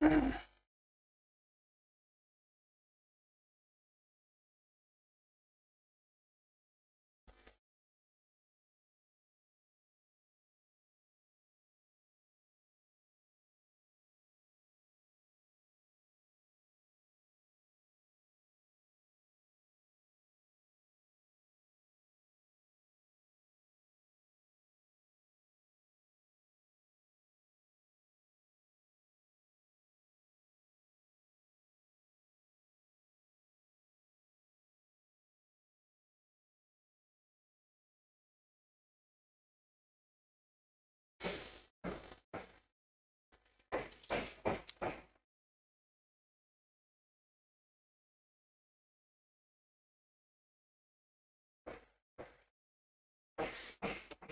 嗯。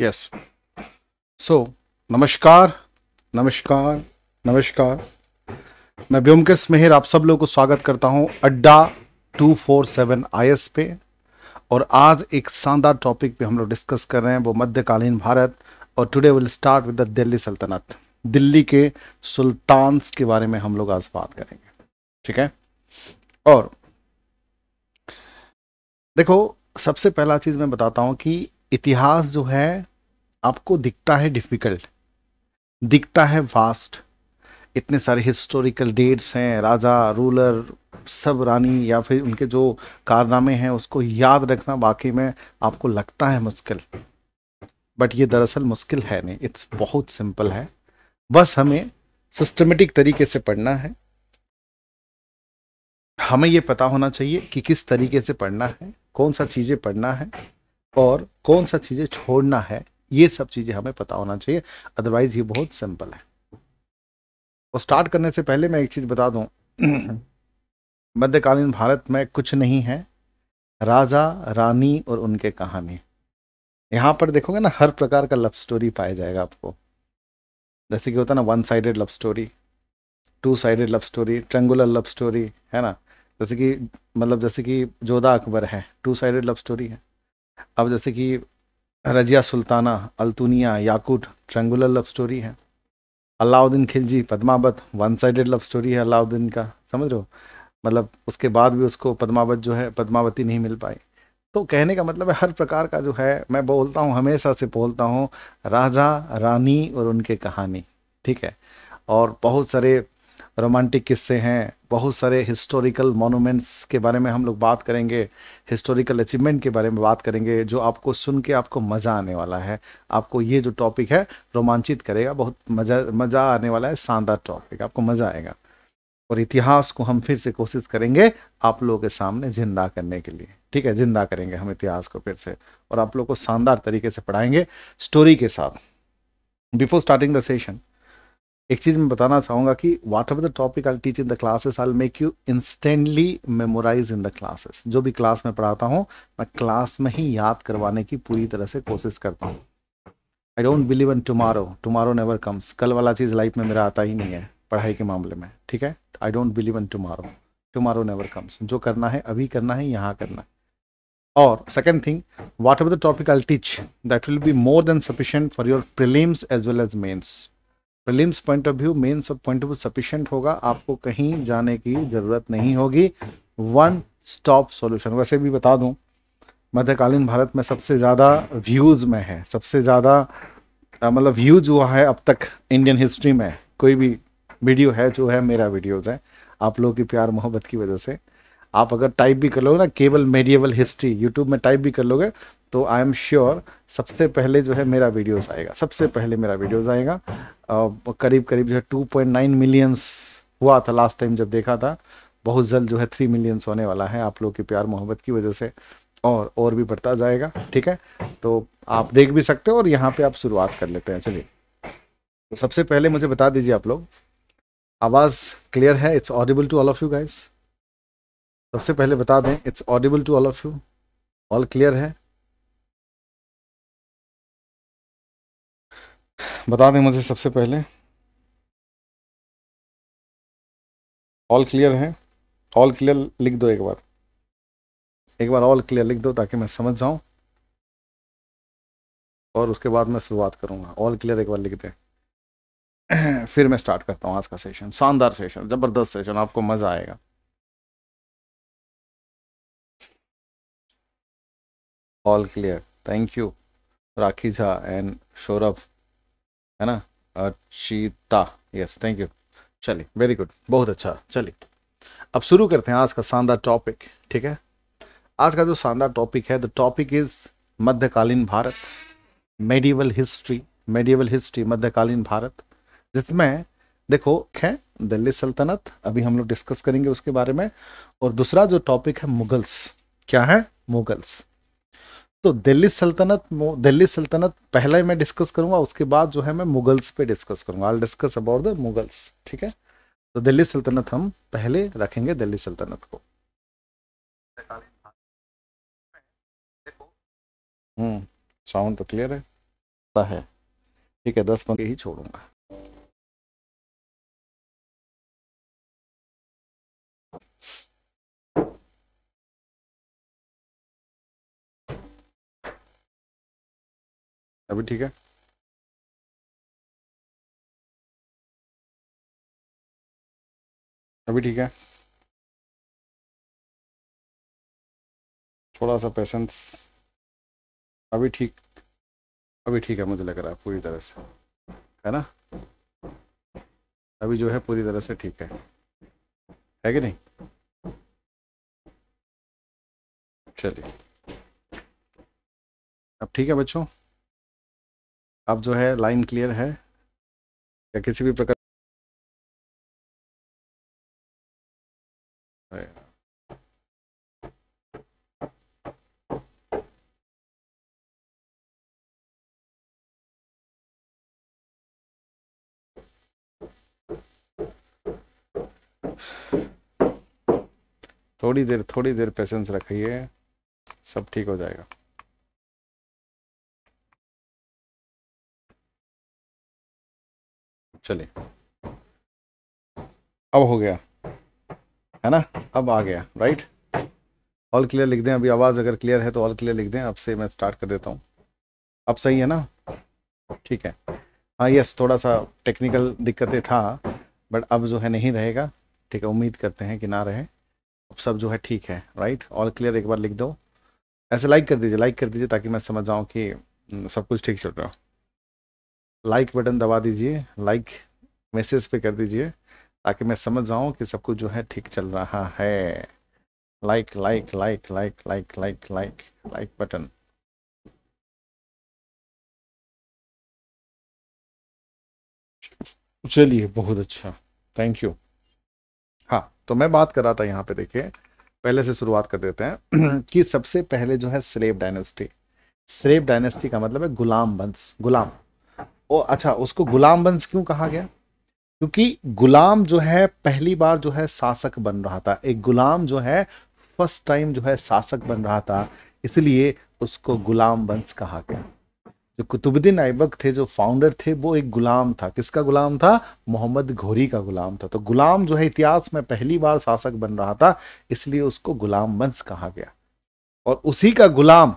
yes so नमस्कार नमस्कार नमस्कार मैं व्योमकेश मेहर आप सब लोगों को स्वागत करता हूं अड्डा 247 आईएस पे और आज एक शानदार टॉपिक पे हम लोग डिस्कस कर रहे हैं वो मध्यकालीन भारत और today will start with the Delhi सल्तनत दिल्ली के सुल्तान्स के बारे में हम लोग आज बात करेंगे ठीक है और देखो सबसे पहला चीज मैं बताता हूं कि इतिहास जो है आपको दिखता है डिफ़िकल्ट दिखता है वास्ट इतने सारे हिस्टोरिकल डेट्स हैं राजा रूलर सब रानी या फिर उनके जो कारनामे हैं उसको याद रखना बाकी में आपको लगता है मुश्किल बट ये दरअसल मुश्किल है नहीं इट्स बहुत सिंपल है बस हमें सिस्टमेटिक तरीके से पढ़ना है हमें ये पता होना चाहिए कि किस तरीके से पढ़ना है कौन सा चीज़ें पढ़ना है और कौन सा चीज़ें छोड़ना है ये सब चीज़ें हमें पता होना चाहिए अदरवाइज ये बहुत सिंपल है और स्टार्ट करने से पहले मैं एक चीज़ बता दूं मध्यकालीन भारत में कुछ नहीं है राजा रानी और उनके कहानी यहां पर देखोगे ना हर प्रकार का लव स्टोरी पाया जाएगा आपको जैसे कि होता है ना one sided love story two sided love story triangular love story है ना जैसे कि मतलब जैसे कि जोधा अकबर है टू साइडेड लव स्टोरी है अब जैसे कि Razia Sultana Altunia Yakut triangular love story है Alauddin Khilji Padmavat one sided love story है अलाउद्दीन का समझ रहे हो मतलब उसके बाद भी उसको पद्मावत जो है पद्मावती नहीं मिल पाई तो कहने का मतलब है हर प्रकार का जो है मैं बोलता हूँ हमेशा से बोलता हूँ राजा रानी और उनके कहानी ठीक है और बहुत सारे रोमांटिक किस्से हैं बहुत सारे हिस्टोरिकल मोनूमेंट्स के बारे में हम लोग बात करेंगे हिस्टोरिकल अचीवमेंट के बारे में बात करेंगे जो आपको सुन के आपको मज़ा आने वाला है आपको ये जो टॉपिक है रोमांचित करेगा बहुत मज़ा मज़ा आने वाला है शानदार टॉपिक आपको मज़ा आएगा और इतिहास को हम फिर से कोशिश करेंगे आप लोगों के सामने जिंदा करने के लिए ठीक है जिंदा करेंगे हम इतिहास को फिर से और आप लोग को शानदार तरीके से पढ़ाएंगे स्टोरी के साथ बिफोर स्टार्टिंग द सेशन एक चीज़ मैं बताना चाहूंगा कि whatever the topic I teach in the classes I make you instantly memorise in the classes जो भी क्लास में पढ़ाता हूँ मैं क्लास में ही याद करवाने की पूरी तरह से कोशिश करता हूँ I don't believe in tomorrow tomorrow never comes कल वाला चीज़ लाइफ में मेरा आता ही नहीं है पढ़ाई के मामले में ठीक है I don't believe in tomorrow tomorrow never comes जो करना है अभी करना है यहाँ करना है और second thing whatever the topic I teach that will be more than sufficient for your prelims as well as mains prelims point of view mains point of view sufficient होगा आपको कहीं जाने की ज़रूरत नहीं होगी वन स्टॉप सॉल्यूशन वैसे भी बता दूं मध्यकालीन भारत में सबसे ज़्यादा व्यूज़ में है सबसे ज़्यादा मतलब व्यूज हुआ है अब तक इंडियन हिस्ट्री में कोई भी वीडियो है जो है मेरा वीडियोज़ है आप लोगों की प्यार मोहब्बत की वजह से आप अगर टाइप भी कर लोगे ना केवल मेडिएवल हिस्ट्री यूट्यूब में टाइप भी कर लोगे तो आई एम श्योर सबसे पहले जो है मेरा वीडियोस आएगा सबसे पहले मेरा वीडियोस आएगा करीब करीब जो है टू पॉइंट नाइन मिलियंस हुआ था लास्ट टाइम जब देखा था बहुत जल्द जो है थ्री मिलियंस होने वाला है आप लोग के प्यार मोहब्बत की वजह से और और भी बढ़ता जाएगा ठीक है तो आप देख भी सकते हो और यहाँ पे आप शुरुआत कर लेते हैं चलिए तो सबसे पहले मुझे बता दीजिए आप लोग आवाज़ क्लियर है it's audible to all of you guys सबसे पहले बता दें it's audible to all of you all clear है बता दें मुझे सबसे पहले ऑल क्लियर है ऑल क्लियर लिख दो एक बार एक बार ऑल क्लियर लिख दो ताकि मैं समझ जाऊं और उसके बाद मैं शुरुआत करूंगा ऑल क्लियर एक बार लिख दे फिर मैं स्टार्ट करता हूं आज का सेशन शानदार सेशन ज़बरदस्त सेशन आपको मज़ा आएगा all clear thank you Rakhi Jha and Saurabh है ना अचीता यस थैंक यू चलिए वेरी गुड बहुत अच्छा चलिए अब शुरू करते हैं आज का शानदार टॉपिक ठीक है आज का जो शानदार टॉपिक है द टॉपिक इज मध्यकालीन Bharat medieval history medieval history मध्यकालीन भारत जिसमें देखो है दिल्ली सल्तनत अभी हम लोग डिस्कस करेंगे उसके बारे में और दूसरा जो टॉपिक है मुगल्स क्या है मुगल्स तो दिल्ली सल्तनत दिल्ली सल्तनत पहले मैं डिस्कस करूंगा उसके बाद जो है मैं मुगल्स पे डिस्कस करूंगा I discuss about the Mughals ठीक है तो दिल्ली सल्तनत हम पहले रखेंगे दिल्ली सल्तनत को हम्म साउंड तो क्लियर है है ठीक है दस मिनट ही छोड़ूंगा अभी ठीक है अभी ठीक है थोड़ा सा पेशेंस अभी ठीक अभी ठीक है मुझे लग रहा है पूरी तरह से है ना अभी जो है पूरी तरह से ठीक है है कि नहीं चलिए अब ठीक है बच्चों अब जो है लाइन क्लियर है या किसी भी प्रकार थोड़ी देर थोड़ी देर पेशेंस रखिए सब ठीक हो जाएगा चले अब हो गया है ना अब आ गया राइट ऑल क्लियर लिख दें अभी आवाज़ अगर क्लियर है तो ऑल क्लियर लिख दें अब से मैं स्टार्ट कर देता हूँ अब सही है ना ठीक है हाँ यस थोड़ा सा टेक्निकल दिक्कतें था बट अब जो है नहीं रहेगा ठीक है उम्मीद करते हैं कि ना रहे अब सब जो है ठीक है राइट ऑल क्लियर एक बार लिख दो ऐसे लाइक कर दीजिए लाइक कर दीजिए ताकि मैं समझ जाऊँ कि हम्म, सब कुछ ठीक चल रहा हो लाइक बटन दबा दीजिए लाइक मैसेज पे कर दीजिए ताकि मैं समझ जाऊँ कि सब कुछ जो है ठीक चल रहा है like like like like like like like like button चलिए बहुत अच्छा थैंक यू हाँ तो मैं बात कर रहा था यहाँ पे देखिए पहले से शुरुआत कर देते हैं कि सबसे पहले जो है स्लेव डायनेस्टी स्लेव डायनेस्टी का मतलब है गुलाम वंश गुलाम और अच्छा उसको गुलाम वंश क्यों कहा गया क्योंकि गुलाम जो है पहली बार जो है शासक बन रहा था एक गुलाम जो है फर्स्ट टाइम जो है शासक बन रहा था इसलिए उसको गुलाम वंश कहा गया जो कुतुबुद्दीन ऐबक थे जो फाउंडर थे वो एक गुलाम था किसका गुलाम था मोहम्मद घोरी का गुलाम था तो गुलाम जो है इतिहास में पहली बार शासक बन रहा था इसलिए उसको गुलाम वंश कहा गया और उसी का गुलाम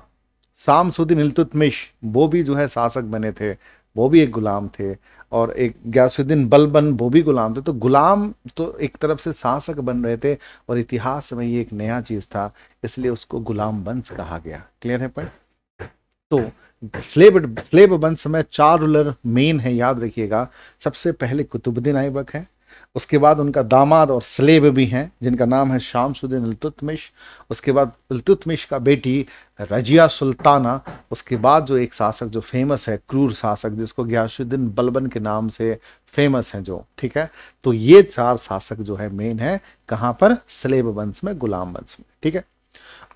शामसुद्दीन इल्तुतमिश वो भी जो है शासक बने थे वो भी एक गुलाम थे और एक गयासुद्दीन बलबन वो भी गुलाम थे तो गुलाम तो एक तरफ से शासक बन रहे थे और इतिहास में ये एक नया चीज़ था इसलिए उसको गुलाम वंश कहा गया क्लियर है पॉइंट तो स्लेब स्लेब वंश में चार रूलर मेन है याद रखिएगा सबसे पहले कुतुबुद्दीन ऐबक है उसके बाद उनका दामाद और स्लेब भी हैं जिनका नाम है शामसुद्दीन अलतुतमिश उसके बाद अलतुतमिश का बेटी रजिया सुल्ताना उसके बाद जो एक शासक जो फेमस है क्रूर शासक जिसको ग्यासुद्दीन बलबन के नाम से फेमस हैं जो ठीक है तो ये चार शासक जो है मेन है कहाँ पर स्लेब वंश में गुलाम वंश में ठीक है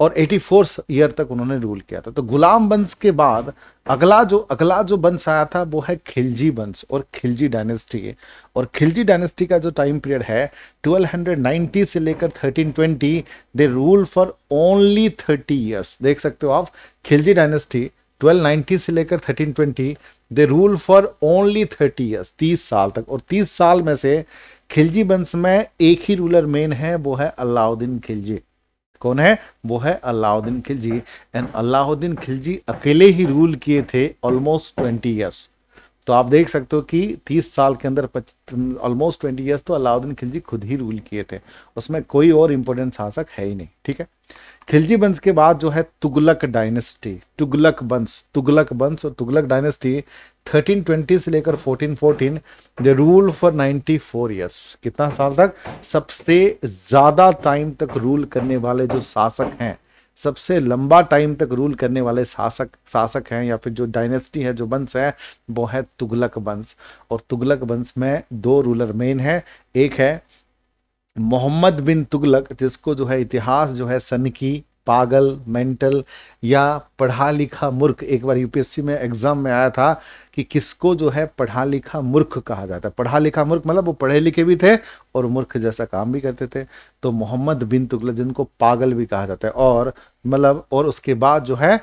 और 84 ईयर तक उन्होंने रूल किया था तो गुलाम वंश के बाद अगला जो अगला जो वंश आया था वो है खिलजी वंश और खिलजी डायनेस्टी और खिलजी डायनेस्टी का जो टाइम पीरियड है 1290 से लेकर 1320 they rule for only 30 years देख सकते हो आप खिलजी डायनेस्टी 1290 से लेकर 1320 they rule for only 30 years 30 साल तक और 30 साल में से खिलजी वंश में एक ही रूलर मेन है वो है अलाउद्दीन खिलजी कौन है वो है अलाउद्दीन खिलजी एंड अलाउद्दीन खिलजी अकेले ही रूल किए थे ऑलमोस्ट ट्वेंटी ईयर्स तो आप देख सकते हो कि 30 साल के अंदर ऑलमोस्ट 20 ईयर्स तो अलाउद्दीन खिलजी खुद ही रूल किए थे उसमें कोई और इम्पोर्टेंट शासक है ही नहीं ठीक है खिलजी वंश के बाद जो है तुगलक डायनेस्टी तुगलक वंश तुगलक वंश और तुगलक डायनेस्टी 1320 से लेकर 1414 दे रूल फॉर 94 इयर्स कितना साल तक सबसे ज्यादा टाइम तक रूल करने वाले जो शासक हैं सबसे लंबा टाइम तक रूल करने वाले शासक शासक हैं या फिर जो डायनेस्टी है जो वंश है वो है तुगलक वंश और तुगलक वंश में दो रूलर मेन है एक है मोहम्मद बिन तुगलक जिसको जो है इतिहास जो है सन की पागल मेंटल या पढ़ा लिखा मूर्ख एक बार यूपीएससी में एग्जाम में आया था कि किसको जो है पढ़ा लिखा मूर्ख कहा जाता है पढ़ा लिखा मूर्ख मतलब वो पढ़े लिखे भी थे और मूर्ख जैसा काम भी करते थे तो मोहम्मद बिन तुगलक जिनको पागल भी कहा जाता है और मतलब और उसके बाद जो है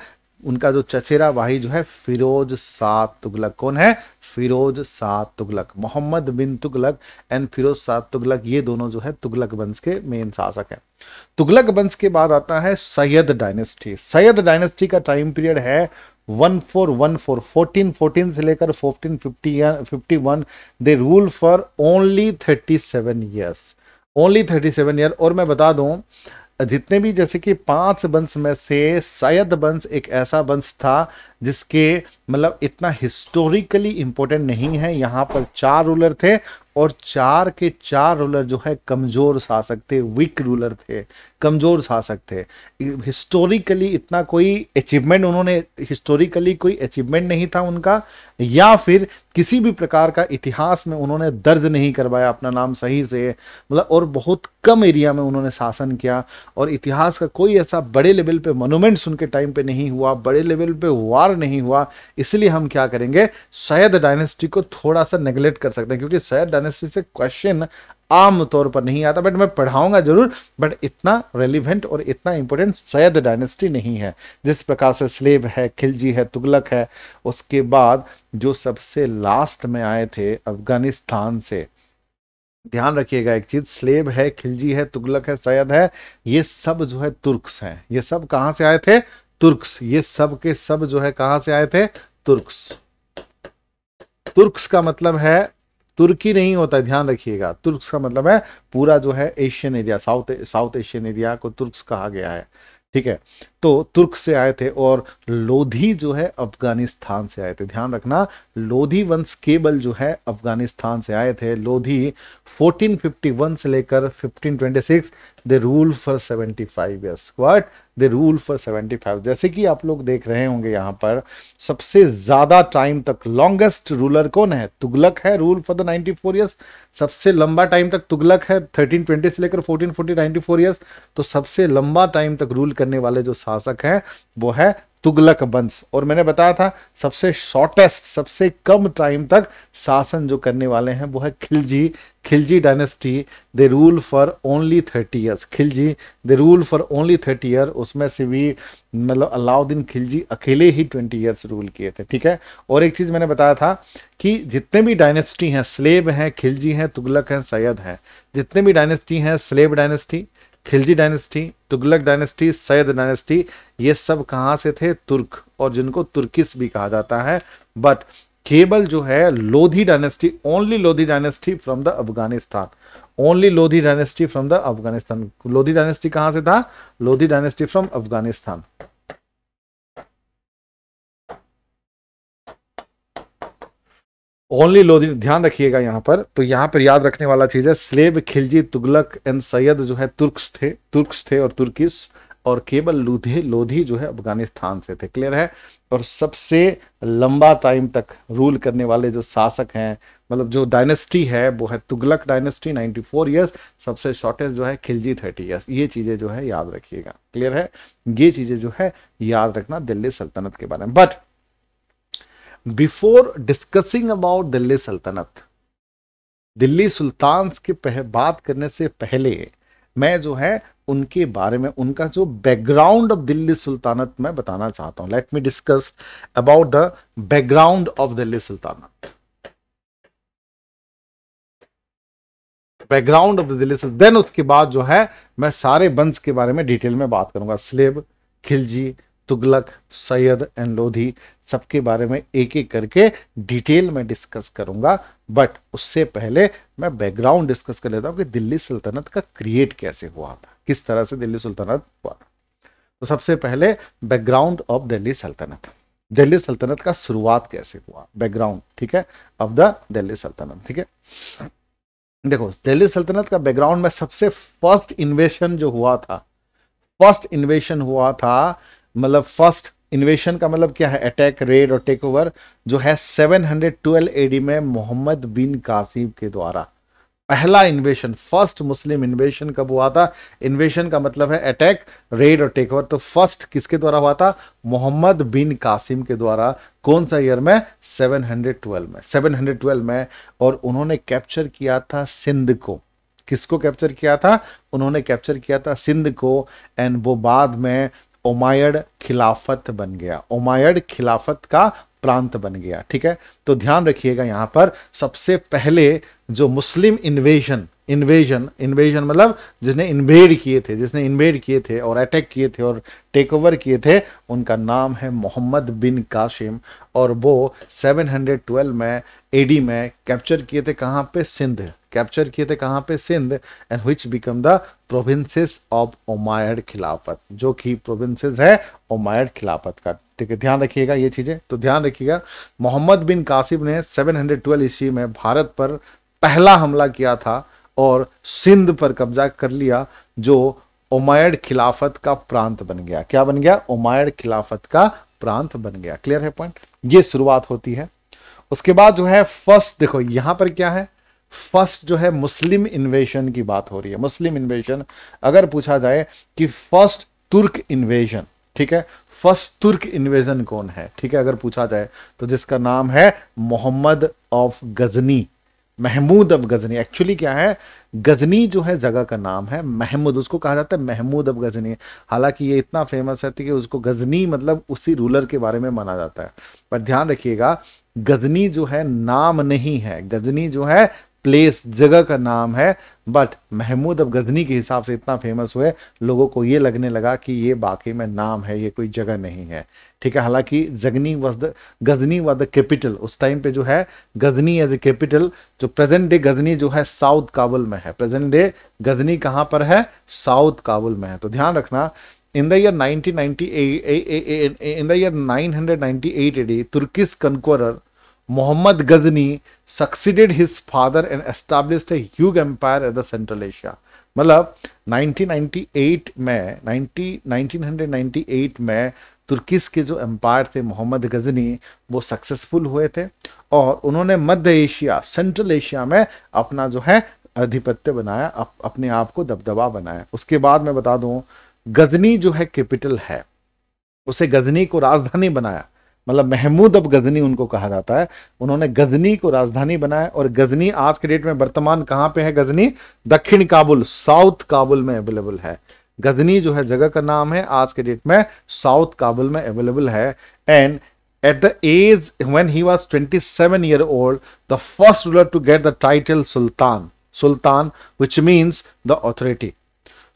उनका जो चचेरा भाई जो है फिरोज सात तुगलक कौन है फिरोज सात तुगलक मोहम्मद बिन तुगलक एंड फिरोज सात तुगलक ये दोनों जो है तुगलक वंश के मेन शासक हैं तुगलक वंश के बाद आता है सैयद डायनेस्टी सैयद डायनेस्टी का टाइम पीरियड है one four one four fourteen fourteen से लेकर fourteen fifty fifty they rule for only thirty seven only thirty seven और मैं बता दूं जितने भी जैसे कि पांच वंश में से सैयद वंश एक ऐसा वंश था जिसके मतलब इतना हिस्टोरिकली इम्पोर्टेंट नहीं है यहाँ पर चार रूलर थे और चार के चार रूलर जो है कमजोर शासक थे वीक रूलर थे कमजोर शासक थे हिस्टोरिकली इतना कोई अचीवमेंट उन्होंने हिस्टोरिकली कोई अचीवमेंट नहीं था उनका या फिर किसी भी प्रकार का इतिहास में उन्होंने दर्ज नहीं करवाया अपना नाम सही से मतलब और बहुत कम एरिया में उन्होंने शासन किया और इतिहास का कोई ऐसा बड़े लेवल पे मोनूमेंट्स उनके टाइम पे नहीं हुआ बड़े लेवल पे वार नहीं हुआ इसलिए हम क्या करेंगे सैयद डायनेस्टी को थोड़ा सा नेग्लेक्ट कर सकते हैं क्योंकि सैयद डायनेस्टी से क्वेश्चन आम तौर पर नहीं आता बट मैं पढ़ाऊंगा जरूर बट इतना रेलिवेंट और इतना इंपॉर्टेंट सैयद डायनेस्टी नहीं है जिस प्रकार से स्लेब है खिलजी है तुगलक है उसके बाद जो सबसे लास्ट में आए थे अफगानिस्तान से ध्यान रखिएगा एक चीज स्लेब है खिलजी है तुगलक है सैयद है ये सब जो है तुर्क्स हैं ये सब कहाँ से आए थे तुर्क्स ये सब के सब जो है कहाँ से आए थे तुर्क्स तुर्क्स का मतलब है तुर्की नहीं होता ध्यान रखिएगा तुर्क्स का मतलब है पूरा जो है Asian area south south Asian area को तुर्क्स कहा गया है ठीक है तो तुर्क से आए थे और लोधी जो है अफगानिस्तान से आए थे ध्यान रखना लोधी वंश केवल जो है अफगानिस्तान से आए थे लोधी 1451 से लेकर 1526 they rule for five years what they rule for seventy five जैसे कि आप लोग देख रहे होंगे यहाँ पर सबसे ज्यादा टाइम तक लॉन्गेस्ट रूलर कौन है तुगलक है rule for the four years सबसे लंबा टाइम तक तुगलक है थर्टीन ट्वेंटी से लेकर fourteen forty ninety four years तो सबसे लंबा टाइम तक रूल करने वाले जो शासक हैं वो है तुगलक वंश और मैंने बताया था सबसे शॉर्टेस्ट सबसे कम टाइम तक शासन जो करने वाले हैं वो है Khilji Khilji dynasty they rule for only thirty years Khilji they rule for only thirty year उसमें से भी मतलब अलाउद्दीन खिलजी अकेले ही ट्वेंटी ईयर्स रूल किए थे ठीक है और एक चीज़ मैंने बताया था कि जितने भी डायनेस्टी हैं स्लेब हैं खिलजी हैं तुगलक हैं सैयद हैं जितने भी डायनेस्टी हैं slave dynasty Khilji dynasty Tughlaq dynasty Sayyid dynasty ये सब कहाँ से थे तुर्क और जिनको तुर्किस भी कहा जाता है बट केवल जो है Lodi dynasty only Lodi dynasty from the Afghanistan only Lodi dynasty from the Afghanistan Lodi dynasty कहाँ से था Lodi dynasty from Afghanistan only Lodi ध्यान रखिएगा यहाँ पर तो यहाँ पर याद रखने वाला चीज़ है स्लेब खिलजी तुगलक एंड सैयद जो है तुर्क्स थे तुर्क्स थे और तुर्किस और केवल लूधे लोधी जो है अफगानिस्तान से थे क्लियर है और सबसे लंबा टाइम तक रूल करने वाले जो शासक हैं मतलब जो डायनेस्टी है वो है तुगलक डायनेस्टी 94 फोर ईयर्स सबसे शॉर्टेस्ट जो है खिलजी 30 ईयर्स ये चीज़ें जो है याद रखिएगा क्लियर है ये चीज़ें जो है याद रखना दिल्ली सल्तनत के बारे में but before discussing about Delhi सल्तनत दिल्ली सुल्तान के पह, बात करने से पहले मैं जो है उनके बारे में उनका जो बैकग्राउंड ऑफ दिल्ली सुल्तानत मैं बताना चाहता हूं let me discuss about the background of Delhi सुल्तानत background of the Delhi then उसके बाद जो है मैं सारे बंस के बारे में डिटेल में बात करूंगा स्लेब खिलजी तुगलक सैयद एंड लोधी सबके बारे में एक एक करके डिटेल में डिस्कस करूंगा बट उससे पहले मैं बैकग्राउंड डिस्कस कर लेता हूं कि दिल्ली सल्तनत का क्रिएट कैसे हुआ था किस तरह से दिल्ली सुल्तनत हुआ तो सबसे पहले बैकग्राउंड ऑफ दिल्ली सल्तनत दिल्ली सल्तनत का शुरुआत कैसे हुआ बैकग्राउंड ठीक है ऑफ द दिल्ली सल्तनत ठीक है देखो दिल्ली सल्तनत का बैकग्राउंड में सबसे फर्स्ट इन्वेशन जो हुआ था फर्स्ट इन्वेशन हुआ था मतलब फर्स्ट इन्वेशन का मतलब क्या है अटैक रेड और टेक ओवर जो है 712 एडी में मोहम्मद बिन कासिम के द्वारा पहला इन्वेशन फर्स्ट मुस्लिम इन्वेशन कब हुआ था इन्वेशन का मतलब है अटैक रेड और टेक ओवर तो फर्स्ट किसके द्वारा हुआ था मोहम्मद बिन कासिम के द्वारा कौन सा ईयर में 712 में 712 में और उन्होंने कैप्चर किया था सिंध को किसको कैप्चर किया था उन्होंने कैप्चर किया था सिंध को एंड वो बाद में ओमायड खिलाफत बन गया ओमायड खिलाफत का प्रांत बन गया ठीक है तो ध्यान रखिएगा यहाँ पर सबसे पहले जो मुस्लिम इन्वेजन इन्वेजन इन्वेजन मतलब जिसने इन्वेड किए थे जिसने इन्वेड किए थे और अटैक किए थे और टेक ओवर किए थे उनका नाम है मोहम्मद बिन काशिम और वो 712 में एडी में कैप्चर किए थे कहाँ पे सिंध कैप्चर किए थे कहाँ पे Sindh and which become the provinces of Umayyad खिलाफत जो कि प्रोविंसेस है ओमायड खिलाफत का ठीक है ध्यान रखिएगा ये चीज़ें तो ध्यान रखिएगा मोहम्मद बिन कासिम ने 712 हंड्रेड ईस्वी में भारत पर पहला हमला किया था और सिंध पर कब्जा कर लिया जो ओमायड खिलाफत का प्रांत बन गया क्या बन गया ओमायड खिलाफत का प्रांत बन गया क्लियर है पॉइंट ये शुरुआत होती है उसके बाद जो है फर्स्ट देखो यहां पर क्या है फर्स्ट जो है मुस्लिम इन्वेशन की बात हो रही है मुस्लिम इन्वेशन अगर पूछा जाए कि फर्स्ट तुर्क इन्वेजन ठीक है फर्स्ट तुर्क इन्वेजन कौन है ठीक है अगर पूछा जाए तो जिसका नाम है मोहम्मद ऑफ गजनी महमूद अब गजनी एक्चुअली क्या है गजनी जो है जगह का नाम है महमूद उसको कहा जाता है महमूद अब गजनी हालांकि ये इतना फेमस है कि उसको गजनी मतलब उसी रूलर के बारे में माना जाता है पर ध्यान रखिएगा गजनी जो है नाम नहीं है गजनी जो है प्लेस जगह का नाम है बट महमूद अब गजनी के हिसाब से इतना फेमस हुए लोगों को ये लगने लगा कि ये बाकी में नाम है ये कोई जगह नहीं है ठीक है हालांकि जगनी was the Ghazni was the capital उस टाइम पे जो है गजनी एज ए कैपिटल जो प्रेजेंट डे गजनी जो है साउथ काबुल में है प्रेजेंट डे गजनी कहाँ पर है साउथ काबुल में है तो ध्यान रखना ninety in the year nine hundred ninety eight AD Turkish conqueror Mohammad Ghazni succeeded his father and established a huge empire at the Central Asia. मतलब 1998 में 90 1998 में तुर्किस के जो एम्पायर थे मोहम्मद गजनी वो सक्सेसफुल हुए थे और उन्होंने मध्य एशिया सेंट्रल एशिया में अपना जो है आधिपत्य बनाया अप, अपने आप को दबदबा बनाया उसके बाद मैं बता दूं गजनी जो है कैपिटल है उसे गजनी को राजधानी बनाया मतलब महमूद अब गजनी उनको कहा जाता है उन्होंने गजनी को राजधानी बनाया और गजनी आज के डेट में वर्तमान कहाँ पे है गजनी दक्षिण काबुल साउथ काबुल में अवेलेबल है गजनी जो है जगह का नाम है आज के डेट में साउथ काबुल में अवेलेबल है and at the age when he was 27 year old the first ruler to get the title sultan sultan which means the authority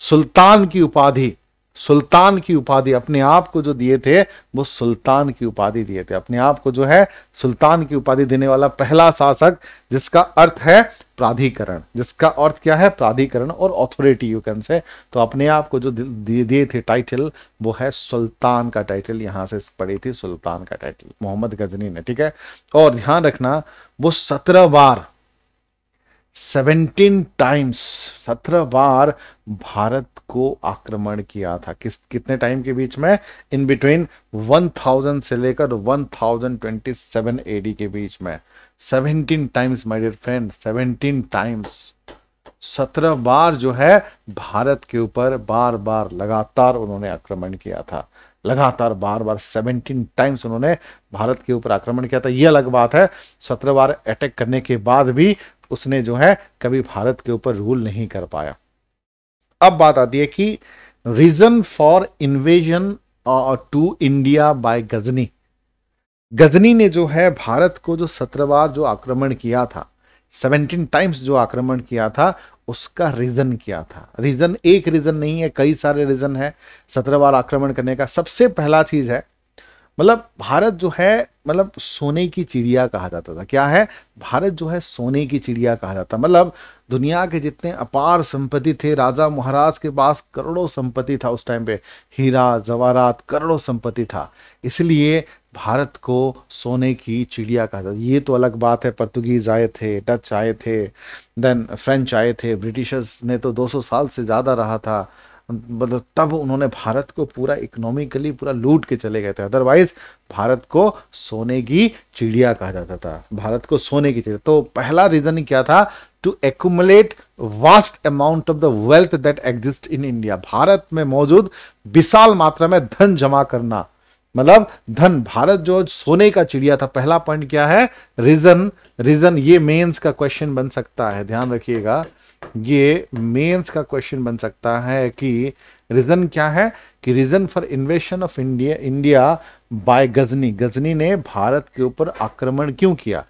सुल्तान की उपाधि सुल्तान की उपाधि अपने आप को जो दिए थे वो सुल्तान की उपाधि दिए थे अपने आप को जो है सुल्तान की उपाधि देने वाला पहला शासक जिसका अर्थ है प्राधिकरण जिसका अर्थ क्या है प्राधिकरण और ऑथोरिटी यू कैन से तो अपने आप को जो दिए थे टाइटल वो है सुल्तान का टाइटल यहां से पड़ी थी सुल्तान का टाइटल मोहम्मद गजनी ने ठीक है और ध्यान रखना वो सत्रह बार सेवेंटीन टाइम्स सत्रह बार भारत को आक्रमण किया था किस कितने टाइम के बीच में इन बिटवीन वन थाउजेंड से लेकर वन सेवन एडी के बीच में seventeen times my dear friend seventeen times सत्रह बार जो है भारत के ऊपर बार बार लगातार उन्होंने आक्रमण किया था लगातार बार बार सेवनटीन टाइम्स उन्होंने भारत के ऊपर आक्रमण किया था यह अलग बात है सत्रह बार अटैक करने के बाद भी उसने जो है कभी भारत के ऊपर रूल नहीं कर पाया अब बात आती है कि reason for invasion to India by Ghazni Ghazni ने जो है भारत को जो सत्रह बार जो आक्रमण किया था सेवनटीन टाइम्स जो आक्रमण किया था उसका रीजन क्या था रीजन एक रीजन नहीं है कई सारे रीजन है सत्रह बार आक्रमण करने का सबसे पहला चीज है मतलब भारत जो है मतलब सोने की चिड़िया कहा जाता था क्या है भारत जो है सोने की चिड़िया कहा जाता मतलब दुनिया के जितने अपार संपत्ति थे राजा महाराज के पास करोड़ों संपत्ति था उस टाइम पे हीरा जवाहरात करोड़ों संपत्ति था इसलिए भारत को सोने की चिड़िया कहा जाता ये तो अलग बात है पर्तुगीज आए थे डच आए थे देन फ्रेंच आए थे ब्रिटिशर्स ने तो 200 साल से ज़्यादा रहा था मतलब तब उन्होंने भारत को पूरा इकोनॉमिकली पूरा लूट के चले गए थे अदरवाइज भारत को सोने की चिड़िया कहा जाता था भारत को सोने की चिड़िया तो पहला रीजन क्या था to accumulate vast amount of the wealth that exist in India Bharat में मौजूद विशाल मात्रा में धन जमा करना मतलब धन भारत जो सोने का चिड़िया था पहला पॉइंट क्या है रीजन रीजन ये मेंस का क्वेश्चन बन सकता है ध्यान रखिएगा ये मेंस का क्वेश्चन बन सकता है कि रीजन क्या है कि reason for invasion of India India by Ghazni Ghazni ने भारत के ऊपर आक्रमण क्यों किया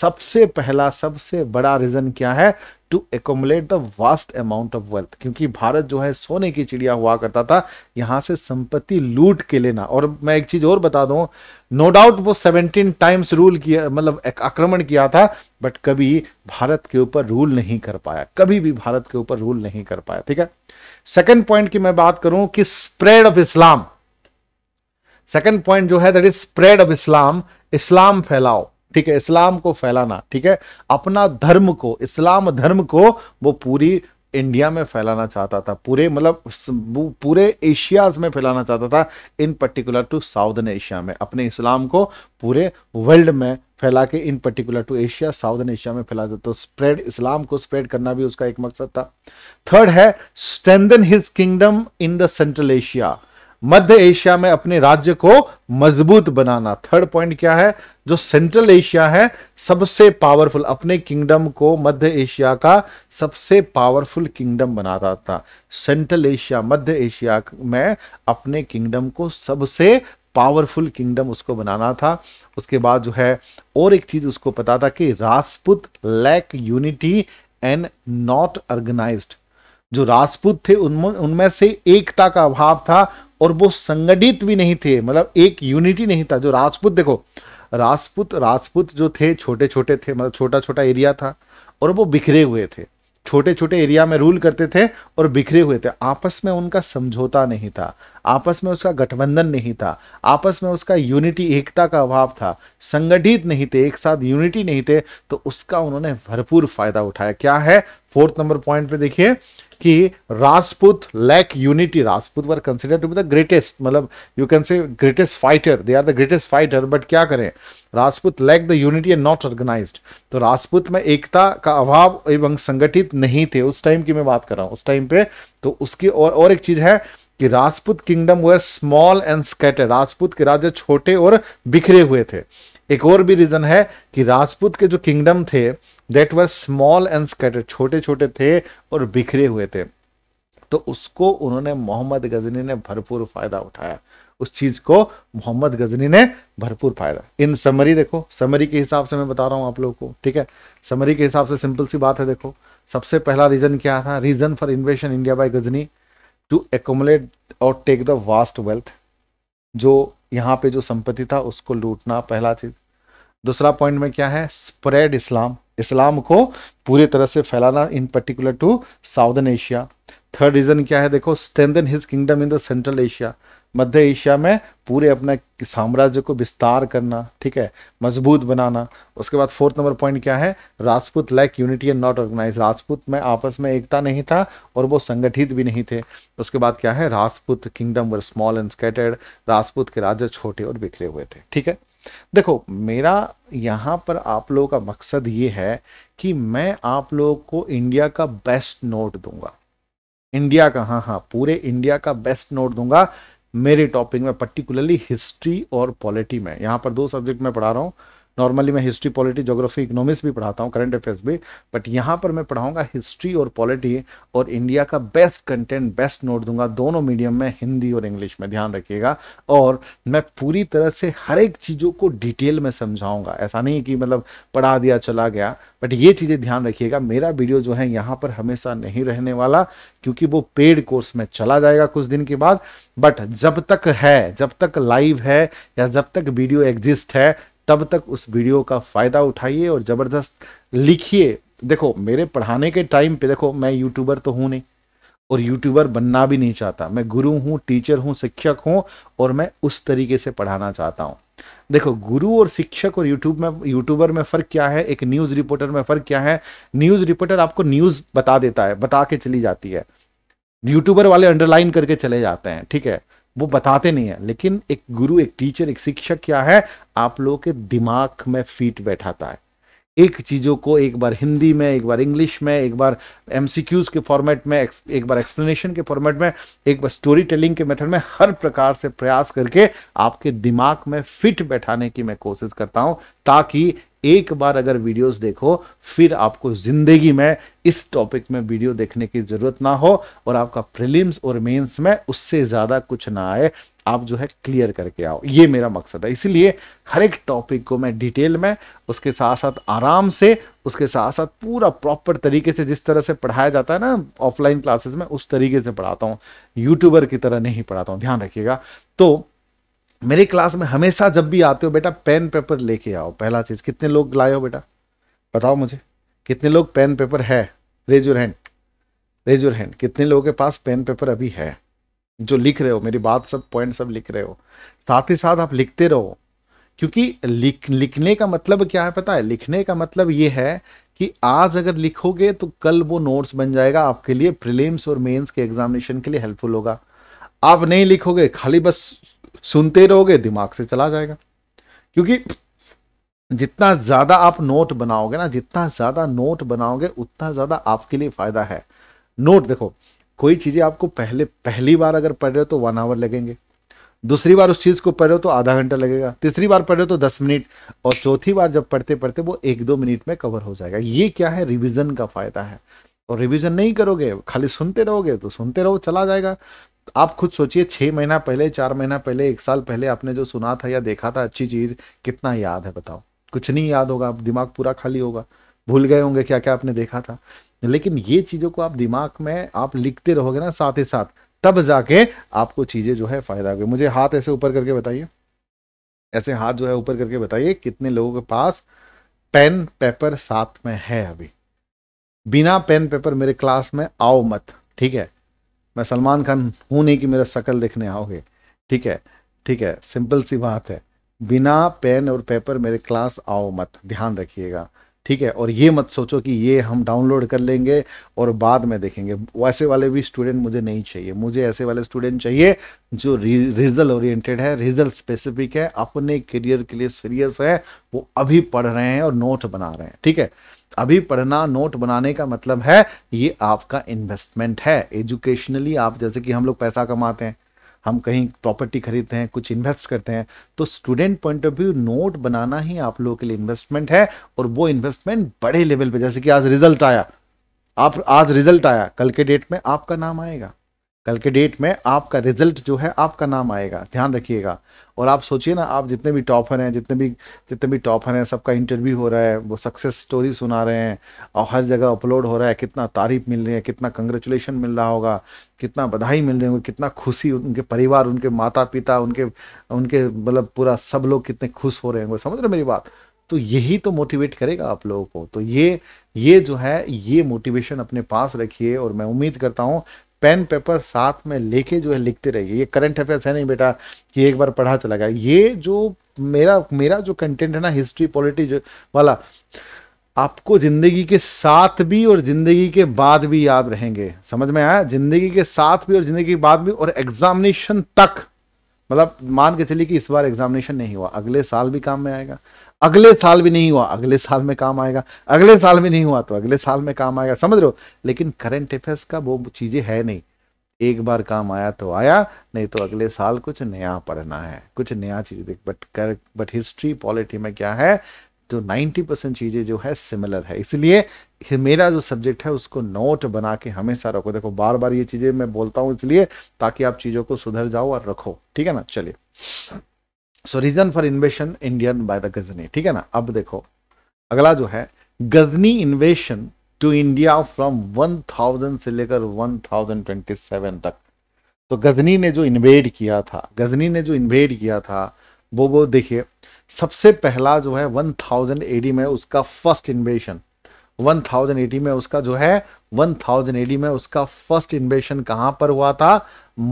सबसे पहला सबसे बड़ा रीजन क्या है to accumulate the vast amount of wealth क्योंकि भारत जो है सोने की चिड़िया हुआ करता था यहां से संपत्ति लूट के लेना और मैं एक चीज और बता दूं नो डाउट वो 17 टाइम्स रूल किया मतलब आक्रमण किया था बट कभी भारत के ऊपर रूल नहीं कर पाया कभी भी भारत के ऊपर रूल नहीं कर पाया ठीक है सेकंड पॉइंट की मैं बात करूं कि spread of Islam second point जो है that is spread of Islam Islam फैलाओ ठीक है इस्लाम को फैलाना ठीक है अपना धर्म को इस्लाम धर्म को वो पूरी इंडिया में फैलाना चाहता था पूरे मतलब पूरे एशियाज में फैलाना चाहता था in particular to southern Asia में अपने इस्लाम को पूरे वर्ल्ड में फैला के in particular to Asia southern Asia में फैला तो स्प्रेड इस्लाम को स्प्रेड करना भी उसका एक मकसद था थर्ड है strengthen his kingdom in the central Asia मध्य एशिया में अपने राज्य को मजबूत बनाना थर्ड पॉइंट क्या है जो सेंट्रल एशिया है सबसे पावरफुल अपने किंगडम को मध्य एशिया का सबसे पावरफुल किंगडम बनाता था सेंट्रल एशिया मध्य एशिया में अपने किंगडम को सबसे पावरफुल किंगडम उसको बनाना था उसके बाद जो है और एक चीज उसको पता था कि Rajput lack unity and not organized जो राजपूत थे उनमें उनमें से एकता का अभाव था और वो संगठित भी नहीं थे मतलब एक यूनिटी नहीं था जो राजपूत देखो राजपूत राजपूत जो थे छोटे छोटे थे मतलब छोटा छोटा एरिया था और वो बिखरे हुए थे छोटे छोटे एरिया में रूल करते थे और बिखरे हुए थे आपस में उनका समझौता नहीं था आपस में उसका गठबंधन नहीं था आपस में उसका यूनिटी एकता का अभाव था संगठित नहीं थे एक साथ यूनिटी नहीं थे तो उसका उन्होंने भरपूर फायदा उठाया क्या है फोर्थ नंबर पॉइंट पे देखिए कि Rajput lack unity Rajput were consider to be the greatest मतलब you can say greatest fighter they are the greatest fighter but क्या करें Rajput lack the unity and not organize तो राजपूत में एकता का अभाव एवं संगठित नहीं थे उस टाइम की मैं बात कर रहा हूँ उस टाइम पे तो उसकी और और एक चीज है कि Rajput kingdom were small and scatter Rajput के राज्य छोटे और बिखरे हुए थे एक और भी रीजन है कि राजपूत के जो किंगडम थे that were small and scatter छोटे छोटे थे और बिखरे हुए थे तो उसको उन्होंने मोहम्मद गजनी ने भरपूर फायदा उठाया उस चीज को मोहम्मद गजनी ने भरपूर फायदा इन समरी देखो समरी के हिसाब से मैं बता रहा हूँ आप लोगों को ठीक है समरी के हिसाब से सिंपल सी बात है देखो सबसे पहला रीजन क्या था reason for invasion India by Ghazni to accumulate और टेक द वास्ट वेल्थ जो यहाँ पे जो संपत्ति था उसको लूटना पहला चीज दूसरा पॉइंट में क्या है स्प्रेड इस्लाम इस्लाम को पूरी तरह से फैलाना in particular to southern Asia third reason क्या है देखो strengthen his kingdom in the central Asia मध्य एशिया में पूरे अपने साम्राज्य को विस्तार करना ठीक है मजबूत बनाना उसके बाद फोर्थ नंबर पॉइंट क्या है Rajput lack unity and not organize Rajput में आपस में एकता नहीं था और वो संगठित भी नहीं थे उसके बाद क्या है Rajput kingdom were small and scattered Rajput के राज्य छोटे और बिखरे हुए थे ठीक है देखो मेरा यहाँ पर आप लोगों का मकसद ये है कि मैं आप लोगों को इंडिया का बेस्ट नोट दूंगा इंडिया का हाँ हाँ पूरे इंडिया का बेस्ट नोट दूंगा मेरे टॉपिक में पर्टिकुलरली हिस्ट्री और पॉलिटी में यहाँ पर दो सब्जेक्ट में पढ़ा रहा हूँ नॉर्मली मैं हिस्ट्री पॉलिटी जोग्राफी इकोनॉमिक्स भी पढ़ाता हूँ करंट अफेयर्स भी बट यहाँ पर मैं पढ़ाऊँगा हिस्ट्री और पॉलिटी और इंडिया का बेस्ट कंटेंट बेस्ट नोट दूंगा दोनों मीडियम में हिंदी और इंग्लिश में ध्यान रखिएगा और मैं पूरी तरह से हर एक चीज़ों को डिटेल में समझाऊंगा ऐसा नहीं कि मतलब पढ़ा दिया चला गया बट ये चीज़ें ध्यान रखिएगा मेरा वीडियो जो है यहाँ पर हमेशा नहीं रहने वाला क्योंकि वो पेड कोर्स में चला जाएगा कुछ दिन के बाद बट जब तक है जब तक लाइव है या जब तक वीडियो एग्जिस्ट है तब तक उस वीडियो का फ़ायदा उठाइए और ज़बरदस्त लिखिए देखो मेरे पढ़ाने के टाइम पे देखो मैं यूट्यूबर तो हूं नहीं और यूट्यूबर बनना भी नहीं चाहता मैं गुरु हूं टीचर हूं शिक्षक हूं और मैं उस तरीके से पढ़ाना चाहता हूं देखो गुरु और शिक्षक और यूट्यूब में यूट्यूबर में फ़र्क क्या है एक न्यूज़ रिपोर्टर में फ़र्क क्या है न्यूज़ रिपोर्टर आपको न्यूज़ बता देता है बता के चली जाती है यूट्यूबर वाले अंडरलाइन करके चले जाते हैं ठीक है वो बताते नहीं है लेकिन एक गुरु एक टीचर एक शिक्षक क्या है आप लोगों के दिमाग में फीट बैठाता है एक चीज़ों को एक बार हिंदी में एक बार इंग्लिश में एक बार एमसीक्यूज के फॉर्मेट में एक बार एक्सप्लेनेशन के फॉर्मेट में एक बार स्टोरी टेलिंग के मेथड में हर प्रकार से प्रयास करके आपके दिमाग में फिट बैठाने की मैं कोशिश करता हूं ताकि एक बार अगर वीडियोस देखो फिर आपको जिंदगी में इस टॉपिक में वीडियो देखने की जरूरत ना हो और आपका प्रीलिम्स और मेंस में उससे ज्यादा कुछ ना आए आप जो है क्लियर करके आओ ये मेरा मकसद है इसीलिए हर एक टॉपिक को मैं डिटेल में उसके साथ साथ आराम से उसके साथ साथ पूरा प्रॉपर तरीके से जिस तरह से पढ़ाया जाता है ना ऑफलाइन क्लासेस में उस तरीके से पढ़ाता हूँ यूट्यूबर की तरह नहीं पढ़ाता हूँ ध्यान रखिएगा तो मेरे क्लास में हमेशा जब भी आते हो बेटा पेन पेपर लेके आओ पहला चीज़ कितने लोग लाए हो बेटा बताओ मुझे कितने लोग पेन पेपर है raise your hand raise your hand कितने लोगों के पास पेन पेपर अभी है जो लिख रहे हो मेरी बात सब पॉइंट सब लिख रहे हो साथ ही साथ आप लिखते रहो क्योंकि लिख लिखने का मतलब क्या है पता है लिखने का मतलब ये है कि आज अगर लिखोगे तो कल वो नोट्स बन जाएगा आपके लिए प्रीलिम्स और मेंस के एग्जामिनेशन के लिए हेल्पफुल होगा आप नहीं लिखोगे खाली बस सुनते रहोगे दिमाग से चला जाएगा क्योंकि जितना ज्यादा आप नोट बनाओगे ना जितना ज्यादा नोट बनाओगे उतना ज्यादा आपके लिए फायदा है नोट देखो कोई चीजें आपको पहले पहली बार अगर पढ़ रहे हो तो वन आवर लगेंगे दूसरी बार उस चीज को पढ़ रहे हो तो आधा घंटा लगेगा तीसरी बार पढ़ रहे हो तो दस मिनट और चौथी बार जब पढ़ते पढ़ते वो एक दो मिनट में कवर हो जाएगा ये क्या है रिविजन का फायदा है और रिविजन नहीं करोगे खाली सुनते रहोगे तो सुनते रहो चला जाएगा आप खुद सोचिए छः महीना पहले चार महीना पहले एक साल पहले आपने जो सुना था या देखा था अच्छी चीज़ कितना याद है बताओ कुछ नहीं याद होगा दिमाग पूरा खाली होगा भूल गए होंगे क्या क्या आपने देखा था लेकिन ये चीज़ों को आप दिमाग में आप लिखते रहोगे ना साथ ही साथ तब जाके आपको चीज़ें जो है फ़ायदा होगी मुझे हाथ ऐसे ऊपर करके बताइए ऐसे हाथ जो है ऊपर करके बताइए कितने लोगों के पास पेन पेपर साथ में है अभी बिना पेन पेपर मेरे क्लास में आओ मत ठीक है मैं सलमान खान हूँ नहीं कि मेरा शकल देखने आओगे ठीक है ठीक है सिंपल सी बात है बिना पेन और पेपर मेरे क्लास आओ मत ध्यान रखिएगा ठीक है और ये मत सोचो कि ये हम डाउनलोड कर लेंगे और बाद में देखेंगे वैसे वाले भी स्टूडेंट मुझे नहीं चाहिए मुझे ऐसे वाले स्टूडेंट चाहिए जो रिजल्ट ओरिएंटेड है रिजल्ट स्पेसिफिक है अपने करियर के लिए सीरियस है वो अभी पढ़ रहे हैं और नोट बना रहे हैं ठीक है अभी पढ़ना नोट बनाने का मतलब है ये आपका इन्वेस्टमेंट है एजुकेशनली आप जैसे कि हम लोग पैसा कमाते हैं हम कहीं प्रॉपर्टी खरीदते हैं कुछ इन्वेस्ट करते हैं तो student point of view note बनाना ही आप लोगों के लिए इन्वेस्टमेंट है और वो इन्वेस्टमेंट बड़े लेवल पे जैसे कि आज रिजल्ट आया आप आज रिजल्ट आया कल के डेट में आपका नाम आएगा कल के डेट में आपका रिजल्ट जो है आपका नाम आएगा ध्यान रखिएगा और आप सोचिए ना आप जितने भी टॉपर हैं जितने भी जितने भी टॉपर हैं सबका इंटरव्यू हो रहा है वो सक्सेस स्टोरी सुना रहे हैं और हर जगह अपलोड हो रहा है कितना तारीफ मिल रही है कितना कंग्रेचुलेशन मिल रहा होगा कितना बधाई मिल रही होगी कितना खुशी उनके परिवार उनके माता पिता उनके उनके मतलब पूरा सब लोग कितने खुश हो रहे होंगे समझ रहे मेरी बात तो यही तो मोटिवेट करेगा आप लोगों को तो ये ये जो है ये मोटिवेशन अपने पास रखिए और मैं उम्मीद करता हूँ पेन पेपर साथ में लेके जो है लिखते रहिए ये करंट अफेयर्स है नहीं बेटा कि एक बार पढ़ा चला गया ये जो मेरा मेरा जो कंटेंट है ना हिस्ट्री पॉलिटी वाला आपको जिंदगी के साथ भी और जिंदगी के बाद भी याद रहेंगे समझ में आया जिंदगी के साथ भी और जिंदगी के बाद भी और एग्जामिनेशन तक मतलब मान के चलिए कि इस बार एग्जामिनेशन नहीं हुआ अगले साल भी काम में आएगा अगले साल भी नहीं हुआ अगले साल में काम आएगा अगले साल भी नहीं हुआ तो अगले साल में काम आएगा समझ रहे हो लेकिन करंट अफेयर्स का वो चीज़ें है नहीं एक बार काम आया तो आया नहीं तो अगले साल कुछ नया पढ़ना है कुछ नया चीज देख बट कर बट हिस्ट्री पॉलिटी में क्या है जो 90 परसेंट चीज़ें जो है सिमिलर है इसलिए मेरा जो सब्जेक्ट है उसको नोट बना के हमेशा रखो देखो बार बार ये चीज़ें मैं बोलता हूँ इसलिए ताकि आप चीज़ों को सुधर जाओ और रखो ठीक है ना चलिए so reason for invasion Indian by the Ghazni ठीक है ना अब देखो अगला जो है Ghazni invasion to India from one thousand से लेकर वन थाउजेंड ट्वेंटी सेवन तक तो गजनी ने जो इन्वेड किया था गजनी ने जो इन्वेड किया था वो वो देखिए सबसे पहला जो है वन थाउजेंड एडी में उसका first invasion one thousand AD में उसका जो है वन थाउजेंड एटी में उसका फर्स्ट इन्वेशन कहां पर हुआ था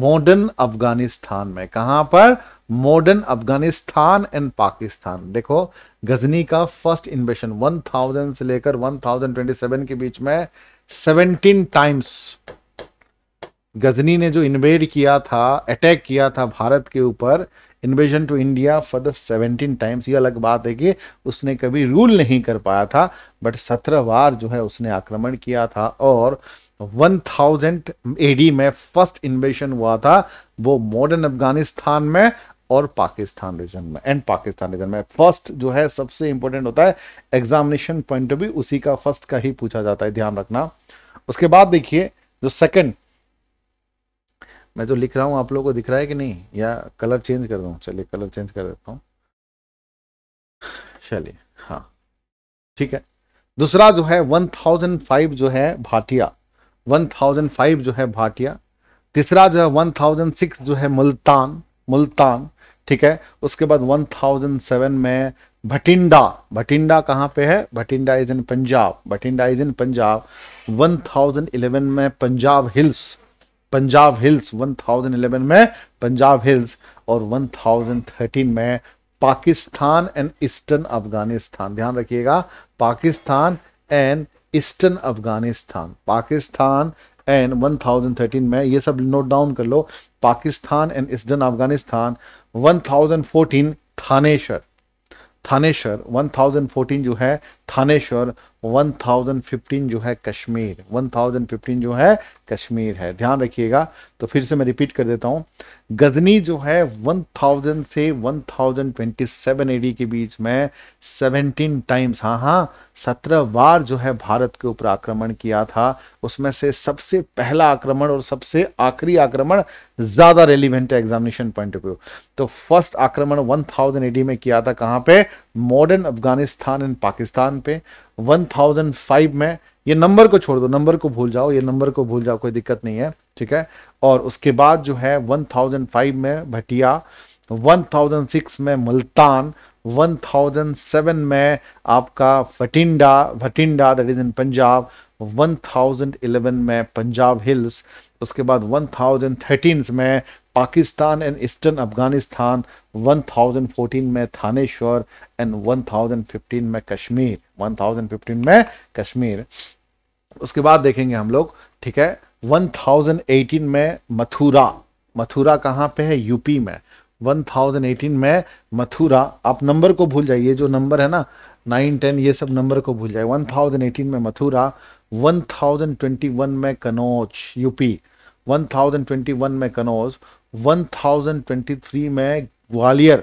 मॉडर्न अफगानिस्तान में कहां पर मॉडर्न अफगानिस्तान एंड पाकिस्तान देखो गजनी का फर्स्ट इन्वेशन वन थाउजेंड से लेकर वन थाउजेंड ट्वेंटी सेवन के बीच में सेवनटीन टाइम्स गजनी ने जो इन्वेड किया था अटैक किया था भारत के ऊपर invasion to India for the seventeen times ये अलग बात है कि उसने कभी रूल नहीं कर पाया था बट सत्रह बार जो है उसने आक्रमण किया था और 1000 एडी में फर्स्ट इन्वेशन हुआ था वो मॉडर्न अफगानिस्तान में और पाकिस्तान रीजन में एंड पाकिस्तान रीजन में फर्स्ट जो है सबसे इंपॉर्टेंट होता है एग्जामिनेशन पॉइंट भी उसी का फर्स्ट का ही पूछा जाता है ध्यान रखना उसके बाद देखिए जो सेकंड मैं तो लिख रहा हूँ आप लोगों को दिख रहा है कि नहीं या कलर चेंज कर दूँ चलिए कलर चेंज कर देता हूँ चलिए हाँ ठीक है दूसरा जो है फाइव जो है भाटिया फाइव जो है भाटिया तीसरा जो है सिक्स जो है मुल्तान मुल्तान ठीक है उसके बाद वन थाउजेंड सेवन में भटिंडा भटिंडा कहाँ पे है Bathinda is in Punjab Bathinda is in Punjab one thousand eleven में पंजाब हिल्स पंजाब हिल्स 1011 में पंजाब हिल्स और 1013 में पाकिस्तान एंड ईस्टर्न अफगानिस्तान ध्यान रखिएगा Pakistan and eastern Afghanistan Pakistan and 1013 में ये सब नोट डाउन कर लो पाकिस्तान एंड ईस्टर्न अफगानिस्तान 1014 थानेशर थानेशर 1014 जो है थानेश्वर 1015 जो है कश्मीर 1015 जो है कश्मीर है ध्यान रखिएगा तो फिर से मैं रिपीट कर देता हूँ गजनी जो है 1000 से 1027 थाउजेंड के बीच में 17 टाइम्स हाँ हाँ सत्रह बार जो है भारत के ऊपर आक्रमण किया था उसमें से सबसे पहला आक्रमण और सबसे आखिरी आक्रमण ज्यादा रेलिवेंट है एग्जामिनेशन पॉइंट ऑफ व्यू तो फर्स्ट आक्रमण 1000 एडी में किया था कहाँ पे modern Afghanistan and Pakistan Instagram पे 1005 में ये नंबर को छोड़ दो नंबर को भूल जाओ ये नंबर को भूल जाओ कोई दिक्कत नहीं है ठीक है और उसके बाद जो है 1005 में भटिया 1006 में मुल्तान 1007 में आपका Bathinda Bathinda that is in Punjab 1011 में पंजाब हिल्स उसके बाद 1013 में पाकिस्तान एंड ईस्टर्न अफगानिस्तान 1014 में थानेश्वर एंड 1015 में कश्मीर 1015 में कश्मीर उसके बाद देखेंगे हम लोग ठीक है 1018 में मथुरा मथुरा कहाँ पे है यूपी में 1018 में मथुरा आप नंबर को भूल जाइए जो नंबर है ना नाइन टेन ये सब नंबर को भूल जाइए 1018 में मथुरा 1021 में कनौज यूपी 1021 में कनौज 1023 में ग्वालियर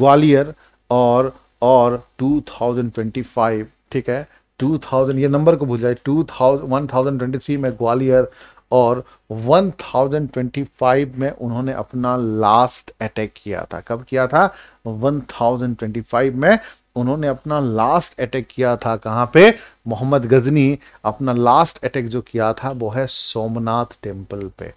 ग्वालियर और और 2025 ठीक है 2000 ये नंबर को भूल जाए 2000 1023 में ग्वालियर और 1025 में उन्होंने अपना लास्ट अटैक किया था कब किया था 1025 में उन्होंने अपना लास्ट अटैक किया था कहाँ पे मोहम्मद गजनी अपना लास्ट अटैक जो किया था वो है सोमनाथ टेम्पल पे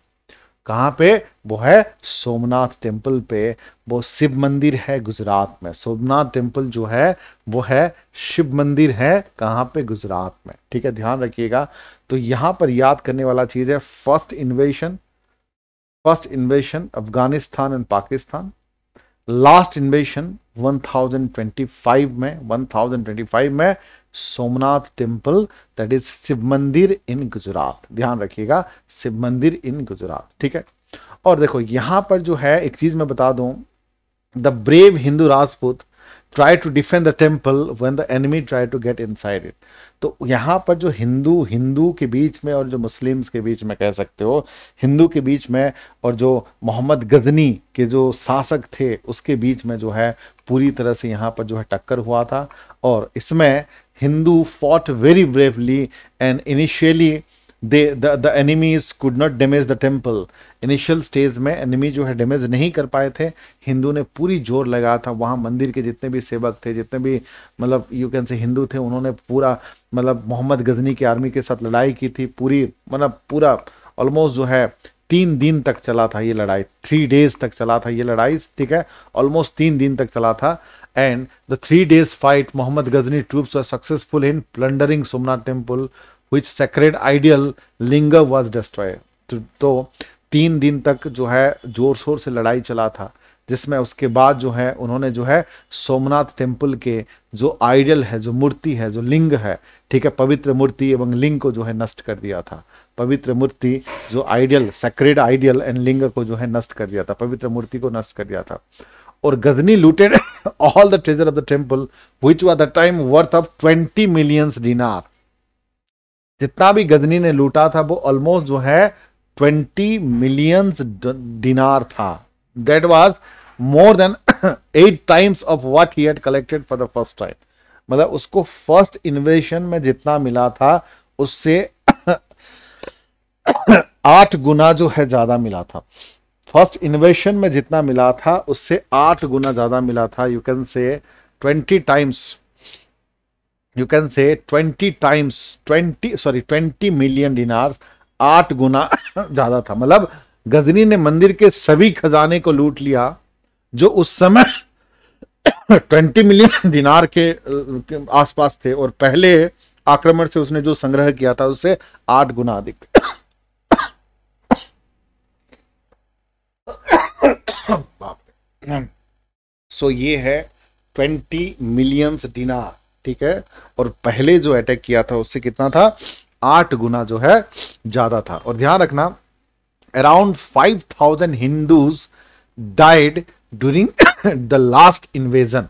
कहाँ पे वो है सोमनाथ टेम्पल पे वो शिव मंदिर है गुजरात में सोमनाथ टेम्पल जो है वो है शिव मंदिर है कहाँ पे गुजरात में ठीक है ध्यान रखिएगा तो यहाँ पर याद करने वाला चीज़ है first invasion first invasion Afghanistan and Pakistan last invasion 1025 में 1025 में Somnath temple that is Shiv मंदिर इन गुजरात ध्यान रखिएगा शिव मंदिर इन गुजरात ठीक है और देखो यहां पर जो है एक चीज मैं बता दूं the brave Hindu Rajput try to defend the temple when the enemy try to get inside it तो यहाँ पर जो हिंदू हिंदू के बीच में और जो मुस्लिम्स के बीच में कह सकते हो हिंदू के बीच में और जो मोहम्मद गजनी के जो शासक थे उसके बीच में जो है पूरी तरह से यहाँ पर जो है टक्कर हुआ था और इसमें Hindu fought very bravely and initially they the enemies could not damage the temple initial stage में एनिमी जो है डैमेज नहीं कर पाए थे हिंदू ने पूरी जोर लगाया था वहाँ मंदिर के जितने भी सेवक थे जितने भी मतलब यू कैन से हिंदू थे उन्होंने पूरा मतलब मोहम्मद गजनी की आर्मी के साथ लड़ाई की थी पूरी मतलब पूरा ऑलमोस्ट जो है तीन दिन तक चला था ये लड़ाई थ्री डेज तक चला था ये लड़ाई ठीक है ऑलमोस्ट तीन दिन तक चला था and the three days fight Mohammad Ghazni troops successful in plundering Somnath temple which sacred ideal लिंग was destroyed तो, तो, तीन दिन तक जो है जोर शोर से लड़ाई चला था जिसमें उसके बाद जो है उन्होंने जो है सोमनाथ टेम्पल के जो आइडियल है जो मूर्ति है जो लिंग है ठीक है पवित्र मूर्ति एवं लिंग को जो है नष्ट कर दिया था पवित्र मूर्ति जो आइडियल सेक्रेड आइडियल एंड लिंग को जो है नष्ट कर दिया था पवित्र मूर्ति को नष्ट कर दिया था और Ghazni looted all the treasure of the temple which were the time worth of twenty millions dinar जितना भी गदनी ने लूटा था वो ऑलमोस्ट जो है ट्वेंटी मिलियन दिनार था that was more than eight times of what he had collected for the first time मतलब उसको फर्स्ट इन्वेशन में जितना मिला था उससे आठ गुना जो है ज्यादा मिला था फर्स्ट इन्वेशन में जितना मिला था उससे आठ गुना ज्यादा मिला था you can say twenty times you can say twenty times twenty sorry twenty million dinars आठ गुना ज्यादा था मतलब गजनी ने मंदिर के सभी खजाने को लूट लिया जो उस समय ट्वेंटी मिलियन दिनार के, आसपास थे और पहले आक्रमण से उसने जो संग्रह किया था उससे आठ गुना अधिक सो ये है ट्वेंटी मिलियंस डिनार ठीक है और पहले जो अटैक किया था उससे कितना था आठ गुना जो है ज्यादा था और ध्यान रखना around five thousand Hindus died during the last invasion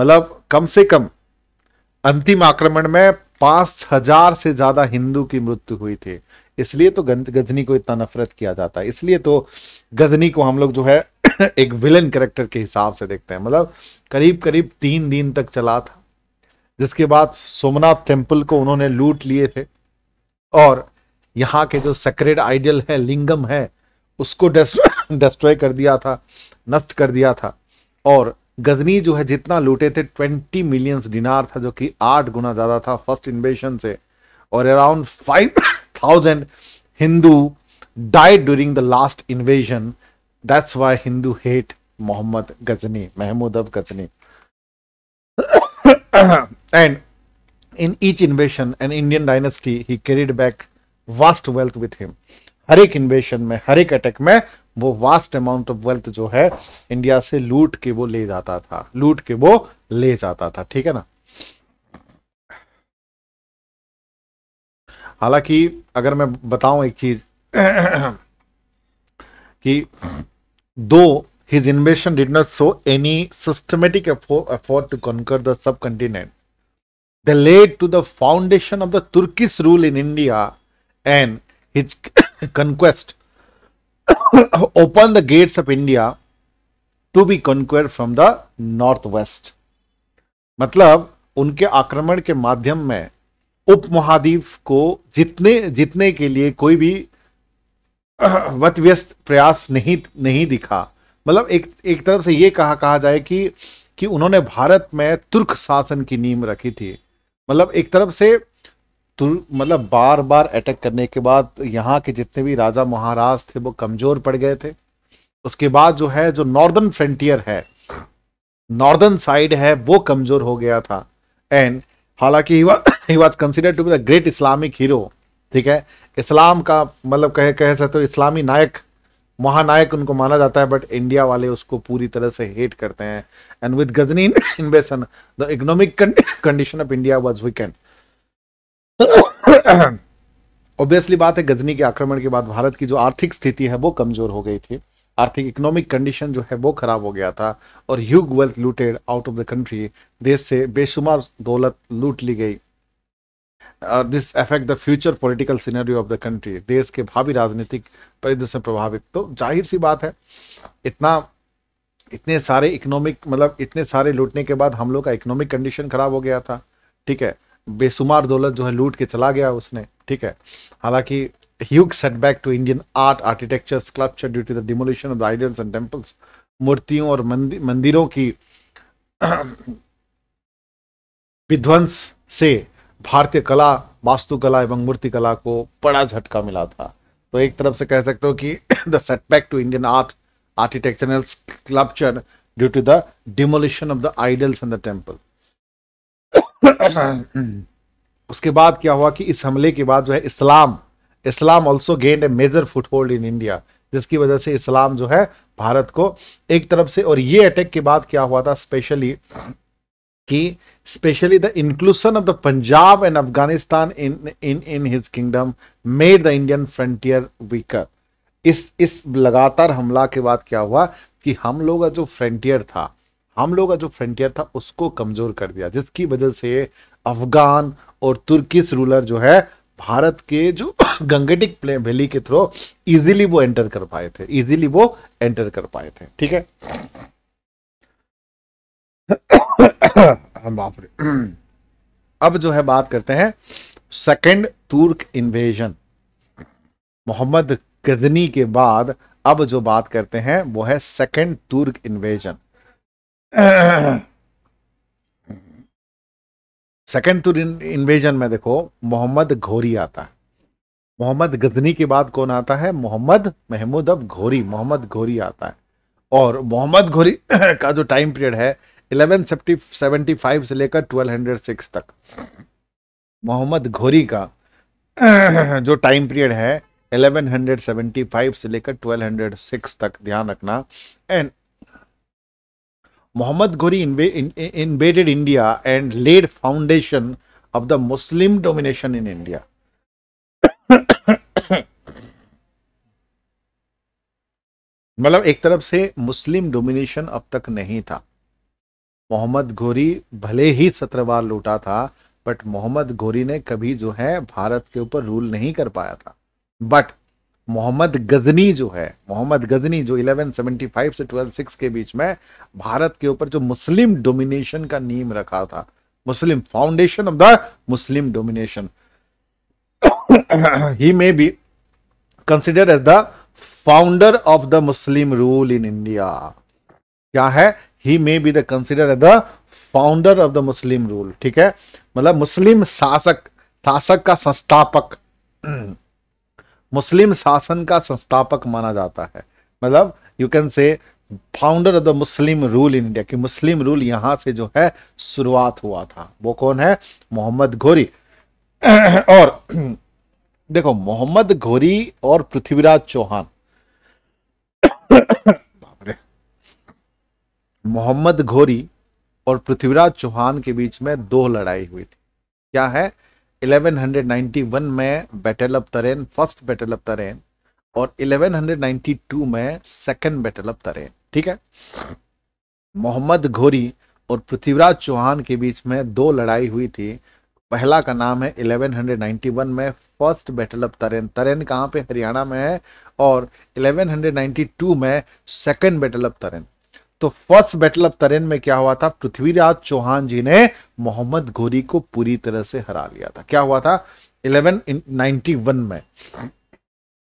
मतलब कम से कम अंतिम आक्रमण में पांच हजार से ज्यादा हिंदू की मृत्यु हुई थी इसलिए तो गजनी को इतना नफरत किया जाता है इसलिए तो गजनी को हम लोग जो है एक विलन करेक्टर के हिसाब से देखते हैं मतलब करीब करीब तीन दिन तक चला था जिसके बाद सोमनाथ टेम्पल को उन्होंने लूट लिए थे और यहाँ के जो सेक्रेड आइडियल है लिंगम है उसको डिस्ट्रॉय कर दिया था नष्ट कर दिया था और गजनी जो है जितना लूटे थे ट्वेंटी मिलियंस डिनार था जो कि आठ गुना ज़्यादा था फर्स्ट इन्वेशन से और around five thousand Hindu died during the last invasion that's why Hindu hate Mohammad Ghazni Mahmud अब Ghazni And in each invasion, an Indian dynasty he carried back vast wealth with him. हर एक इन्वेशन में हर एक अटैक में वो वास्ट अमाउंट ऑफ वेल्थ जो है इंडिया से लूट के वो ले जाता था लूट के वो ले जाता था ठीक है ना हालांकि अगर मैं बताऊं एक चीज कि दो his invasion did not show any systematic effort to conquer the subcontinent They laid to the foundation of the Turkish rule in India and its conquest opened the gates of India to be conquered from the northwest. West मतलब उनके आक्रमण के माध्यम में उप महाद्वीप को जितने जितने के लिए कोई भी वत प्रयास नहीं नहीं दिखा मतलब एक एक तरफ से ये कहा कहा जाए कि कि उन्होंने भारत में तुर्क शासन की नींव रखी थी मतलब एक तरफ से मतलब बार बार अटैक करने के बाद यहाँ के जितने भी राजा महाराज थे वो कमजोर पड़ गए थे उसके बाद जो है जो नॉर्दर्न फ्रंटियर है नॉर्दर्न साइड है वो कमजोर हो गया था एंड हालांकि consider to be the great Islamic hero ठीक है इस्लाम का मतलब कह कह सकते हो इस्लामी नायक महानायक उनको माना जाता है बट इंडिया वाले उसको पूरी तरह से हेट करते हैं and with Ghazni invasion the economic condition of India was weakened obviously बात है गजनी के आक्रमण के बाद भारत की जो आर्थिक स्थिति है वो कमजोर हो गई थी आर्थिक इकोनॉमिक कंडीशन जो है वो खराब हो गया था और huge wealth looted out of the country देश से बेशुमार दौलत लूट ली गई और this affect the future political scenario of the country देश के भावी राजनीतिक परिदृश्य प्रभावित तो जाहिर सी बात है इतना इतने सारे इकोनॉमिक मतलब इतने सारे लूटने के बाद हम लोग का इकोनॉमिक कंडीशन खराब हो गया था ठीक है बेसुमार दौलत जो है लूट के चला गया उसने ठीक है हालांकि huge setback to Indian art architecture sculpture due to the demolition of the idols and temples मूर्तियों और मंदिरों की विध्वंस से भारतीय कला वास्तुकला एवं मूर्तिकला को बड़ा झटका मिला था तो एक तरफ से कह सकते हो कि the setback to Indian art architectural sculpture due to the demolition of the idols in the temple उसके बाद क्या हुआ कि इस हमले के बाद जो है Islam Islam also gained a major foothold in India जिसकी वजह से इस्लाम जो है भारत को एक तरफ से और ये अटैक के बाद क्या हुआ था especially he especially the inclusion of the Punjab and Afghanistan in in in his kingdom made the Indian frontier weaker. इस इस लगातार हमला के बाद क्या हुआ कि हम लोग का जो फ्रंटियर था हम लोग का जो फ्रंटियर था उसको कमजोर कर दिया जिसकी वजह से अफगान और तुर्की रूलर जो है भारत के जो गंगेटिक वैली के थ्रू इजीली वो एंटर कर पाए थे इजीली वो एंटर कर पाए थे ठीक है बाप रे अब जो है बात करते हैं सेकंड तुर्क इन्वेजन मोहम्मद गजनी के बाद अब जो बात करते हैं वो है सेकंड तुर्क इन्वेजन सेकंड तुर्क इन्वेजन में देखो मोहम्मद घोरी आता है मोहम्मद गजनी के बाद कौन आता है मोहम्मद महमूद अब घोरी मोहम्मद घोरी आता है और मोहम्मद घोरी का जो टाइम पीरियड है इलेवन सेवेंटी फाइव से लेकर ट्वेल्व हंड्रेड सिक्स तक मोहम्मद घोरी का जो टाइम पीरियड है 1175 से लेकर 1206 तक ध्यान रखना and Mohammad Ghori invaded India and laid foundation of the Muslim domination in India मतलब एक तरफ से मुस्लिम डोमिनेशन अब तक नहीं था मोहम्मद घोरी भले ही सत्रह बार लूटा था बट मोहम्मद घोरी ने कभी जो है भारत के ऊपर रूल नहीं कर पाया था बट मोहम्मद गजनी जो है मोहम्मद गजनी जो 1175 से 126 के बीच में भारत के ऊपर जो मुस्लिम डोमिनेशन का नियम रखा था Muslim foundation of the Muslim domination he may be consider as the founder of the Muslim rule in India क्या है he may be the consider the founder of the Muslim rule ठीक है मतलब मुस्लिम शासक शासक का संस्थापक मुस्लिम शासन का संस्थापक माना जाता है मतलब you can say founder of the Muslim rule in India कि मुस्लिम रूल यहां से जो है शुरुआत हुआ था वो कौन है मोहम्मद घोरी और देखो मोहम्मद घोरी और पृथ्वीराज चौहान मोहम्मद घोरी और पृथ्वीराज चौहान के बीच में दो लड़ाई हुई थी क्या है 1191 में battle of Tarain first battle of Tarain और 1192 में सेकंड बैटल ऑफ तरेन ठीक है मोहम्मद घोरी और पृथ्वीराज चौहान के बीच में दो लड़ाई हुई थी पहला का नाम है 1191 में फर्स्ट बैटल ऑफ तरेन तरेन कहाँ पे हरियाणा में है और 1192 में सेकंड बैटल ऑफ तरेन तो फर्स्ट बैटल ऑफ तरेन में क्या हुआ था पृथ्वीराज चौहान जी ने मोहम्मद घोरी को पूरी तरह से हरा लिया था क्या हुआ था वन में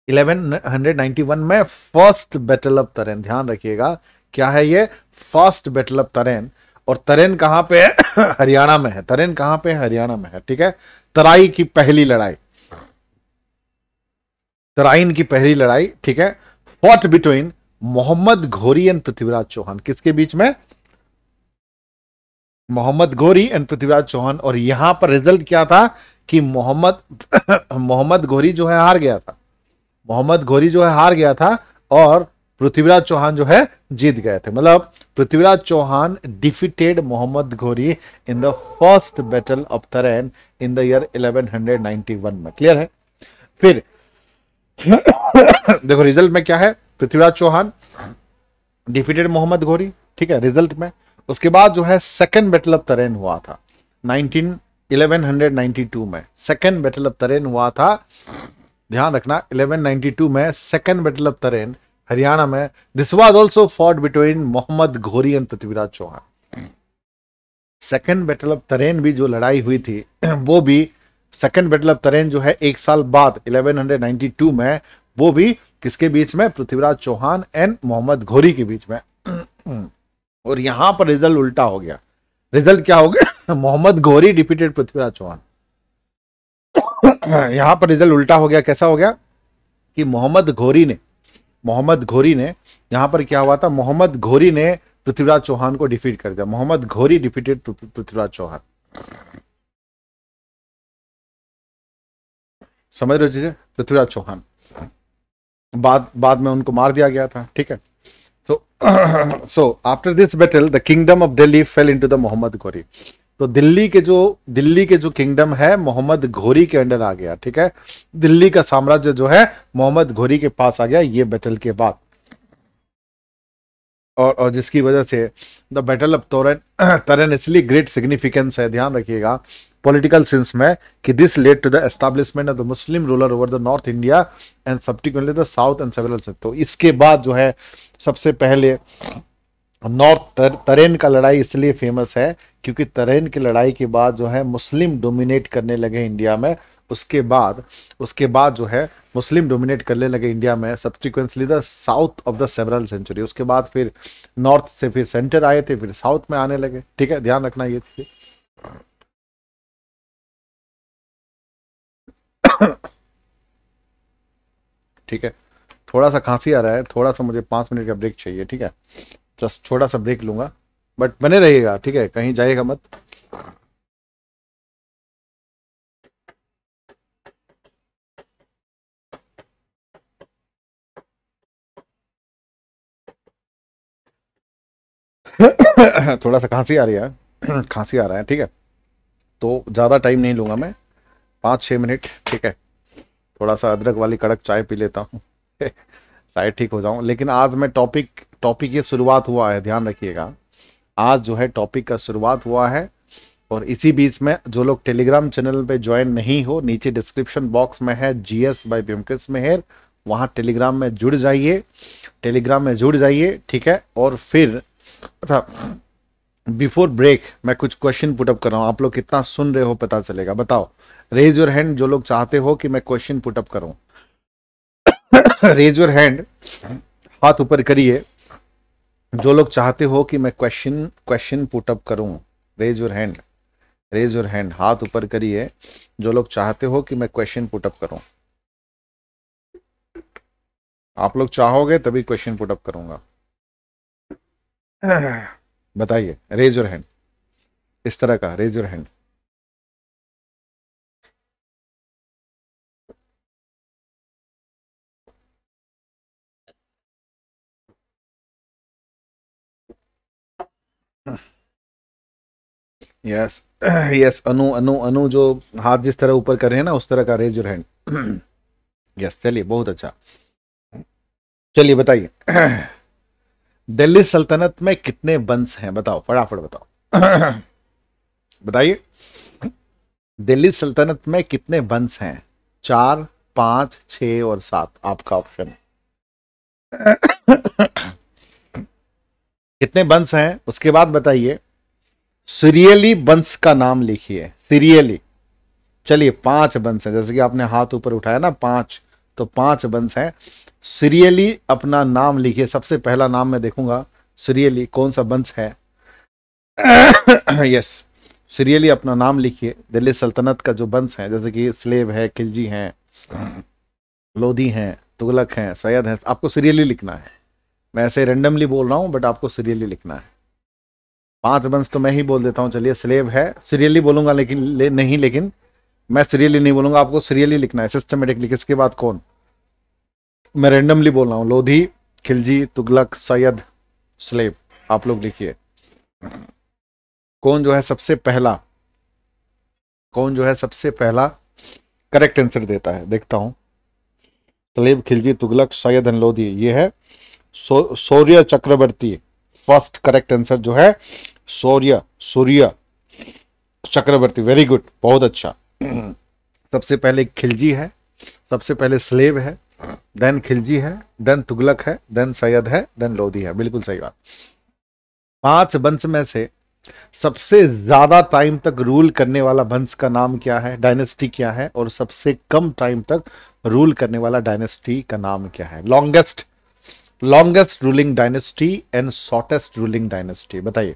1191 में फर्स्ट बैटल ऑफ तरेन ध्यान रखिएगा क्या है ये फर्स्ट बैटल ऑफ तरेन और तरेन कहां पे है हरियाणा में है तरेन कहां पे है हरियाणा में है ठीक है तराई की पहली लड़ाई तराइन की पहली लड़ाई ठीक है fought between Mohammad Ghori and Prithviraj Chauhan किसके बीच में मोहम्मद घोरी एंड पृथ्वीराज चौहान और यहां पर रिजल्ट क्या था कि मोहम्मद मोहम्मद घोरी जो है हार गया था मोहम्मद घोरी जो है हार गया था और पृथ्वीराज चौहान जो है जीत गए थे मतलब Prithviraj Chauhan defeated Mohammad Ghori in the first battle of Tarain in the year 1191 में क्लियर है फिर देखो रिजल्ट में क्या है पृथ्वीराज चौहान डिफीटेड मोहम्मद घोरी ठीक है रिजल्ट में उसके बाद जो है सेकेंड बैटल ऑफ तरेन हुआ था नाइनटी टू में सेकेंड बैटल ऑफ तरेन हुआ था ध्यान रखना इलेवन नाइनटी टू में second battle of Tarain Haryana में this was also fought between Mohammad Ghori and Prithviraj Chauhan second battle of Tarain भी जो लड़ाई हुई थी वो भी सेकेंड बैटल ऑफ तरेन जो है एक साल बाद इलेवन हंड्रेड नाइनटी टू में वो भी किसके बीच में पृथ्वीराज चौहान एंड मोहम्मद घोरी के बीच में और यहां पर रिजल्ट उल्टा हो गया रिजल्ट क्या हो गया मोहम्मद घोरी डिफीटेड पृथ्वीराज चौहान यहां पर रिजल्ट उल्टा हो गया कैसा हो गया कि मोहम्मद घोरी ने मोहम्मद घोरी ने यहां पर क्या हुआ था मोहम्मद घोरी ने पृथ्वीराज चौहान को डिफीट कर दिया मोहम्मद घोरी डिफीटेड पृथ्वीराज चौहान समझ रहे हो चीजें पृथ्वीराज चौहान बाद बाद में उनको मार दिया गया था ठीक है so so after this battle the kingdom of Delhi fell into the Mohammad Ghori तो दिल्ली के जो दिल्ली के जो किंगडम है मोहम्मद घोरी के अंडर आ गया ठीक है दिल्ली का साम्राज्य जो है मोहम्मद घोरी के पास आ गया ये बैटल के बाद और, और जिसकी वजह से the battle of Tarain Tarain इसलिए ग्रेट सिग्निफिकेंस है ध्यान रखिएगा पॉलिटिकल सेंस में कि this led to the establishment of the Muslim ruler over the north India and subsequently the south and several तो इसके बाद जो है सबसे पहले नॉर्थ तरेन का लड़ाई इसलिए फेमस है क्योंकि तरेन की लड़ाई के बाद जो है मुस्लिम डोमिनेट करने लगे इंडिया में उसके बाद उसके बाद जो है मुस्लिम डोमिनेट करने लगे इंडिया में subsequently the south of the several century उसके बाद फिर नॉर्थ से फिर सेंटर आए थे फिर साउथ में आने लगे ठीक है ध्यान रखना ये थी ठीक है थोड़ा सा खांसी आ रहा है थोड़ा सा मुझे पांच मिनट का ब्रेक चाहिए ठीक है जस्ट छोटा सा ब्रेक लूंगा बट बने रहिएगा ठीक है कहीं जाएगा मत थोड़ा सा खांसी आ रही है खांसी आ रहा है ठीक है तो ज़्यादा टाइम नहीं लूँगा मैं पाँच छः मिनट ठीक है थोड़ा सा अदरक वाली कड़क चाय पी लेता हूँ शायद ठीक हो जाऊँ लेकिन आज मैं टॉपिक टॉपिक ये शुरुआत हुआ है ध्यान रखिएगा आज जो है टॉपिक का शुरुआत हुआ है और इसी बीच में जो लोग टेलीग्राम चैनल पे ज्वाइन नहीं हो नीचे डिस्क्रिप्शन बॉक्स में है जी एस बाई मेहर वहाँ टेलीग्राम में जुड़ जाइए टेलीग्राम में जुड़ जाइए ठीक है और फिर अच्छा बिफोर ब्रेक मैं कुछ क्वेश्चन पुटअप कर रहा हूँ आप लोग कितना सुन रहे हो पता चलेगा बताओ रेज योर हैंड जो लोग चाहते हो कि मैं क्वेश्चन पुटअप करूं रेज योर हैंड हाथ ऊपर करिए जो लोग चाहते हो कि मैं क्वेश्चन क्वेश्चन पुटअप करूं raise your hand raise your hand हाथ ऊपर करिए जो लोग चाहते हो कि मैं क्वेश्चन पुटअप करूं आप लोग चाहोगे तभी क्वेश्चन पुटअप करूंगा बताइए रेज योर हैंड इस तरह का raise your hand yes yes Anu Anu Anu जो हाथ जिस तरह ऊपर कर रहे हैं ना उस तरह का रेज योर हैंड यस चलिए बहुत अच्छा चलिए बताइए दिल्ली सल्तनत में कितने वंश हैं बताओ फटाफट बताओ बताइए दिल्ली सल्तनत में कितने वंश हैं चार पांच छ और सात आपका ऑप्शन कितने वंश हैं उसके बाद बताइए सीरियली वंश का नाम लिखिए सीरियली चलिए पांच वंश हैं जैसे कि आपने हाथ ऊपर उठाया ना पांच तो पांच वंश हैं सीरियली अपना नाम लिखिए सबसे पहला नाम मैं देखूंगा सीरियली कौन सा वंश है यस सीरियली अपना नाम लिखिए दिल्ली सल्तनत का जो वंश है जैसे कि स्लेब है खिलजी हैं लोधी हैं तुगलक हैं सैयद हैं आपको सीरियली लिखना है मैं ऐसे रेंडमली बोल रहा हूँ बट आपको सीरियली लिखना है पांच वंश तो मैं ही बोल देता हूँ चलिए स्लेब है सीरियली बोलूंगा लेकिन ले, नहीं लेकिन मैं सीरियली नहीं बोलूंगा आपको सीरियली लिखना है सिस्टमेटिकली किसके बाद कौन मैं रेंडमली बोल रहा हूँ लोधी खिलजी तुगलक सैयद स्लेब आप लोग लिखिए कौन जो है सबसे पहला कौन जो है सबसे पहला करेक्ट आंसर देता है देखता हूं सलेब खिलजी तुगलक सैयद लोधी ये है सौर्य चक्रवर्ती फर्स्ट करेक्ट आंसर जो है सौर्य सूर्य चक्रवर्ती वेरी गुड बहुत अच्छा सबसे पहले खिलजी है सबसे पहले स्लेब है देन खिलजी है देन तुगलक है देन सैयद है देन लोधी है बिल्कुल सही बात पांच वंश में से सबसे ज्यादा टाइम तक रूल करने वाला वंश का नाम क्या है डायनेस्टी क्या है और सबसे कम टाइम तक रूल करने वाला डायनेस्टी का नाम क्या है longest longest ruling dynasty and shortest ruling dynasty बताइए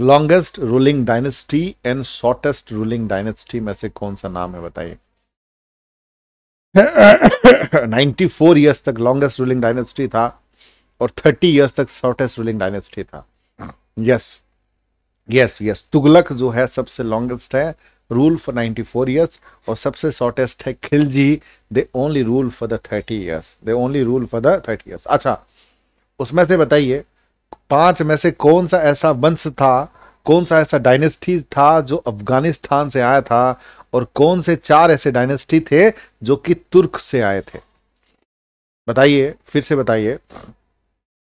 longest ruling dynasty and shortest ruling dynasty में से कौन सा नाम है बताइए नाइन्टी फोर ईयर्स तक लॉन्गेस्ट रूलिंग डायनेस्टी था और थर्टी ईयर्स तक शॉर्टेस्ट रूलिंग डायनेस्टी था यस यस यस तुगलक जो है सबसे लॉन्गेस्ट है रूल फॉर फोर ईयर्स और सबसे शॉर्टेस्ट है Khilji they only rule for the thirty years they only rule for the thirty years अच्छा उसमें से बताइए पांच में से कौन सा ऐसा वंश था कौन सा ऐसा डायनेस्टी था जो अफगानिस्तान से आया था और कौन से चार ऐसे डायनेस्टी थे जो कि तुर्क से आए थे बताइए फिर से बताइए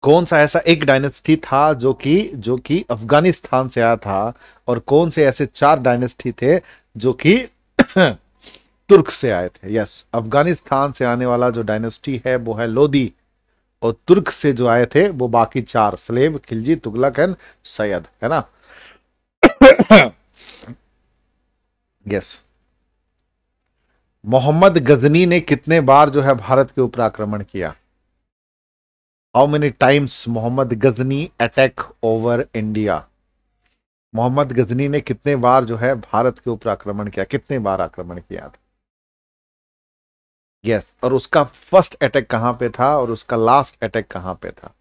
कौन सा ऐसा एक डायनेस्टी था जो कि जो कि अफगानिस्तान से आया था और कौन से ऐसे चार डायनेस्टी थे जो कि तुर्क से आए थे यस अफगानिस्तान से आने वाला जो डायनेस्टी है वो है लोदी और तुर्क से जो आए थे वो बाकी चार स्लेब खिलजी तुगलक एंड सैयद है ना यस मोहम्मद गजनी ने कितने बार जो है भारत के ऊपर आक्रमण किया how many times Mohammad Ghazni attack over India Mohammad Ghazni ने कितने बार जो है भारत के ऊपर आक्रमण किया कितने बार आक्रमण किया था यस yes. और उसका फर्स्ट अटैक कहां पे था और उसका लास्ट अटैक कहां पे था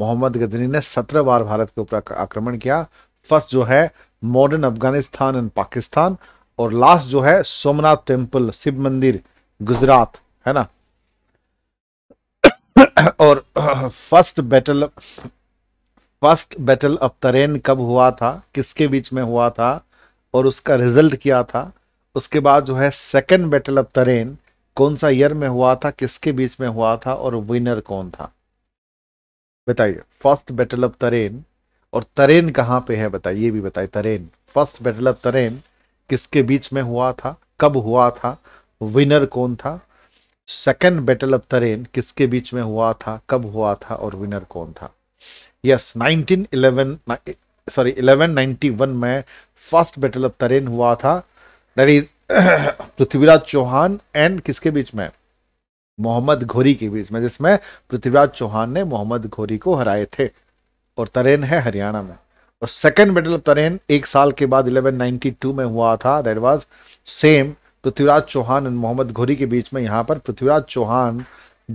मोहम्मद गजनी ने सत्रह बार भारत के ऊपर आक्रमण किया फर्स्ट जो है मॉडर्न अफगानिस्तान एंड पाकिस्तान और लास्ट जो है सोमनाथ टेम्पल शिव मंदिर गुजरात है ना और first battle first battle of Tarain कब हुआ था किसके बीच में हुआ था और उसका रिजल्ट क्या था उसके बाद जो है सेकेंड बैटल ऑफ तरेन कौन सा ईयर में हुआ था किसके बीच में हुआ था और विनर कौन था बताइए फर्स्ट बैटल ऑफ तरेन और तरेन कहाँ पे है बताइए ये भी बताइए तरेन फर्स्ट बैटल ऑफ तरेन किसके बीच में हुआ था कब हुआ था विनर कौन था सेकेंड बैटल ऑफ तरेन किसके बीच में हुआ था कब हुआ था और विनर कौन था yes nineteen eleven sorry eleven ninety one में फर्स्ट बैटल ऑफ तरेन हुआ था that is Prithviraj Chauhan and किसके बीच में मोहम्मद घोरी के बीच में जिसमें पृथ्वीराज चौहान ने मोहम्मद घोरी को हराए थे और तरेन है हरियाणा में और सेकंड बैटल ऑफ तरेन एक साल के बाद 1192 में हुआ था that was same Prithviraj Chauhan and Mohammad Ghori के बीच में यहाँ पर पृथ्वीराज चौहान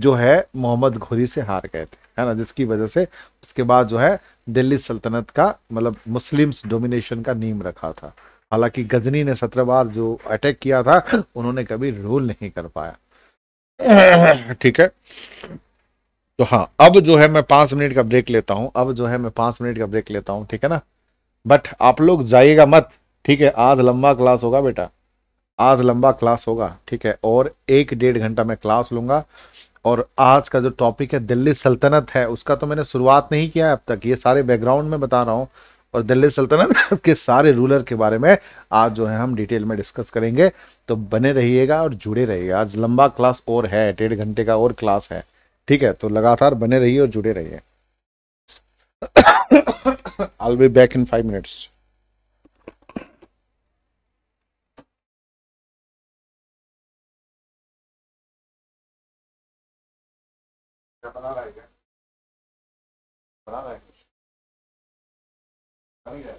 जो है मोहम्मद घोरी से हार गए थे है ना जिसकी वजह से उसके बाद जो है दिल्ली सल्तनत का मतलब मुस्लिम्स डोमिनेशन का नीम रखा था हालांकि गजनी ने सत्रह बार जो अटैक किया था उन्होंने कभी रूल नहीं कर पाया ठीक है तो हाँ अब जो है मैं पांच मिनट का ब्रेक लेता हूँ अब जो है मैं पांच मिनट का ब्रेक लेता हूँ ठीक है ना बट आप लोग जाइएगा मत ठीक है आज लंबा क्लास होगा बेटा आज लंबा क्लास होगा ठीक है और एक डेढ़ घंटा मैं क्लास लूंगा और आज का जो टॉपिक है दिल्ली सल्तनत है उसका तो मैंने शुरुआत नहीं किया है अब तक ये सारे बैकग्राउंड में बता रहा हूँ और दिल्ली सल्तनत के सारे रूलर के बारे में आज जो है हम डिटेल में डिस्कस करेंगे तो बने रहिएगा और जुड़े रहिएगा आज लंबा क्लास और है डेढ़ घंटे का और क्लास है ठीक है तो लगातार बने रहिए और जुड़े रहिए I'll be back in five minutes बना रहा बना रहा है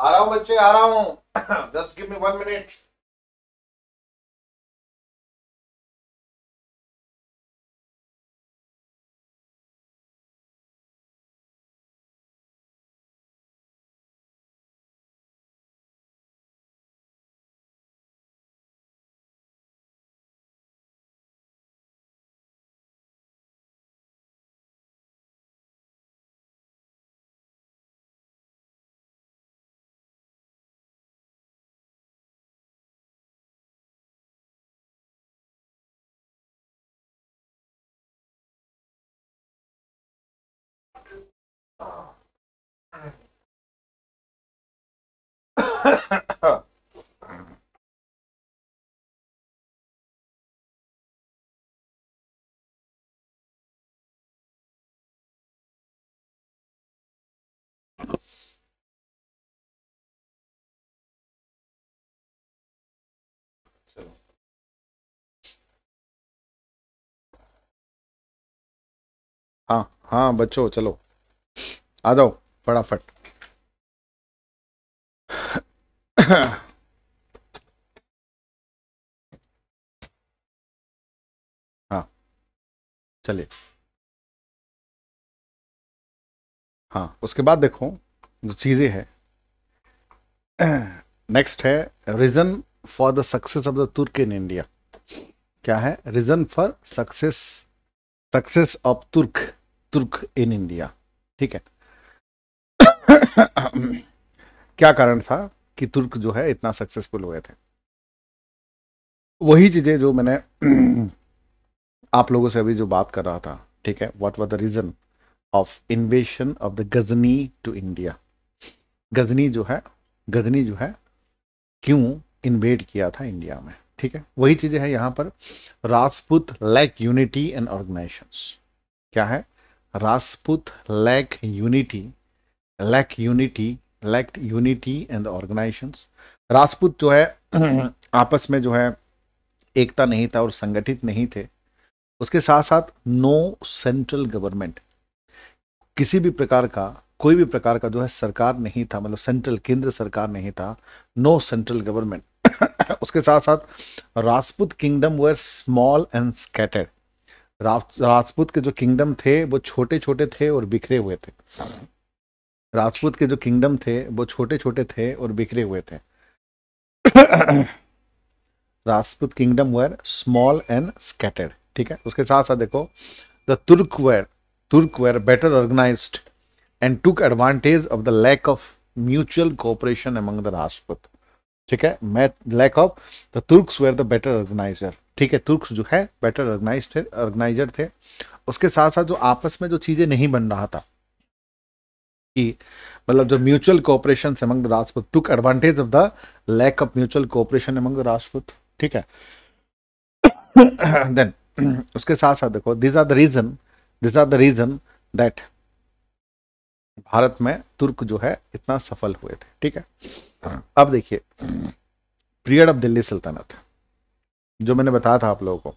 आ रहा हूं बच्चे आ रहा हूं just give me one minute हाँ हाँ बच्चों चलो आ जाओ फटाफट हाँ।, हाँ चलिए हाँ उसके बाद देखो जो चीज़ें हैं नेक्स्ट है reason for the success of the Turk in India क्या है reason for success success of Turk Turk in India ठीक है क्या कारण था कि तुर्क जो है इतना सक्सेसफुल हुए थे वही चीज़ें जो मैंने आप लोगों से अभी जो बात कर रहा था ठीक है what were the reason of invasion of the Ghazni to India Ghazni जो है गजनी जो है क्यों इन्वेट किया था इंडिया में ठीक है वही चीज़ें हैं यहां पर Rajput lack unity and organization क्या है Rajput lack unity lack unity lacked unity in the organizations Rajput जो है आपस में जो है एकता नहीं था और संगठित नहीं थे उसके साथ साथ नो सेंट्रल गवर्नमेंट किसी भी प्रकार का कोई भी प्रकार का जो है सरकार नहीं था मतलब सेंट्रल केंद्र सरकार नहीं था नो सेंट्रल गवर्नमेंट उसके साथ साथ Rajput kingdom were small and scattered Rajput के जो किंगडम थे वो छोटे छोटे थे और बिखरे हुए थे राजपूत के जो किंगडम थे वो छोटे छोटे थे और बिखरे हुए थे Rajput kingdom were small and scattered ठीक है उसके साथ साथ देखो the Turk were Turk were better organize and took advantage of the lack of mutual cooperation among the Rajput ठीक है मै lack of the Turks were the better organizer ठीक है तुर्क्स जो है बेटर ऑर्गेनाइज थे ऑर्गेनाइजर थे उसके साथ साथ जो आपस में जो चीज़ें नहीं बन रहा था कि मतलब जो mutual cooperation among the Rajput took advantage of the lack of mutual cooperation among Rajput ठीक है देन उसके साथ साथ देखो this are the reason this are the reason that Bharat में तुर्क जो है इतना सफल हुए थे ठीक है अब देखिए पीरियड ऑफ दिल्ली सल्तनत जो मैंने बताया था आप लोगों को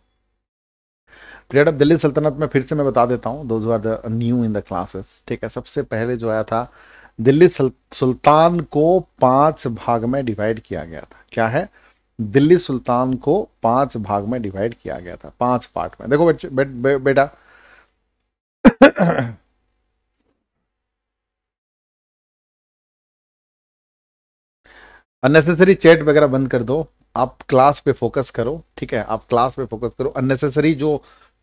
पीरियड ऑफ दिल्ली सल्तनत में फिर से मैं बता देता हूँ those are the new in the classes ठीक है सबसे पहले जो आया था दिल्ली सुल्तान को पांच भाग में डिवाइड किया गया था क्या है दिल्ली सुल्तान को पांच भाग में डिवाइड किया गया था पांच पार्ट में देखो बच्चे बे, बे, बेटा अननेसेसरी चैट वगैरह बंद कर दो आप क्लास पे फोकस करो ठीक है आप क्लास पे फोकस करो अननेसेसरी जो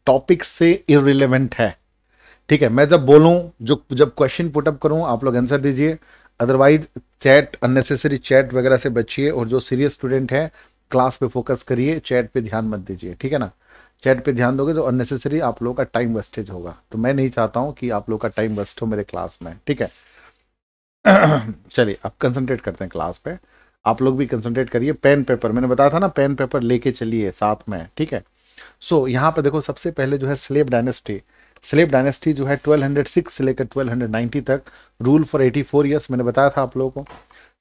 टॉपिक से इरेलीवेंट है ठीक है मैं जब बोलूं जो जब क्वेश्चन पुटअप करूं आप लोग आंसर दीजिए अदरवाइज चैट अननेसेसरी चैट वगैरह से बचिए और जो सीरियस स्टूडेंट हैं क्लास पे फोकस करिए चैट पे ध्यान मत दीजिए ठीक है ना चैट पे ध्यान दोगे तो अननेसेसरी आप लोगों का टाइम वेस्टेज होगा तो मैं नहीं चाहता हूं कि आप लोग का टाइम वेस्ट हो मेरे क्लास में ठीक है चलिए अब कंसंट्रेट करते हैं क्लास पे आप लोग भी कंसंट्रेट करिए पेन पेपर मैंने बताया था ना पेन पेपर लेके चलिए साथ में ठीक है सो so, यहाँ पर देखो सबसे पहले जो है स्लेब डायनेस्टी स्लेब डायनेस्टी जो है 1206 से लेकर 1290 तक रूल फॉर 84 इयर्स मैंने बताया था आप लोगों को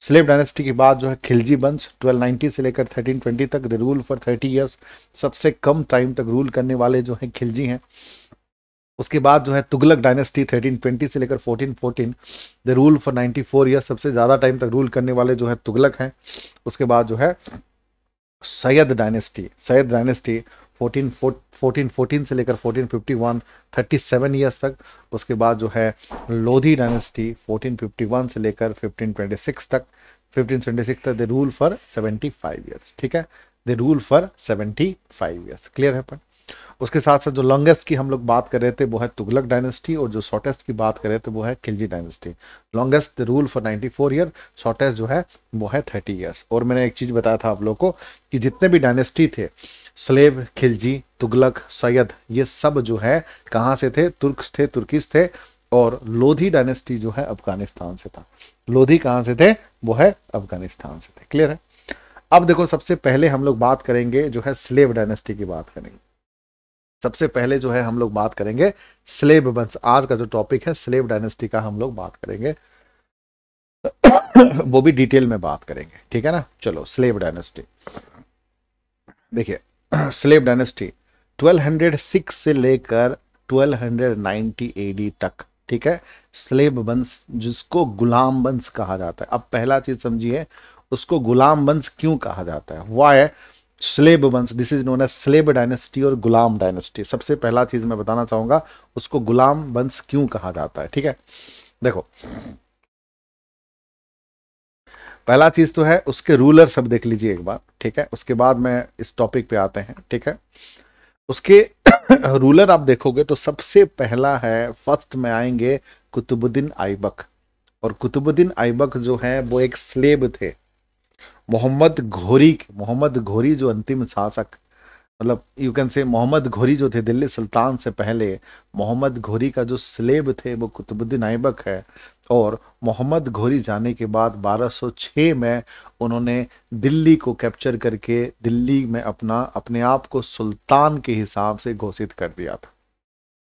स्लेब डायनेस्टी के बाद जो है खिलजी वंश 1290 से लेकर 1320 तक द रूल फॉर 30 इयर्स सबसे कम टाइम तक रूल करने वाले जो है खिलजी हैं उसके बाद जो है तुगलक डायनेस्टी 1320 से लेकर 1414 द रूल फॉर 94 ईयर सबसे ज़्यादा टाइम तक रूल करने वाले जो है तुगलक हैं उसके बाद जो है Sayyid dynasty Sayyid dynasty fourteen fourteen fourteen से लेकर fourteen fifty one thirty seven years तक उसके बाद जो है Lodi dynasty fourteen fifty one से लेकर फिफ्टीन ट्वेंटी सिक्स तक फिफ्टीन ट्वेंटी सिक्स तक the rule for seventy five years ठीक है the rule for seventy five years clear है पर उसके साथ साथ जो लॉन्गेस्ट की हम लोग बात कर रहे थे वो है तुगलक डायनेस्टी और जो शॉर्टेस्ट की बात कर रहे थे वो है Khilji dynasty longest rule for 94 year shortest जो है वो है थर्टी ईयर्स और मैंने एक चीज़ बताया था आप लोग को कि जितने भी डायनेस्टी थे स्लेव खिलजी तुगलक सैयद ये सब जो है कहाँ से थे तुर्क थे तुर्किस थे और लोधी डायनेस्टी जो है अफगानिस्तान से था लोधी कहाँ से थे वो है अफगानिस्तान से थे क्लियर है अब देखो सबसे पहले हम लोग बात करेंगे जो है स्लेव डायनेस्टी की बात करेंगे सबसे पहले जो है हम लोग बात करेंगे स्लेब वंश आज का जो टॉपिक है स्लेब डायनेस्टी का हम लोग बात करेंगे वो भी डिटेल में बात करेंगे ठीक है ना चलो स्लेब डायनेस्टी देखिए स्लेब डायनेस्टी 1206 से लेकर 1290 एडी तक ठीक है स्लेब वंश जिसको गुलाम वंश कहा जाता है अब पहला चीज समझिए उसको गुलाम वंश क्यों कहा जाता है वाई स्लेब वंश this is known as slave dynasty और गुलाम डायनेस्टी सबसे पहला चीज मैं बताना चाहूंगा उसको गुलाम वंश क्यों कहा जाता है ठीक है देखो पहला चीज तो है उसके रूलर सब देख लीजिए एक बार ठीक है उसके बाद में इस टॉपिक पे आते हैं ठीक है उसके रूलर आप देखोगे तो सबसे पहला है फर्स्ट में आएंगे कुतुबुद्दीन आइबक और कुतुबुद्दीन आइबक जो है वो एक स्लेब थे मोहम्मद घोरी मोहम्मद घोरी जो अंतिम शासक मतलब यू कैन से मोहम्मद घोरी जो थे दिल्ली सुल्तान से पहले मोहम्मद घोरी का जो स्लेब थे वो कुतुबुद्दीन ऐबक है और मोहम्मद घोरी जाने के बाद 1206 में उन्होंने दिल्ली को कैप्चर करके दिल्ली में अपना अपने आप को सुल्तान के हिसाब से घोषित कर दिया था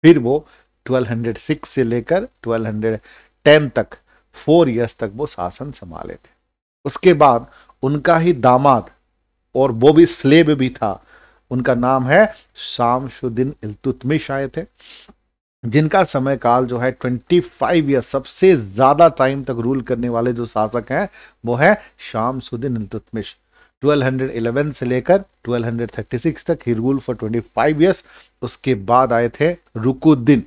फिर वो 1206 से लेकर 1210 तक फोर ईयर्स तक वो शासन संभाले थे उसके बाद उनका ही दामाद और वो भी स्लेब भी था उनका नाम है शामशुद्दीन इलतुतमिश आए थे जिनका समय काल जो है 25 फाइव ईयर सबसे ज्यादा टाइम तक रूल करने वाले जो शासक हैं वो है शामसुद्दीन हंड्रेड 1211 से लेकर 1236 तक ही रूल फॉर 25 ईयर्स उसके बाद आए थे रुकुद्दीन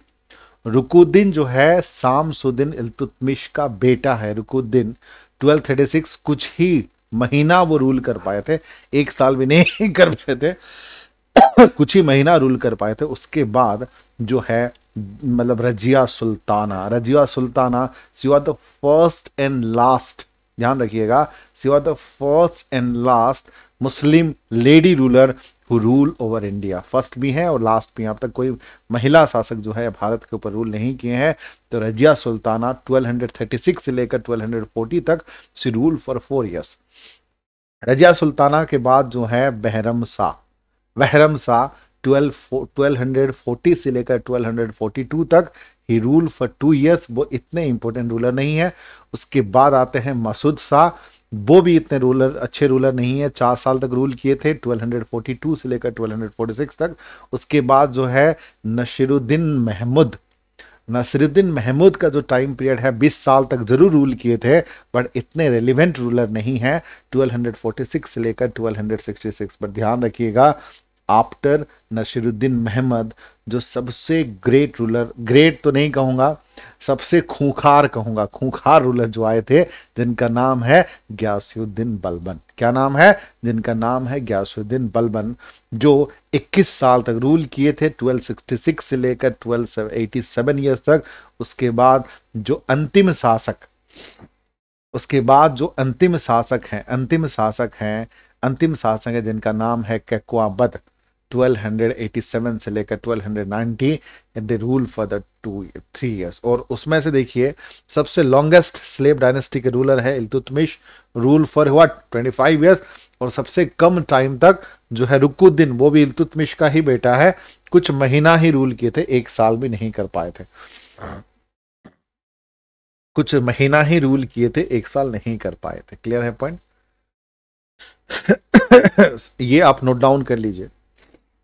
रुकुद्दीन जो है सुद्दीन इलतुतमिश का बेटा है रुकुद्दीन 1236 कुछ ही महीना वो रूल कर पाए थे एक साल भी नहीं कर पाए थे कुछ ही महीना रूल कर पाए थे उसके बाद जो है मतलब रजिया सुल्ताना रजिया सुल्ताना सिवा द फर्स्ट एंड लास्ट ध्यान रखिएगा she was the first and last Muslim lady ruler who rule over India first भी हैं और लास्ट भी यहाँ तक कोई महिला शासक जो है भारत के ऊपर रूल नहीं किए हैं तो रजिया सुल्ताना 1236 से लेकर 1240 तक she rule for four years Razia Sultana के बाद जो है बहरम शाह बहरम शाह 1240 से लेकर 1242 तक he rule for two years वो इतने इंपॉर्टेंट रूलर नहीं है उसके बाद आते हैं मसूद शाह वो भी इतने रूलर अच्छे रूलर नहीं है चार साल तक रूल किए थे 1242 से लेकर 1246 तक उसके बाद जो है नशरुद्दीन महमूद नसरुद्दीन महमूद का जो टाइम पीरियड है 20 साल तक जरूर रूल किए थे बट इतने रेलिवेंट रूलर नहीं है 1246 से लेकर 1266 पर ध्यान रखिएगा आफ्टर नशरुद्दीन महमद जो सबसे ग्रेट रूलर ग्रेट तो नहीं कहूँगा सबसे खूंखार कहूंगा खूंखार रूलर जो आए थे जिनका नाम है ग्यासुद्दीन बलबन क्या नाम है जिनका नाम है ग्यासुद्दीन बलबन जो 21 साल तक रूल किए थे 1266 से लेकर 1287 इयर्स तक उसके बाद जो अंतिम शासक उसके बाद जो अंतिम शासक हैं अंतिम शासक हैं अंतिम शासक है जिनका नाम है कैकुआबद 1287 से लेकर 1290 and they rule for the two three years और उसमें से देखिए सबसे लॉन्गेस्ट स्लेब डायनेस्टी के रूलर है Iltutmish rule for what 25 years और सबसे कम टाइम तक जो है रुकुद्दीन वो भी इल्तुतमिश का ही बेटा है कुछ महीना ही रूल किए थे एक साल भी नहीं कर पाए थे कुछ महीना ही रूल किए थे एक साल नहीं कर पाए थे क्लियर है पॉइंट ये आप नोट डाउन कर लीजिए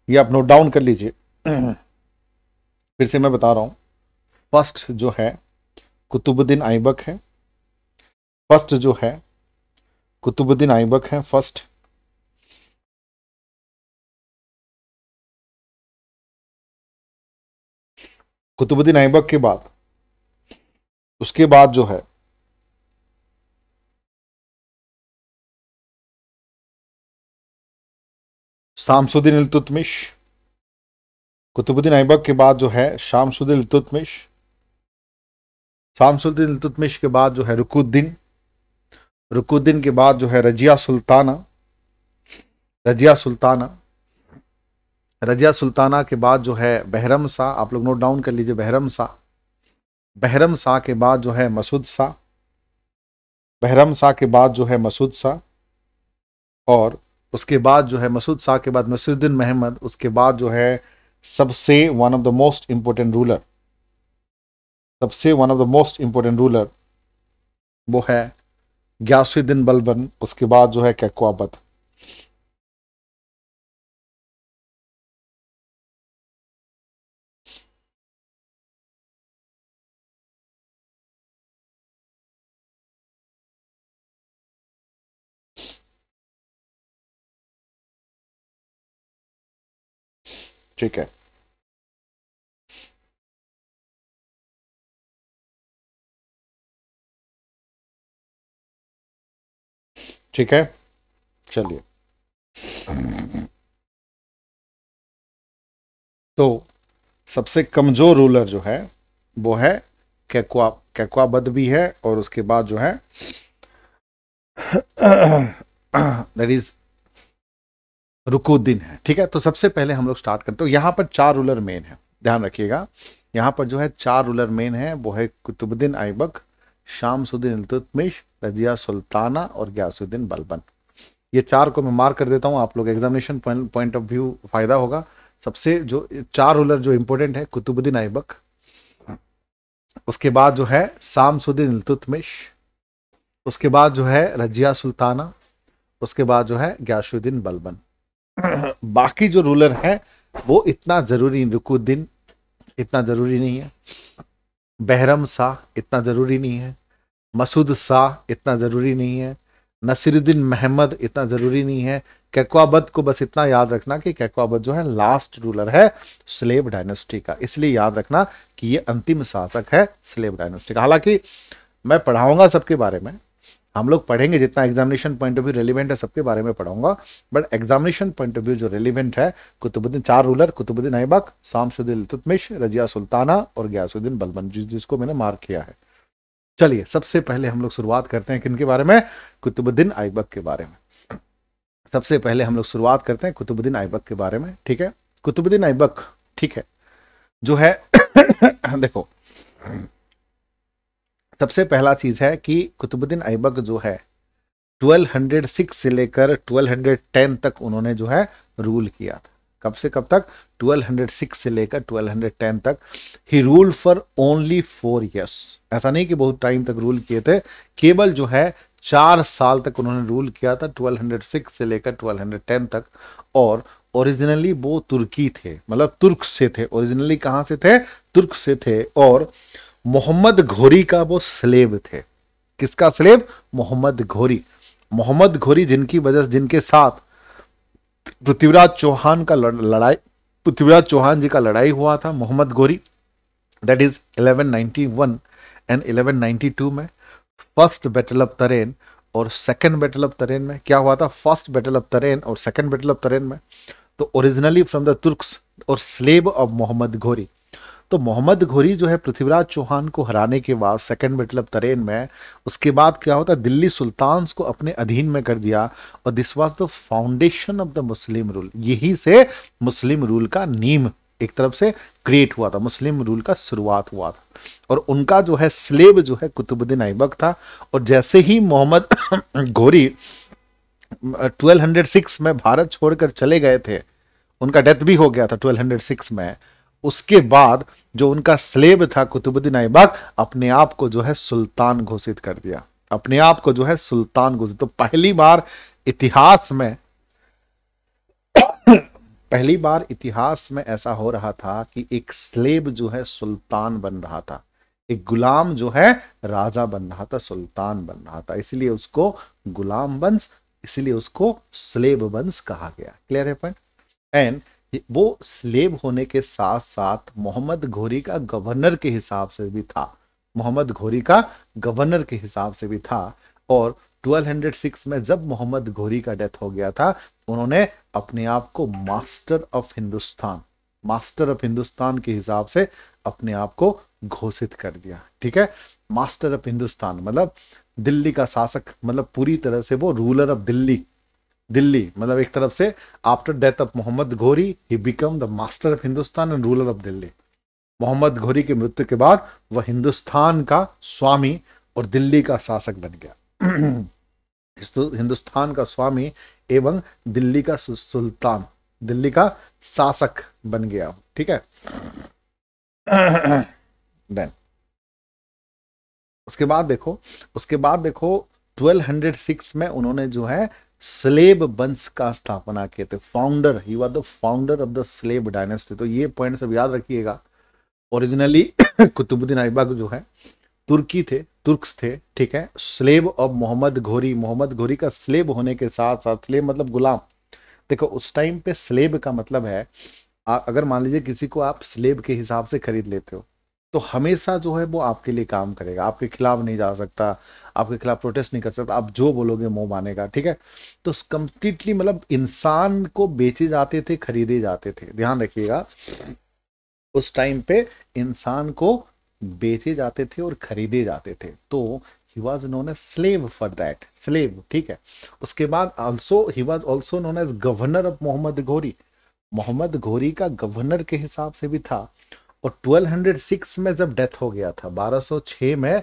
ये आप नोट डाउन कर लीजिए फिर से मैं बता रहा हूँ फर्स्ट जो है कुतुबुद्दीन आइबक है फर्स्ट जो है कुतुबुद्दीन आइबक है फर्स्ट कुतुबुद्दीन आइबक के बाद उसके बाद जो है शामसुद्दीन अलतुतमिश कुतुबुद्दीन ऐबक के बाद जो है शामसुद्दीन अलतुतमिश शामसुद्दीन अलतुतमिश के बाद जो है रुकुद्दीन रुकुद्दीन के बाद जो है रजिया सुल्ताना रजिया सुल्ताना रजिया सुल्ताना के बाद जो है बहरम शाह आप लोग नोट डाउन कर लीजिए बहरम शाह बहरम शाह के बाद जो है मसूद शाह बहरम शाह के बाद जो है मसूद शाह और उसके बाद जो है मसूद शाह के बाद नसरुद्दीन महमद उसके बाद जो है सबसे one of the most important ruler सबसे one of the most important ruler वो है ग्यासुद्दीन बलबन उसके बाद जो है कैकुआबद ठीक है ठीक है चलिए तो सबसे कमजोर रूलर जो है वो है कैकुआ कैकुआ बद भी है और उसके बाद जो है दैट इज रुकुद्दीन है ठीक है तो सबसे पहले हम लोग स्टार्ट करते हो तो यहाँ पर चार रूलर मेन है ध्यान रखिएगा यहाँ पर जो है चार रूलर मेन है वो है कुतुबुद्दीन ऐबक शामसुद्दीन इलतुतमिश रजिया सुल्ताना और ग्यासुद्दीन बलबन ये चार को मैं मार कर देता हूँ आप लोग एग्जामिनेशन पॉइंट ऑफ व्यू फायदा होगा सबसे जो चार रूलर जो इम्पोर्टेंट है कुतुबुद्दीन ऐबक उसके बाद जो है शामसुद्दीन इलतुतमिश उसके बाद जो है रजिया सुल्ताना उसके बाद जो है ग्यासुद्दीन बलबन बाकी जो रूलर है वो इतना जरूरी रुकुद्दीन इतना जरूरी नहीं है बहरम शाह इतना जरूरी नहीं है मसूद शाह इतना जरूरी नहीं है नसीरुद्दीन महमद इतना जरूरी नहीं है कैकवाबद को बस इतना याद रखना कि कैकवाबद जो है लास्ट रूलर है स्लेब डायनेस्टी का इसलिए याद रखना कि ये अंतिम शासक है स्लेब डायनेस्टी का हालांकि मैं पढ़ाऊंगा सबके बारे में हम लोग पढ़ेंगे जितना examination point of view relevant है सबके बारे में पढ़ाऊंगा but examination point of view जो रेलिवेंट है कुतुबुद्दीन चार रूलर कुतुबुद्दीन ऐबक शामसुद्दीन तुतमिश रजिया सुल्ताना और गयासुद्दीन बलबन जिसको मैंने मार्क किया है चलिए सबसे पहले हम लोग शुरुआत करते हैं किनके बारे में कुतुबुद्दीन ऐबक के बारे में सबसे पहले हम लोग शुरुआत करते हैं कुतुबुद्दीन ऐबक के बारे में ठीक है कुतुबुद्दीन ऐबक ठीक है जो है देखो सबसे पहला चीज़ है कि कुतुबुद्दीन ऐबक जो है 1206 से लेकर 1210 तक उन्होंने जो है रूल किया था कब से कब तक 1206 से लेकर 1210 तक he rule for only four years ऐसा नहीं कि बहुत टाइम तक रूल किए थे केवल जो है चार साल तक उन्होंने रूल किया था 1206 से लेकर 1210 तक और ओरिजिनली वो तुर्की थे मतलब तुर्क से थे ओरिजिनली कहाँ से थे तुर्क से थे और मोहम्मद घोरी का वो स्लेब थे किसका स्लेब मोहम्मद घोरी मोहम्मद घोरी जिनकी वजह से जिनके साथ पृथ्वीराज चौहान का लड़ाई पृथ्वीराज चौहान जी का लड़ाई हुआ था मोहम्मद घोरी दैट इज 1191 एंड 1192 में फर्स्ट बैटल ऑफ तरेन और सेकेंड बैटल ऑफ तरेन में क्या हुआ था फर्स्ट बैटल ऑफ तरेन और सेकेंड बैटल ऑफ तरेन में तो ओरिजिनली फ्रॉम द तुर्क और स्लेब ऑफ मोहम्मद घोरी तो मोहम्मद घोरी जो है पृथ्वीराज चौहान को हराने के बाद सेकंड बैटल ऑफ तरेन में उसके बाद क्या होता है दिल्ली सुल्तान को अपने अधीन में कर दिया और this was the foundation of the Muslim rule यही से मुस्लिम रूल का नीम एक तरफ से क्रिएट हुआ था मुस्लिम रूल का शुरुआत हुआ था और उनका जो है स्लेब जो है कुतुबुद्दीन ऐबक था और जैसे ही मोहम्मद घोरी 1206 में भारत छोड़कर चले गए थे उनका डेथ भी हो गया था 1206 में उसके बाद जो उनका स्लेब था कुतुबुद्दीन ऐबक अपने आप को जो है सुल्तान घोषित कर दिया अपने आप को जो है सुल्तान घोषित तो पहली बार इतिहास में पहली बार इतिहास में ऐसा हो रहा था कि एक स्लेब जो है सुल्तान बन रहा था एक गुलाम जो है राजा बन रहा था सुल्तान बन रहा था इसलिए उसको गुलाम वंश इसलिए उसको स्लेब वंश कहा गया क्लियर है पॉइंट एंड वो स्लेब होने के साथ साथ मोहम्मद घोरी का गवर्नर के हिसाब से भी था मोहम्मद घोरी का गवर्नर के हिसाब से भी था और 1206 में जब मोहम्मद घोरी का डेथ हो गया था उन्होंने अपने आप को master of Hindustan master of Hindustan के हिसाब से अपने आप को घोषित कर दिया ठीक है मास्टर ऑफ हिंदुस्तान मतलब दिल्ली का शासक मतलब पूरी तरह से वो रूलर ऑफ दिल्ली दिल्ली मतलब एक तरफ से after death of Mohammad Ghori he become the master of Hindustan and ruler of Delhi Mohammad Ghori की मृत्यु के बाद वह हिंदुस्तान का स्वामी और दिल्ली का शासक बन गया हिंदुस्तान का स्वामी एवं दिल्ली का सुल्तान दिल्ली का शासक बन गया ठीक है देन उसके बाद देखो उसके बाद देखो 1206 में उन्होंने जो है स्लेब वंश का स्थापना किए थे founder he was the founder of the slave dynasty तो ये पॉइंट सब याद रखिएगा ओरिजिनली कुतुबुद्दीन ऐबक जो है तुर्की थे तुर्क्स थे ठीक है स्लेब ऑफ मोहम्मद घोरी मोहम्मद घोरी का स्लेब होने के साथ साथ स्लेब मतलब गुलाम देखो उस टाइम पे स्लेब का मतलब है आ, अगर मान लीजिए किसी को आप स्लेब के हिसाब से खरीद लेते हो तो हमेशा जो है वो आपके लिए काम करेगा आपके खिलाफ नहीं जा सकता आपके खिलाफ प्रोटेस्ट नहीं कर सकता आप जो बोलोगे मोह मानेगा ठीक है तो कंप्लीटली मतलब इंसान को बेचे जाते थे खरीदे जाते थे ध्यान रखिएगा उस टाइम पे इंसान को बेचे जाते थे और खरीदे जाते थे तो he was known as slave for that slave ठीक है उसके बाद also he was also known as governor of Mohammad Ghori Mohammad Ghori का गवर्नर के हिसाब से भी था और 1206 में जब डेथ हो गया था 1206 में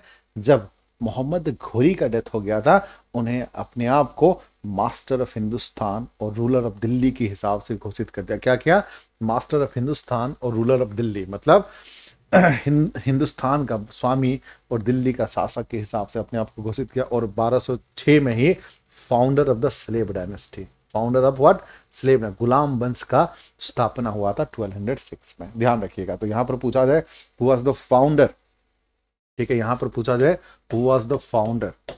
जब मोहम्मद घोरी का डेथ हो गया था उन्हें अपने आप को मास्टर ऑफ हिंदुस्तान और रूलर ऑफ दिल्ली के हिसाब से घोषित कर दिया क्या क्या मास्टर ऑफ हिंदुस्तान और रूलर ऑफ दिल्ली मतलब हिंदुस्तान का स्वामी और दिल्ली का शासक के हिसाब से अपने आप को घोषित किया और 1206 में he founder of the slave dynasty founder of what slave ने गुलाम वंश का स्थापना हुआ था 1206 में ध्यान रखिएगा तो यहां पर पूछा जाए हु वाज द फाउंडर ठीक है यहां पर पूछा जाए who was the founder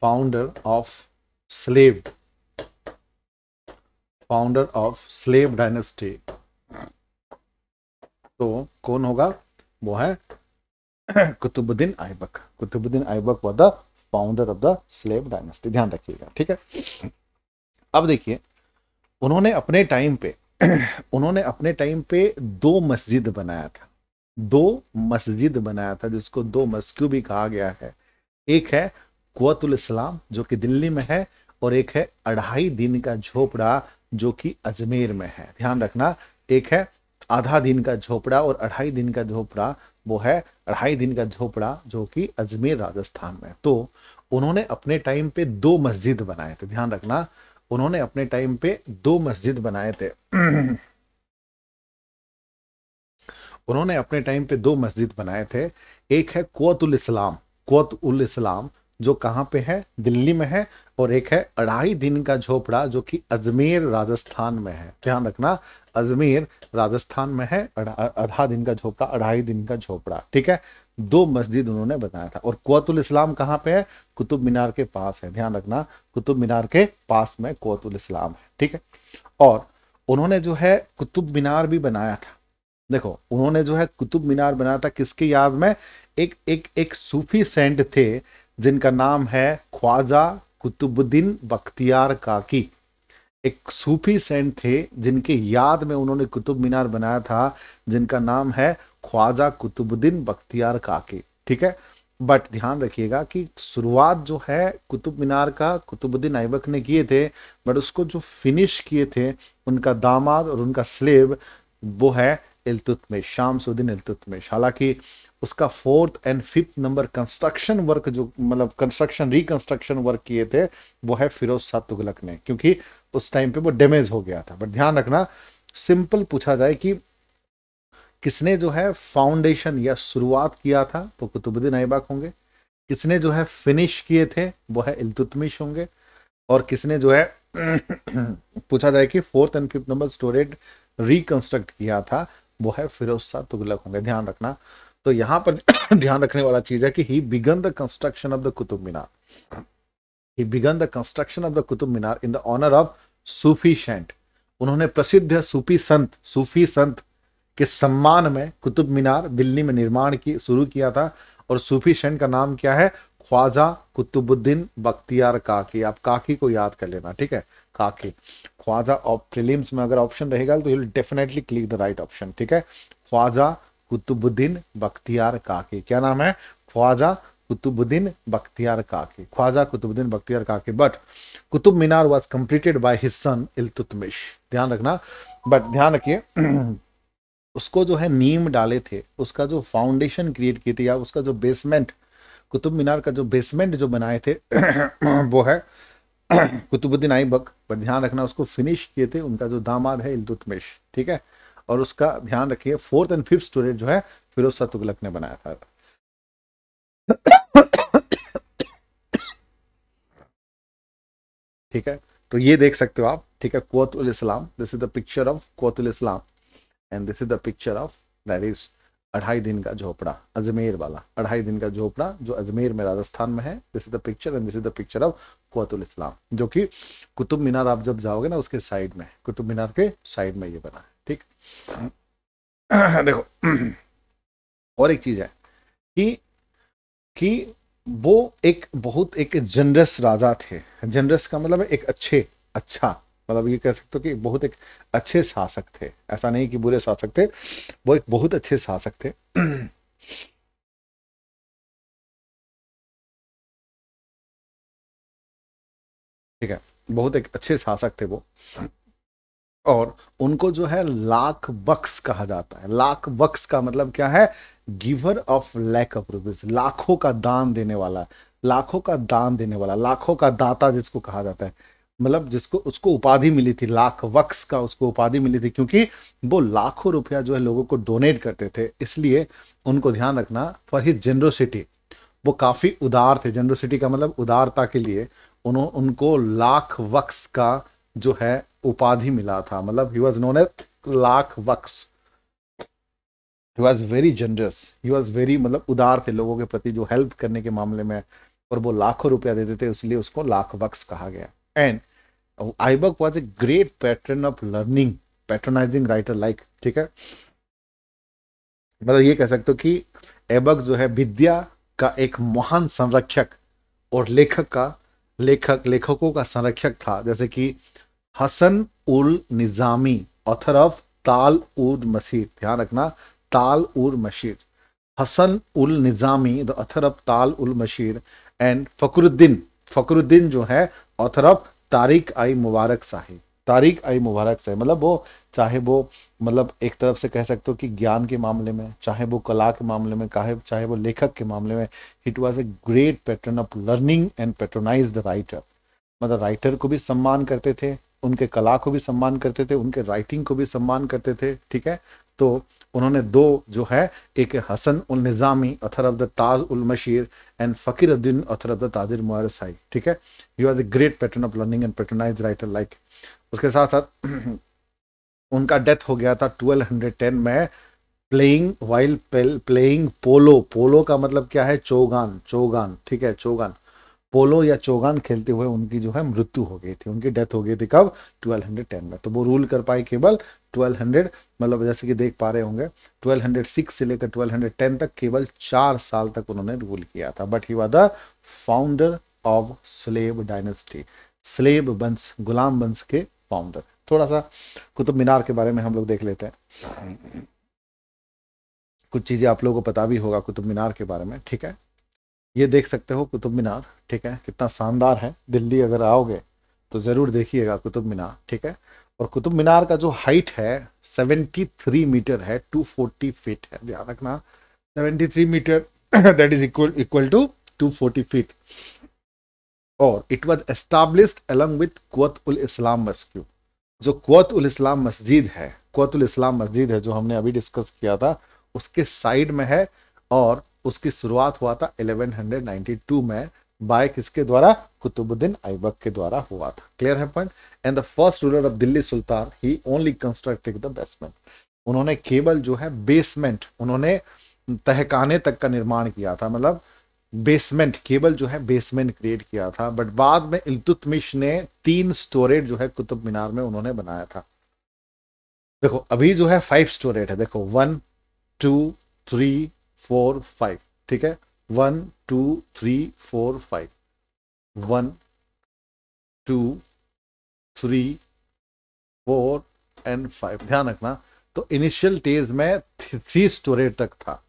founder of slave founder of slave dynasty तो कौन होगा वो है Qutbuddin Aibak Qutbuddin Aibak was the founder of the slave dynasty ध्यान रखिएगा ठीक है अब देखिए उन्होंने अपने टाइम पे उन्होंने अपने टाइम पे दो मस्जिद बनाया था दो मस्जिद बनाया था जिसको दो मस्क्यू भी कहा गया है एक है कुतुल इस्लाम जो कि दिल्ली में है और एक है अढ़ाई दिन का झोपड़ा जो कि अजमेर में है ध्यान रखना एक है आधा दिन का झोपड़ा और अढ़ाई दिन का झोपड़ा वो है अढ़ाई दिन का झोपड़ा जो कि अजमेर राजस्थान में तो उन्होंने अपने टाइम पे दो मस्जिद बनाए थे ध्यान रखना उन्होंने अपने टाइम पे दो मस्जिद बनाए थे उन्होंने अपने टाइम पे दो मस्जिद बनाए थे एक है कोतुल इस्लाम कोत उल इस्लाम जो कहाँ पे है दिल्ली में है और एक है अढ़ाई दिन का झोपड़ा जो कि अजमेर राजस्थान में है ध्यान रखना अजमेर राजस्थान में है आधा दिन का झोपड़ा अढ़ाई दिन का झोपड़ा ठीक है दो मस्जिद उन्होंने बताया था और कोतुल इस्लाम कहाँ पे है कुतुब मीनार के पास है ध्यान रखना कुतुब मीनार के पास में कोतुल इस्लाम है ठीक है और उन्होंने जो है कुतुब मीनार भी बनाया था देखो उन्होंने जो है कुतुब मीनार बनाया था किसके याद में एक एक एक सूफी सेंट थे जिनका नाम है ख्वाजा कुतुबुद्दीन बख्तियार काकी एक सूफी सेंट थे जिनके याद में उन्होंने कुतुब मीनार बनाया था जिनका नाम है ख्वाजा कुतुबुद्दीन बख्तियार काके ठीक है बट ध्यान रखिएगा कि शुरुआत जो है कुतुब मीनार का कुतुबुद्दीन ऐबक ने किए थे बट उसको जो फिनिश किए थे उनका दामाद और उनका स्लेब वो है इल्तुतमिश शामसुद्दीन इल्तुतमिश हालांकि उसका fourth and fifth number construction work जो मतलब कंस्ट्रक्शन रिकंस्ट्रक्शन वर्क किए थे वो है फिरोज शाह तुगलक ने क्योंकि उस टाइम पे वो डैमेज हो गया था बट ध्यान रखना सिंपल पूछा जाए कि किसने जो है फाउंडेशन या शुरुआत किया था तो कुतुबुद्दीन ऐबक होंगे किसने जो है फिनिश किए थे वो है इलतुतमिश होंगे और किसने जो है पूछा जाए कि fourth and fifth number storage reconstruct किया था वो है फिरोज शाह तुगलक होंगे ध्यान रखना तो यहां पर ध्यान रखने वाला चीज है कि he began the construction of the Qutub Minar he began the construction of the Qutub Minar in the honour of Sufi saint उन्होंने प्रसिद्ध सूफी संत सूफी संत के सम्मान में कुतुब मीनार दिल्ली में निर्माण की शुरू किया था और सूफी शैन का नाम क्या है ख्वाजा कुतुबुद्दीन बख्तियार काकी आप काकी को याद कर लेना ठीक है काकी ख्वाजा और फिलिम्स में अगर ऑप्शन रहेगा तो you definitely click the right option ठीक है ख्वाजा कुतुबुद्दीन बख्तियार काकी क्या नाम है ख्वाजा कुतुबुद्दीन बख्तियार काकी Khwaja Qutbuddin Bakhtiyar Kaki but Qutub Minar was completed by his son Iltutmish ध्यान रखना बट ध्यान रखिए उसको जो है नीम डाले थे उसका जो फाउंडेशन क्रिएट की थी या उसका जो बेसमेंट कुतुब मीनार का जो बेसमेंट जो बनाए थे वो है कुतुबुद्दीन आईबक पर ध्यान रखना उसको फिनिश किए थे उनका जो दामाद है इल्तुतमिश ठीक है और उसका ध्यान रखिए फोर्थ एंड फिफ्थ स्टोरेज जो है फिरोज शाह तुगलक ने बनाया था ठीक है तो ये देख सकते हो आप ठीक है Quwwatul Islam this is the picture of Quwwatul Islam and this is the picture of that is Adhai Din का झोपड़ा अजमेर वाला अढ़ाई दिन का झोपड़ा जो अजमेर में राजस्थान में है this is the picture and this is the picture of Quwwatul Islam जो कि कुतुब मीनार आप जब जाओगे ना उसके साइड में कुतुब मीनार के साइड में ये बना है ठीक देखो और एक चीज है कि कि वो एक बहुत एक जनरस राजा थे जनरस का मतलब है एक अच्छे अच्छा मतलब ये कह सकते हो कि बहुत एक अच्छे शासक थे ऐसा नहीं कि बुरे शासक थे वो एक बहुत अच्छे शासक थे ठीक है बहुत एक अच्छे शासक थे वो और उनको जो है लाख बक्स कहा जाता है लाख बक्स का मतलब क्या है giver of lakh of rupees लाखों का दान देने वाला लाखों का दान देने वाला लाखों का दाता जिसको कहा जाता है मतलब जिसको उसको उपाधि मिली थी लाख वक्स का उसको उपाधि मिली थी क्योंकि वो लाखों रुपया जो है लोगों को डोनेट करते थे इसलिए उनको ध्यान रखना फॉर हिज जेनरोसिटी वो काफ़ी उदार थे जेनरोसिटी का मतलब उदारता के लिए उन्हों उनको लाख वक्स का जो है उपाधि मिला था मतलब he was known as Lakh Baksh he was very generous he was very मतलब उदार थे लोगों के प्रति जो हेल्प करने के मामले में और वो लाखों रुपया देते थे इसलिए उसको लाख वक्स कहा गया and Ibach was a great patron of learning patronizing writer like ठीक है मतलब ये कह सकते हो कि एबक जो है विद्या का एक महान संरक्षक और लेखक का लेखक लेखकों का संरक्षक था जैसे कि हसन उल निजामी ऑथर ऑफ ताल उद मशीर ध्यान रखना Taj ul Maasir Hasan ul Nizami the author of Taj ul Maasir and Fakhruddin Fakhruddin जो है ऑथर ऑफ तारिक आई मुबारक साहिब तारिक आई मुबारक साहिब मतलब वो चाहे वो मतलब एक तरफ से कह सकते हो कि ज्ञान के मामले में चाहे वो कला के मामले में चाहे चाहे वो लेखक के मामले में it was a great patron of learning and patronize the writer मतलब राइटर को भी सम्मान करते थे उनके कला को भी सम्मान करते थे उनके राइटिंग को भी सम्मान करते थे ठीक है तो उन्होंने दो जो है एक Hasan ul Nizami author of the Taj ul Maasir and Fakhruddin author of the ताजिर मुआरसाई ठीक है you are the great patron of learning and patronize writer like उसके साथ साथ उनका डेथ हो गया था 1210 में playing while playing polo polo का मतलब क्या है चौगान चौगान ठीक है चौगान पोलो या चौगान खेलते हुए उनकी जो है मृत्यु हो गई थी उनकी डेथ हो गई थी कब 1210 में तो वो रूल कर पाए केवल 1200 मतलब जैसे कि देख पा रहे होंगे 1206 से लेकर 1210 तक केवल चार साल तक उन्होंने रूल किया था but he was the founder of slave dynasty slave वंश गुलाम वंश के फाउंडर थोड़ा सा कुतुब मीनार के बारे में हम लोग देख लेते हैं कुछ चीज़ें आप लोगों को पता भी होगा कुतुब मीनार के बारे में ठीक है ये देख सकते हो कुतुब मीनार ठीक है कितना शानदार है दिल्ली अगर आओगे तो ज़रूर देखिएगा कुतुब मीनार ठीक है और कुतुब मीनार का जो हाइट है 73 मीटर है 240 फीट है ध्यान रखना 73 metre that is equal equal to 240 feet और it was established along with Quwwat ul इस्लाम मस्क्यू जो कुत उल इस्लाम मस्जिद है कुत उल इस्लाम मस्जिद है जो हमने अभी डिस्कस किया था उसके साइड में है और उसकी शुरुआत हुआ था 1192 में बाय किसके द्वारा कुतुबुद्दीन ऐबक के द्वारा हुआ था क्लियर है point and the first ruler of Delhi sultan he only constructed the basement उन्होंने केवल जो है बेसमेंट उन्होंने तहखाने तक का निर्माण किया था मतलब बेसमेंट केवल जो है बेसमेंट क्रिएट किया था बट बाद में इल्तुतमिश ने तीन स्टोरेज जो है कुतुब मीनार में उन्होंने बनाया था देखो अभी जो है फाइव स्टोरेज है देखो one two three four five ठीक है one two three four five one two three four and five ध्यान रखना तो इनिशियल टेज में थ्री स्टोरेज तक था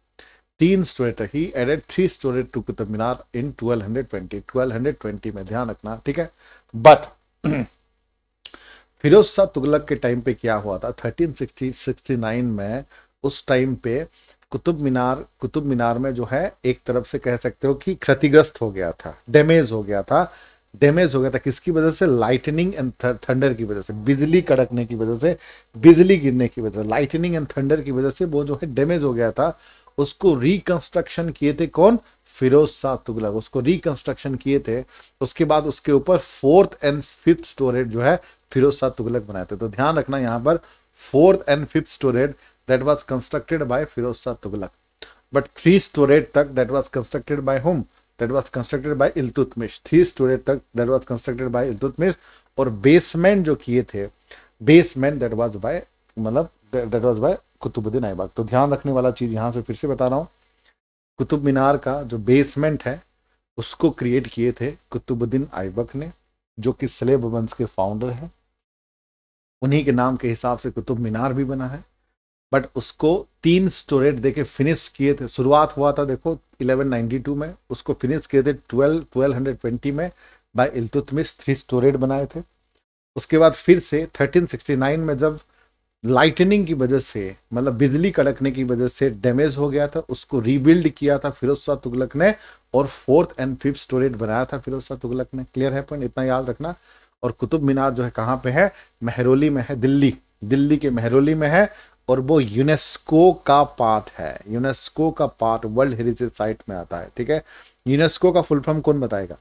तीन storeys he added three storeys to Qutub Minar in twelve twelve hundred twenty hundred twenty में ध्यान रखना ठीक है बट फिरोज शाह तुगलक के टाइम पे क्या हुआ था थर्टीन सिक्सटी सिक्सटी नाइन में उस टाइम पे कुतुब मीनार कुतुब मीनार में जो है एक तरफ से कह सकते हो कि क्षतिग्रस्त हो गया था डैमेज हो गया था डैमेज हो गया था किसकी वजह से लाइटनिंग एंड थंडर की वजह से बिजली कड़कने की वजह से बिजली गिरने की वजह से लाइटनिंग एंड थंडर की वजह से वो जो है डैमेज हो गया था उसको रिकंस्ट्रक्शन किए थे कौन फिरोज शाह तुगलक उसको रिकंस्ट्रक्शन किए थे उसके बाद उसके ऊपर फोर्थ एंड फिफ्थ स्टोरेज जो है फिरोज शाह तुगलक बनाए थे तो ध्यान रखना यहाँ पर fourth and fifth storeys that was constructed by Firoz Shah Tughlaq. But 3 to 8 tak that was constructed by whom? That was constructed by Iltutmish. 3 to 8 tak that was constructed by Iltutmish. और basement जो किए थे basement that was by मतलब that was by Qutbuddin Aibak तो ध्यान रखने वाला चीज यहाँ से फिर से बता रहा हूँ कुतुब मीनार का जो बेसमेंट है उसको क्रिएट किए थे कुतुबुद्दीन ऐबक ने जो कि स्लेब वंश के फाउंडर हैं उन्हीं के नाम के हिसाब से कुतुब मीनार भी बना है बट उसको तीन स्टोरेट देके फिनिश किए थे शुरुआत हुआ था देखो 1192 में उसको फिनिश किए थे 12 1220 में बाय इल्तुतमिश थ्री स्टोरेट बनाए थे उसके बाद फिर से 1369 में जब लाइटनिंग की वजह से मतलब बिजली कड़कने की वजह से डैमेज हो गया था उसको रीबिल्ड किया था फिरोज शाह तुगलक ने और फोर्थ एंड फिफ्थ स्टोरेज बनाया था फिरोज शाह तुगलक ने क्लियर है पॉइंट इतना याद रखना और कुतुब मीनार जो है कहाँ पे है मेहरोली में है दिल्ली दिल्ली के मेहरोली में है और वो यूनेस्को का पार्ट है यूनेस्को का पार्ट वर्ल्ड हेरिटेज साइट में आता है ठीक है यूनेस्को का फुल फॉर्म कौन बताएगा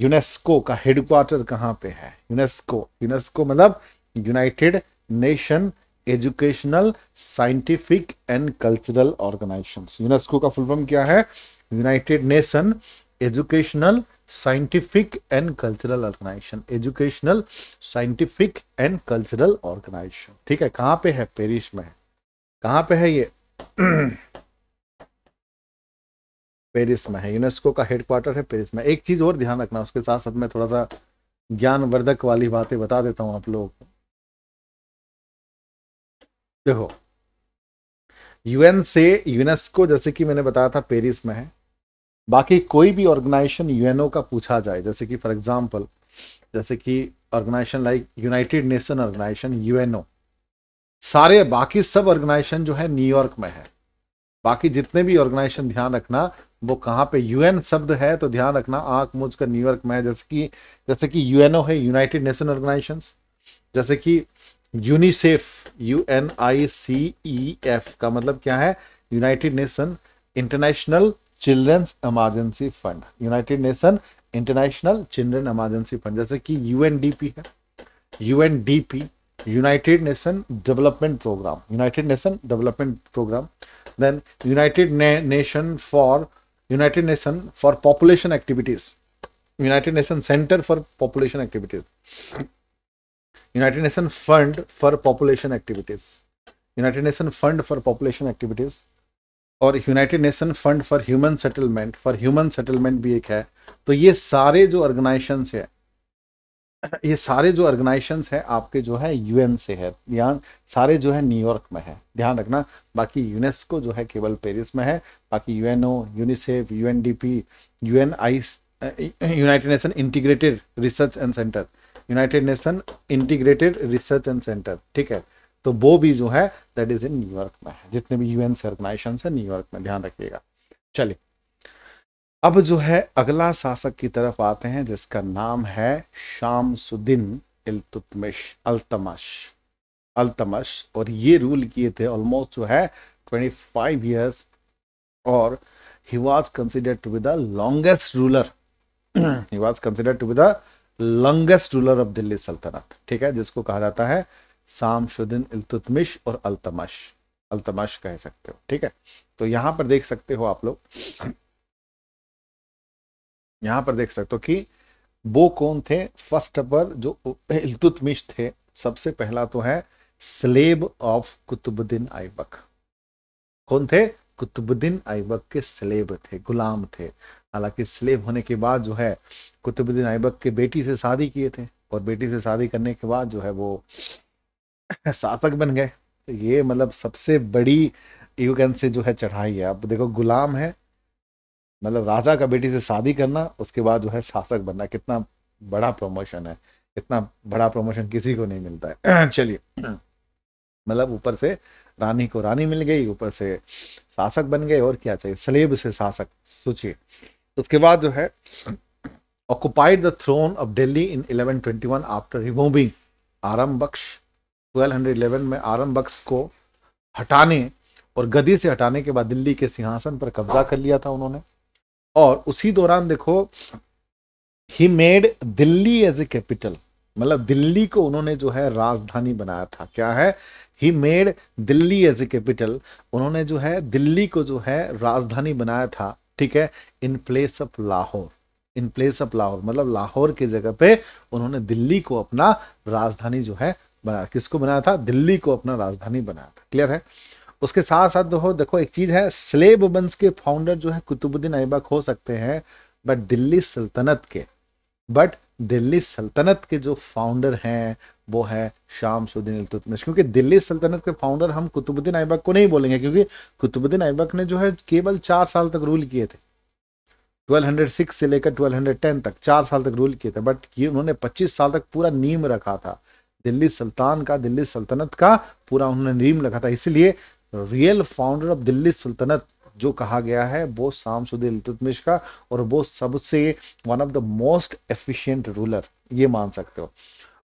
यूनेस्को का हेडक्वार्टर कहाँ पे है यूनेस्को यूनेस्को मतलब united nation educational scientific and cultural organisation UNESCO का फुल फॉर्म क्या है united nation educational scientific and cultural organization educational scientific and cultural organization ठीक है कहां पे है पेरिस में कहां पे है ये पेरिस में है यूनेस्को का हेडक्वार्टर है पेरिस में एक चीज और ध्यान रखना उसके साथ साथ मैं थोड़ा सा ज्ञानवर्धक वाली बातें बता देता हूं आप लोग देखो यूएन से यूनेस्को जैसे कि मैंने बताया था पेरिस में है बाकी कोई भी ऑर्गेनाइजेशन यूएनओ का पूछा जाए जैसे कि फॉर एग्जांपल जैसे कि organisation like united nation organisation UNO सारे बाकी सब ऑर्गेनाइजेशन जो है न्यूयॉर्क में है बाकी जितने भी ऑर्गेनाइजेशन ध्यान रखना वो कहाँ पे यूएन शब्द है तो ध्यान रखना आंख मुझ कर न्यूयॉर्क में है जैसे कि जैसे कि यूएनओ है यूनाइटेड नेशन ऑर्गेनाइजेशन जैसे कि UNICEF U N I C E F का मतलब क्या है united nation international children's emergency fund united nation international children emergency fund जैसे कि यूएनडीपी है UNDP united nation development programme united nation development programme then united nation for united nation for population activities united nation centre for population activities united nation fund for population activities united nation fund for population activities और united nation fund for human settlement for human settlement भी एक है तो ये सारे जो organisation है ये सारे जो ऑर्गेनाइजेशन है आपके जो है यूएन से है ध्यान सारे जो है न्यूयॉर्क में है ध्यान रखना बाकी यूनेस्को जो है केवल पेरिस में है बाकी UNO UNICEF UNDP UNI united nation integrated research and centre united nation integrated research and centre ठीक है तो वो भी जो है दैट इज इन न्यूयॉर्क में है जितने भी यूएन से ऑर्गेनाइजेशन है न्यूयॉर्क में ध्यान रखिएगा चलिए अब जो है अगला शासक की तरफ आते हैं जिसका नाम है शाम सुदीन इल्तुतमिश अल्तमश अल्तमश और ये रूल किए थे ऑलमोस्ट जो है ट्वेंटी फाइव ईयर्स और he was considered to be the longest ruler he was considered to be the longest ruler of Delhi सल्तनत ठीक है जिसको कहा जाता है शामशुद्दीन इल्तुतमिश और अल्तमश अल्तमश कह सकते हो ठीक है तो यहां पर देख सकते हो आप लोग यहां पर देख सकते हो कि वो कौन थे फर्स्ट पर जो इल्तुतमिश थे सबसे पहला तो है स्लेब ऑफ कुतुबुद्दीन आइबक कौन थे कुतुबुद्दीन ऐबक के स्लेब थे गुलाम थे हालांकि स्लेब होने के बाद जो है कुतुबुद्दीन ऐबक के बेटी से शादी किए थे और बेटी से शादी करने के बाद जो है वो सातक बन गए तो ये मतलब सबसे बड़ी यू कैन से जो है चढ़ाई है अब देखो गुलाम है मतलब राजा का बेटी से शादी करना उसके बाद जो है शासक बनना कितना बड़ा प्रमोशन है इतना बड़ा प्रमोशन किसी को नहीं मिलता है चलिए मतलब ऊपर से रानी को रानी मिल गई ऊपर से शासक बन गए और क्या चाहिए स्लेब से शासक सोचिए उसके बाद जो है occupied the throne of Delhi in 1121 after removing Aram Bakhsh 1211 में आरम बख्श को हटाने और गद्दी से हटाने के बाद दिल्ली के सिंहासन पर कब्जा कर लिया था उन्होंने और उसी दौरान देखो he made Delhi as a capital मतलब दिल्ली को उन्होंने जो है राजधानी बनाया था क्या है he made Delhi as a capital उन्होंने जो है दिल्ली को जो है राजधानी बनाया था ठीक है in place of Lahore in place of Lahore मतलब लाहौर की जगह पे उन्होंने दिल्ली को अपना राजधानी जो है बनाया किसको बनाया था दिल्ली को अपना राजधानी बनाया था क्लियर है उसके साथ साथ देखो देखो एक चीज है स्लेब वंश के फाउंडर जो है कुतुबुद्दीन ऐबक हो सकते हैं बट दिल्ली सल्तनत के बट दिल्ली सल्तनत के जो फाउंडर हैं वो है शामसुद्दीन इलतुतमिश क्योंकि दिल्ली सल्तनत के फाउंडर हम कुतुबुद्दीन ऐबक को नहीं बोलेंगे क्योंकि कुतुबुद्दीन ऐबक ने जो है केवल चार साल तक रूल किए थे 1206 से लेकर 1210 तक चार साल तक रूल किए थे बट ये उन्होंने 25 साल तक पूरा नीम रखा था दिल्ली सुल्तान का दिल्ली सल्तनत का पूरा उन्होंने नीम लगा था इसलिए रियल फाउंडर ऑफ दिल्ली सुल्तनत जो कहा गया है वो शामसुद्दीन तुतमिश का और वो सबसे one of the most efficient ruler ये मान सकते हो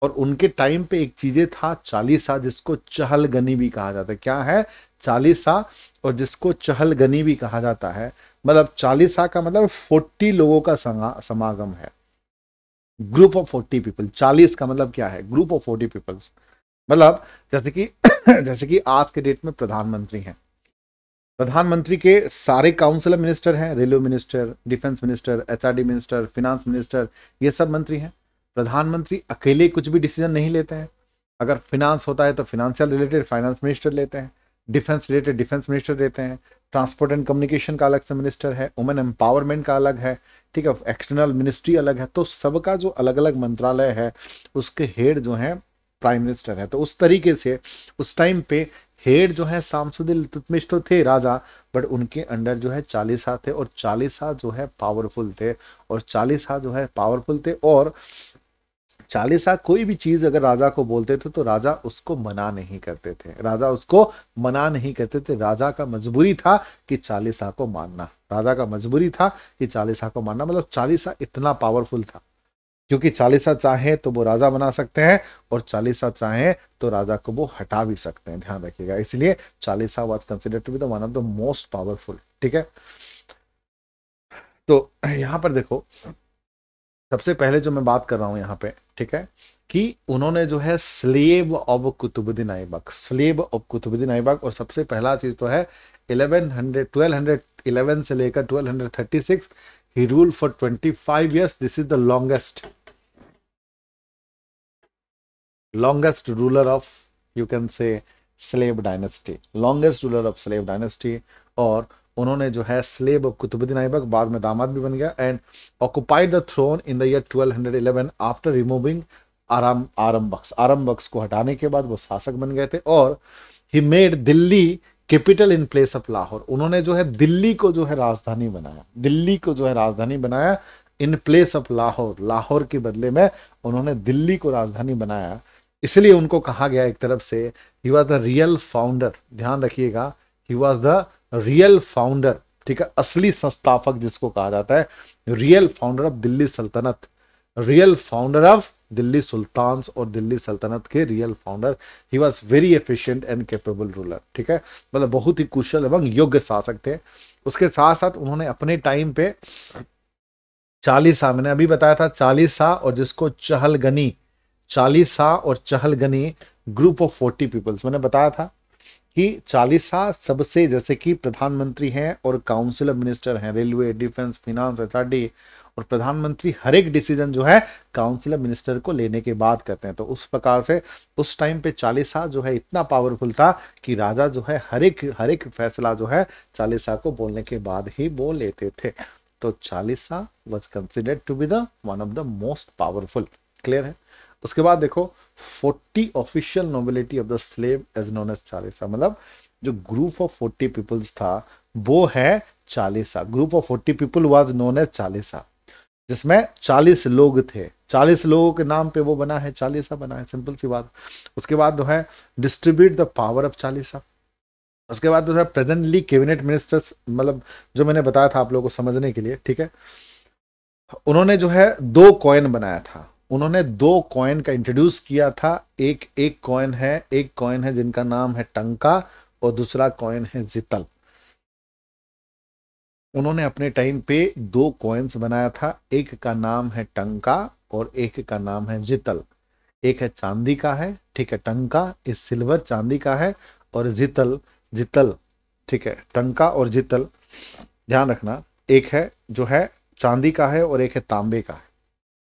और उनके टाइम पे एक चीजें था चालीसा जिसको चहल गनी भी कहा जाता है क्या है चालीसा और जिसको चहल गनी भी कहा जाता है मतलब चालीसा का मतलब फोर्टी लोगों का समागम है ग्रुप ऑफ फोर्टी पीपल चालीस का मतलब क्या है ग्रुप ऑफ फोर्टी पीपल्स मतलब जैसे कि जैसे कि आज के डेट में प्रधानमंत्री हैं प्रधानमंत्री के सारे काउंसिलर मिनिस्टर हैं railway minister defence minister HRD minister finance minister ये सब मंत्री हैं प्रधानमंत्री अकेले कुछ भी डिसीजन नहीं लेते हैं अगर फिनांस होता है तो फिनेंशियल रिलेटेड फाइनेंस मिनिस्टर लेते हैं डिफेंस रिलेटेड डिफेंस मिनिस्टर देते हैं ट्रांसपोर्ट एंड कम्युनिकेशन का अलग से मिनिस्टर है वुमेन एम्पावरमेंट का अलग है ठीक है एक्सटर्नल मिनिस्ट्री अलग है तो सबका जो अलग अलग मंत्रालय है उसके हेड जो है प्राइम मिनिस्टर है तो उस तरीके से उस टाइम पे हेड जो है सामसुदी तुतमिश तो थे राजा बट उनके अंडर जो है चालीसा थे और चालीसा जो है पावरफुल थे और चालीसा जो है पावरफुल थे और चालीसा कोई भी चीज अगर राजा को बोलते थे तो राजा उसको मना नहीं करते थे राजा उसको मना नहीं करते थे राजा का मजबूरी था कि चालीसा को मानना राजा का मजबूरी था कि चालीसा को मानना मतलब चालीसा इतना पावरफुल था क्योंकि चालीसा चाहे तो वो राजा बना सकते हैं और चालीसा चाहे तो राजा को वो हटा भी सकते हैं ध्यान रखिएगा इसलिए Chalisa was consider to be the one of the most powerful ठीक है तो यहां पर देखो सबसे पहले जो मैं बात कर रहा हूं यहाँ पे ठीक है कि उन्होंने जो है slave of Qutbuddin Aibak slave of Qutbuddin Aibak और सबसे पहला चीज तो है हंड्रेड इलेवन से लेकर six he rule for five years this is the longest longest ruler of you can say slave dynasty longest ruler of slave dynasty और उन्होंने जो है स्लेब ऑफ कुतुबुद्दीन ऐबक बाद में दामाद भी बन गया and occupied the throne in the year 1211 after removing Aram Aram बक्स आरम बक्स को हटाने के बाद वो शासक बन गए थे और he made Delhi capital in place of Lahore उन्होंने जो है दिल्ली को जो है राजधानी बनाया दिल्ली को जो है राजधानी बनाया in place of Lahore Lahore के बदले में उन्होंने दिल्ली को राजधानी बनाया इसलिए उनको कहा गया एक तरफ से he was the real founder ध्यान रखिएगा he was the real founder ठीक है असली संस्थापक जिसको कहा जाता है रियल फाउंडर ऑफ दिल्ली सल्तनत real founder of Delhi sultan और दिल्ली सल्तनत के real founder he was very efficient and capable ruler ठीक है मतलब बहुत ही कुशल एवं योग्य शासक थे उसके साथ साथ उन्होंने अपने टाइम पे चालीसा मैंने अभी बताया था चालीसा और जिसको चहलगनी चालीसा और Chahalgani group of forty peoples मैंने बताया था कि चालीसा सबसे जैसे कि प्रधानमंत्री हैं और काउंसिल मिनिस्टर हैं रेलवे डिफेंस फिनांस एचआरडी और प्रधानमंत्री हर एक डिसीजन जो है काउंसिल मिनिस्टर को लेने के बाद करते हैं तो उस प्रकार से उस टाइम पे चालीसा जो है इतना पावरफुल था कि राजा जो है हर एक हर एक फैसला जो है चालीसा को बोलने के बाद ही वो लेते थे तो Chalisa was considered to be the one of the most powerful clear है उसके बाद देखो forty official nobility of the slave as known as Chalisa मतलब जो ग्रुप ऑफ फोर्टी पीपल्स था वो है Chalisa group of forty people was known as Chalisa जिसमें चालीस लोग थे चालीस लोगों के नाम पे वो बना है चालीसा बना है सिंपल सी बात उसके बाद जो है distribute the power of Chalisa उसके बाद जो है प्रेजेंटली कैबिनेट मिनिस्टर्स मतलब जो मैंने बताया था आप लोगों को समझने के लिए ठीक है उन्होंने जो है दो कॉइन बनाया था उन्होंने दो कॉइन का इंट्रोड्यूस किया था एक एक कॉइन है एक कॉइन है जिनका नाम है टंका और दूसरा कॉइन है जितल उन्होंने अपने टाइम पे दो कॉइन्स बनाया था एक का नाम है टंका और एक का नाम है जितल एक है चांदी का है ठीक है टंका इस सिल्वर चांदी का है और जितल जितल ठीक है टंका और जितल ध्यान रखना एक है जो है चांदी का है और एक है तांबे का है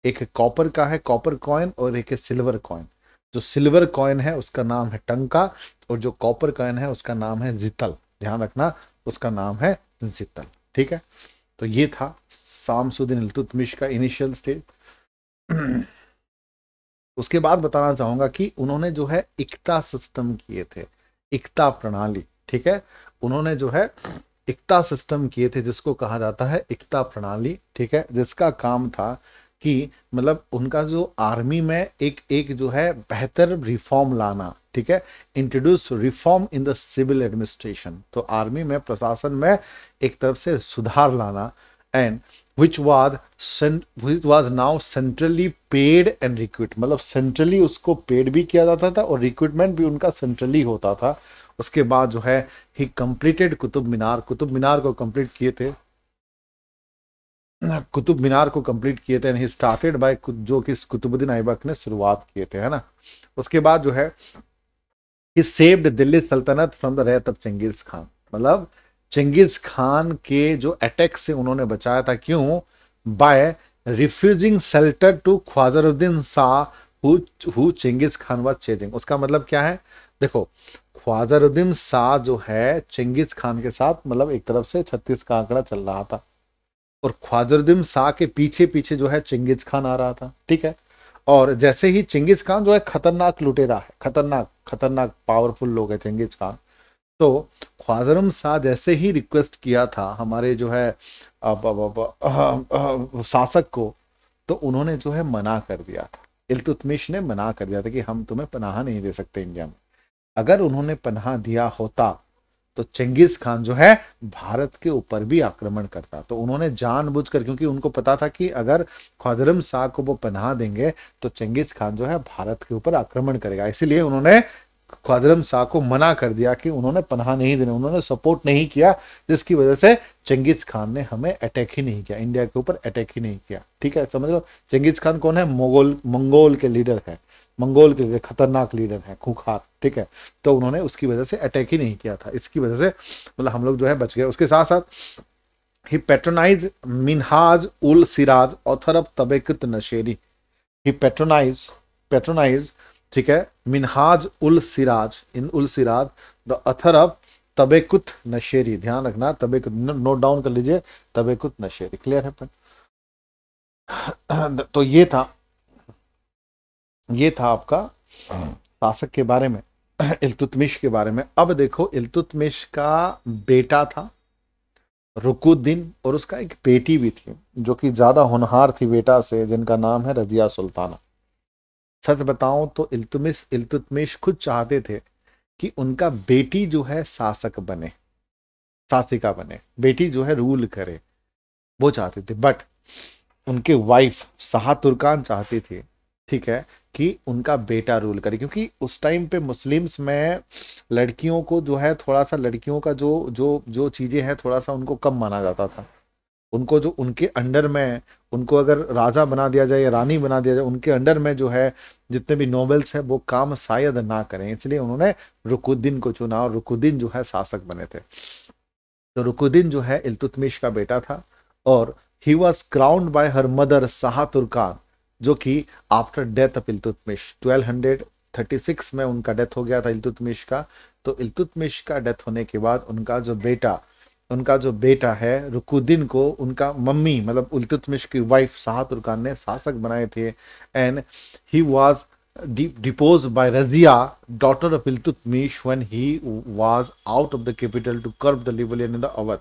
एक कॉपर का है कॉपर कॉइन और एक है सिल्वर कॉइन जो सिल्वर कॉइन है उसका नाम है टंका और जो कॉपर कॉइन है उसका नाम है जितल ध्यान रखना उसका नाम है जितल ठीक है तो ये था सामसुद्दीन इल्तुतमिश का इनिशियल स्टेज उसके बाद बताना चाहूंगा कि उन्होंने जो है एकता सिस्टम किए थे एकता प्रणाली ठीक है उन्होंने जो है एकता सिस्टम किए थे जिसको कहा जाता है एकता प्रणाली ठीक है जिसका काम था कि मतलब उनका जो आर्मी में एक एक जो है बेहतर रिफॉर्म लाना ठीक है introduce reform in the civil administration तो आर्मी में प्रशासन में एक तरफ से सुधार लाना and which was which was now centrally paid and recruit मतलब सेंट्रली उसको पेड भी किया जाता था और रिक्रूटमेंट भी उनका सेंट्रली होता था उसके बाद जो है ही कंप्लीटेड कुतुब मीनार कुतुब मीनार को कंप्लीट किए थे कुतुब मीनार को कंप्लीट किए थे ही स्टार्टेड बाय जो कि कुतुबुद्दीन ऐबक ने शुरुआत किए थे है ना उसके बाद जो है कि सेव्ड दिल्ली सल्तनत from the wrath of Genghis Khan मतलब चंगेज खान के जो अटैक से उन्होंने बचाया था क्यों by refusing shelter to Khwajruddin Shah who Genghis Khan was chasing उसका मतलब क्या है देखो ख्वाजरुद्दीन शाह जो है चंगेज खान के साथ मतलब एक तरफ से छत्तीस का आंकड़ा चल रहा था और ख्वाजरदिम शाह के पीछे पीछे जो है चिंगिज खान आ रहा था ठीक है और जैसे ही चिंगिज खान जो है खतरनाक लुटेरा है खतरनाक खतरनाक पावरफुल लोग है चिंगिज खान तो ख्वाजरम शाह जैसे ही रिक्वेस्ट किया था हमारे जो है अब अब अब शासक को तो उन्होंने जो है मना कर दिया था इल्तुतमिश ने मना कर दिया था कि हम तुम्हें पनाह नहीं दे सकते इंडिया में अगर उन्होंने पनाह दिया होता तो चंगेज खान जो है भारत के ऊपर भी आक्रमण करता तो उन्होंने जानबूझकर क्योंकि उनको पता था कि अगर ख्वादरम शाह को वो पनाह देंगे तो चंगेज खान जो है भारत के ऊपर आक्रमण करेगा इसीलिए उन्होंने ख्वादरम शाह को मना कर दिया कि उन्होंने पनाह नहीं देने उन्होंने सपोर्ट नहीं किया जिसकी वजह से चंगेज खान ने हमें अटैक ही नहीं किया इंडिया के ऊपर अटैक ही नहीं किया ठीक है समझ लो चंगेज खान कौन है मंगोल के लीडर है मंगोल के लिए खतरनाक लीडर हैं खूंखार ठीक है तो उन्होंने उसकी वजह से अटैक ही नहीं किया था इसकी वजह से मतलब हम लोग जो है बच गए उसके साथ साथ he patronise Minhaj ul Siraj author of Tabaqat Nasiri he patronise patronise ठीक है मिनहाज उल सिराज इन ul Siraj the author of Tabaqat Nasiri ध्यान रखना तबेकुत नोट डाउन कर लीजिए तबेकुत नशेरी क्लियर है पर तो ये था ये था आपका हाँ। शासक के बारे में इल्तुतमिश के बारे में अब देखो इल्तुतमिश का बेटा था रुकुद्दीन और उसका एक बेटी भी थी जो कि ज़्यादा होनहार थी बेटा से जिनका नाम है रजिया सुल्ताना सच बताऊं तो इल्तुमिश इल्तुतमिश खुद चाहते थे कि उनका बेटी जो है शासक बने शासिका बने बेटी जो है रूल करे वो चाहते थे बट उनके वाइफ शाह तुर्कान चाहती थी ठीक है कि उनका बेटा रूल करे क्योंकि उस टाइम पे मुस्लिम्स में लड़कियों को जो है थोड़ा सा लड़कियों का जो जो जो चीज़ें हैं थोड़ा सा उनको कम माना जाता था उनको जो उनके अंडर में उनको अगर राजा बना दिया जाए या रानी बना दिया जाए उनके अंडर में जो है जितने भी नोबल्स हैं वो काम शायद ना करें इसलिए उन्होंने रुकुद्दीन को चुना और रुकुद्दीन जो है शासक बने थे तो रुकुद्दीन जो है इल्तुतमिश का बेटा था और he was crowned by her mother Shah Turkan जो कि आफ्टर डेथ ऑफ इल्तुतमिश 1236 में उनका डेथ हो गया था इलतुतमिश का तो इलतुतमिश का डेथ होने के बाद उनका जो बेटा उनका जो बेटा है रुकुद्दीन को उनका मम्मी मतलब उल्तुतमिश की वाइफ साहत उर्कान ने शासक बनाए थे and he was deposed by Razia daughter of Iltutmish when he was out of the capital to curb the rebellion in the Awadh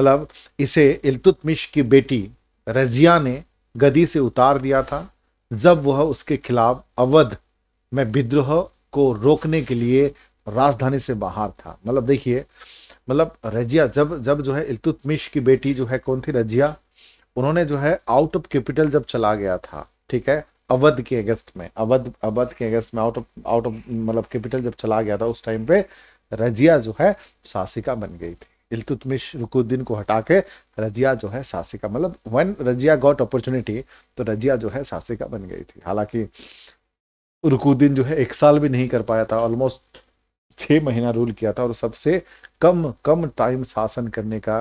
मतलब इसे इल्तुतमिश की बेटी रजिया ने गदी से उतार दिया था जब वह उसके खिलाफ अवध में विद्रोह को रोकने के लिए राजधानी से बाहर था मतलब देखिए मतलब रजिया जब जब जो है इल्तुतमिश की बेटी जो है कौन थी रजिया उन्होंने जो है आउट ऑफ कैपिटल जब चला गया था ठीक है अवध के अगस्त में अवध अवध के अगस्त में आउट ऑफ आउट ऑफ मतलब कैपिटल जब चला गया था उस टाइम पे रजिया जो है सासिका बन गई थी इल्तुतमिश रुकुद्दीन को हटा के रजिया जो है सासिका मतलब वन रजिया गॉट अपॉर्चुनिटी तो रजिया जो है सासिका बन गई थी हालांकि रुकुद्दीन जो है एक साल भी नहीं कर पाया था ऑलमोस्ट छः महीना रूल किया था और सबसे कम कम टाइम शासन करने का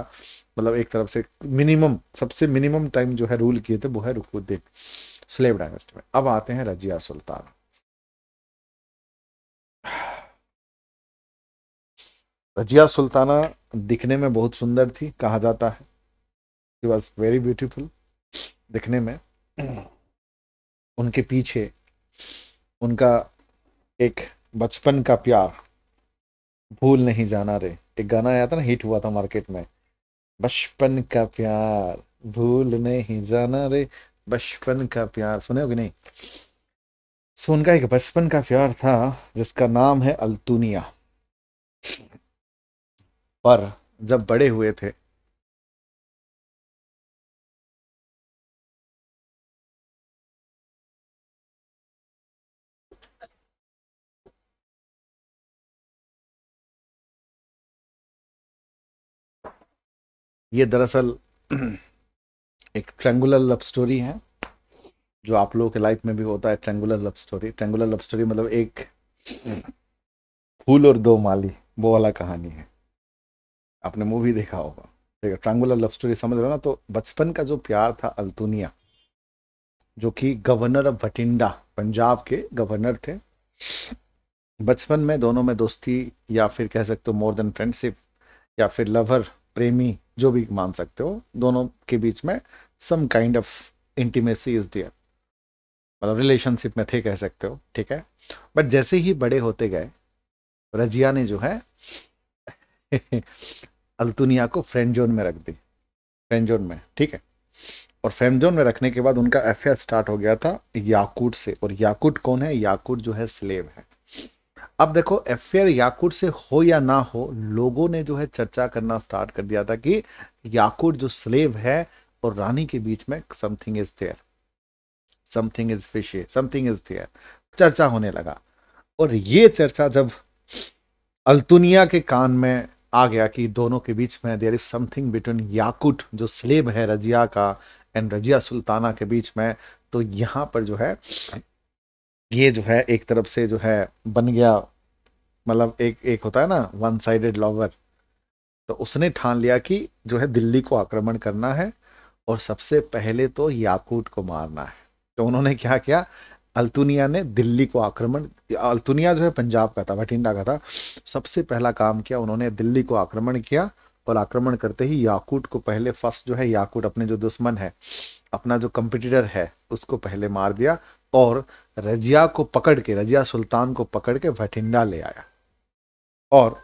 मतलब एक तरफ से मिनिमम सबसे मिनिमम टाइम जो है रूल किए थे वो है रुकुद्दीन स्लेव डायनेस्टी में अब आते हैं रजिया सुल्तान रजिया सुल्ताना दिखने में बहुत सुंदर थी कहा जाता है शी वॉज वेरी ब्यूटीफुल दिखने में उनके पीछे उनका एक बचपन का प्यार भूल नहीं जाना रे एक गाना आया था ना हिट हुआ था मार्केट में बचपन का प्यार भूल नहीं जाना रे बचपन का प्यार सुने कि नहीं सो उनका एक बचपन का प्यार था जिसका नाम है अल्तुनिया पर जब बड़े हुए थे ये दरअसल एक ट्रेंगुलर लव स्टोरी है जो आप लोगों के लाइफ में भी होता है triangular love story triangular love story मतलब एक हम्म। फूल और दो माली वो वाला कहानी है आपने मूवी देखा होगा ठीक है ट्रांगुलर लव स्टोरी समझ रहे हो ना तो बचपन का जो प्यार था अल्तुनिया जो कि गवर्नर ऑफ भटिंडा पंजाब के गवर्नर थे बचपन में दोनों में दोस्ती या फिर कह सकते हो मोर देन फ्रेंडशिप या फिर लवर प्रेमी जो भी मान सकते हो दोनों के बीच में some kind of intimacy is there मतलब रिलेशनशिप में थे कह सकते हो ठीक है बट जैसे ही बड़े होते गए रजिया ने जो है अल्तुनिया को फ्रेंड जोन में रख दी फ्रेंड जोन में ठीक है और फ्रेंड जोन में रखने के बाद उनका एफ स्टार्ट हो गया था याकूट से और याकूट कौन है याकूट जो है स्लेव है अब देखो अफेयर याकूट से हो या ना हो लोगों ने जो है चर्चा करना स्टार्ट कर दिया था कि याकूट जो स्लेव है और रानी के बीच में something is there something is fish something is there चर्चा होने लगा और ये चर्चा जब अल्तुनिया के कान में आ गया कि दोनों के बीच में there is something between Yaqut जो स्लेब है रजिया का एंड रजिया सुल्ताना के बीच में तो यहाँ पर जो है ये जो है एक तरफ से जो है बन गया मतलब एक एक होता है ना वन साइडेड लॉवर तो उसने ठान लिया कि जो है दिल्ली को आक्रमण करना है और सबसे पहले तो याकूट को मारना है तो उन्होंने क्या किया अल्तुनिया ने दिल्ली को आक्रमण अल्तुनिया जो है पंजाब का था भटिंडा का था सबसे पहला काम किया उन्होंने दिल्ली को आक्रमण किया और आक्रमण करते ही याकूट को पहले फर्स्ट जो है याकूट अपने जो दुश्मन है अपना जो कंपटीटर है उसको पहले मार दिया और रजिया को पकड़ के रजिया सुल्तान को पकड़ के भटिंडा ले आया और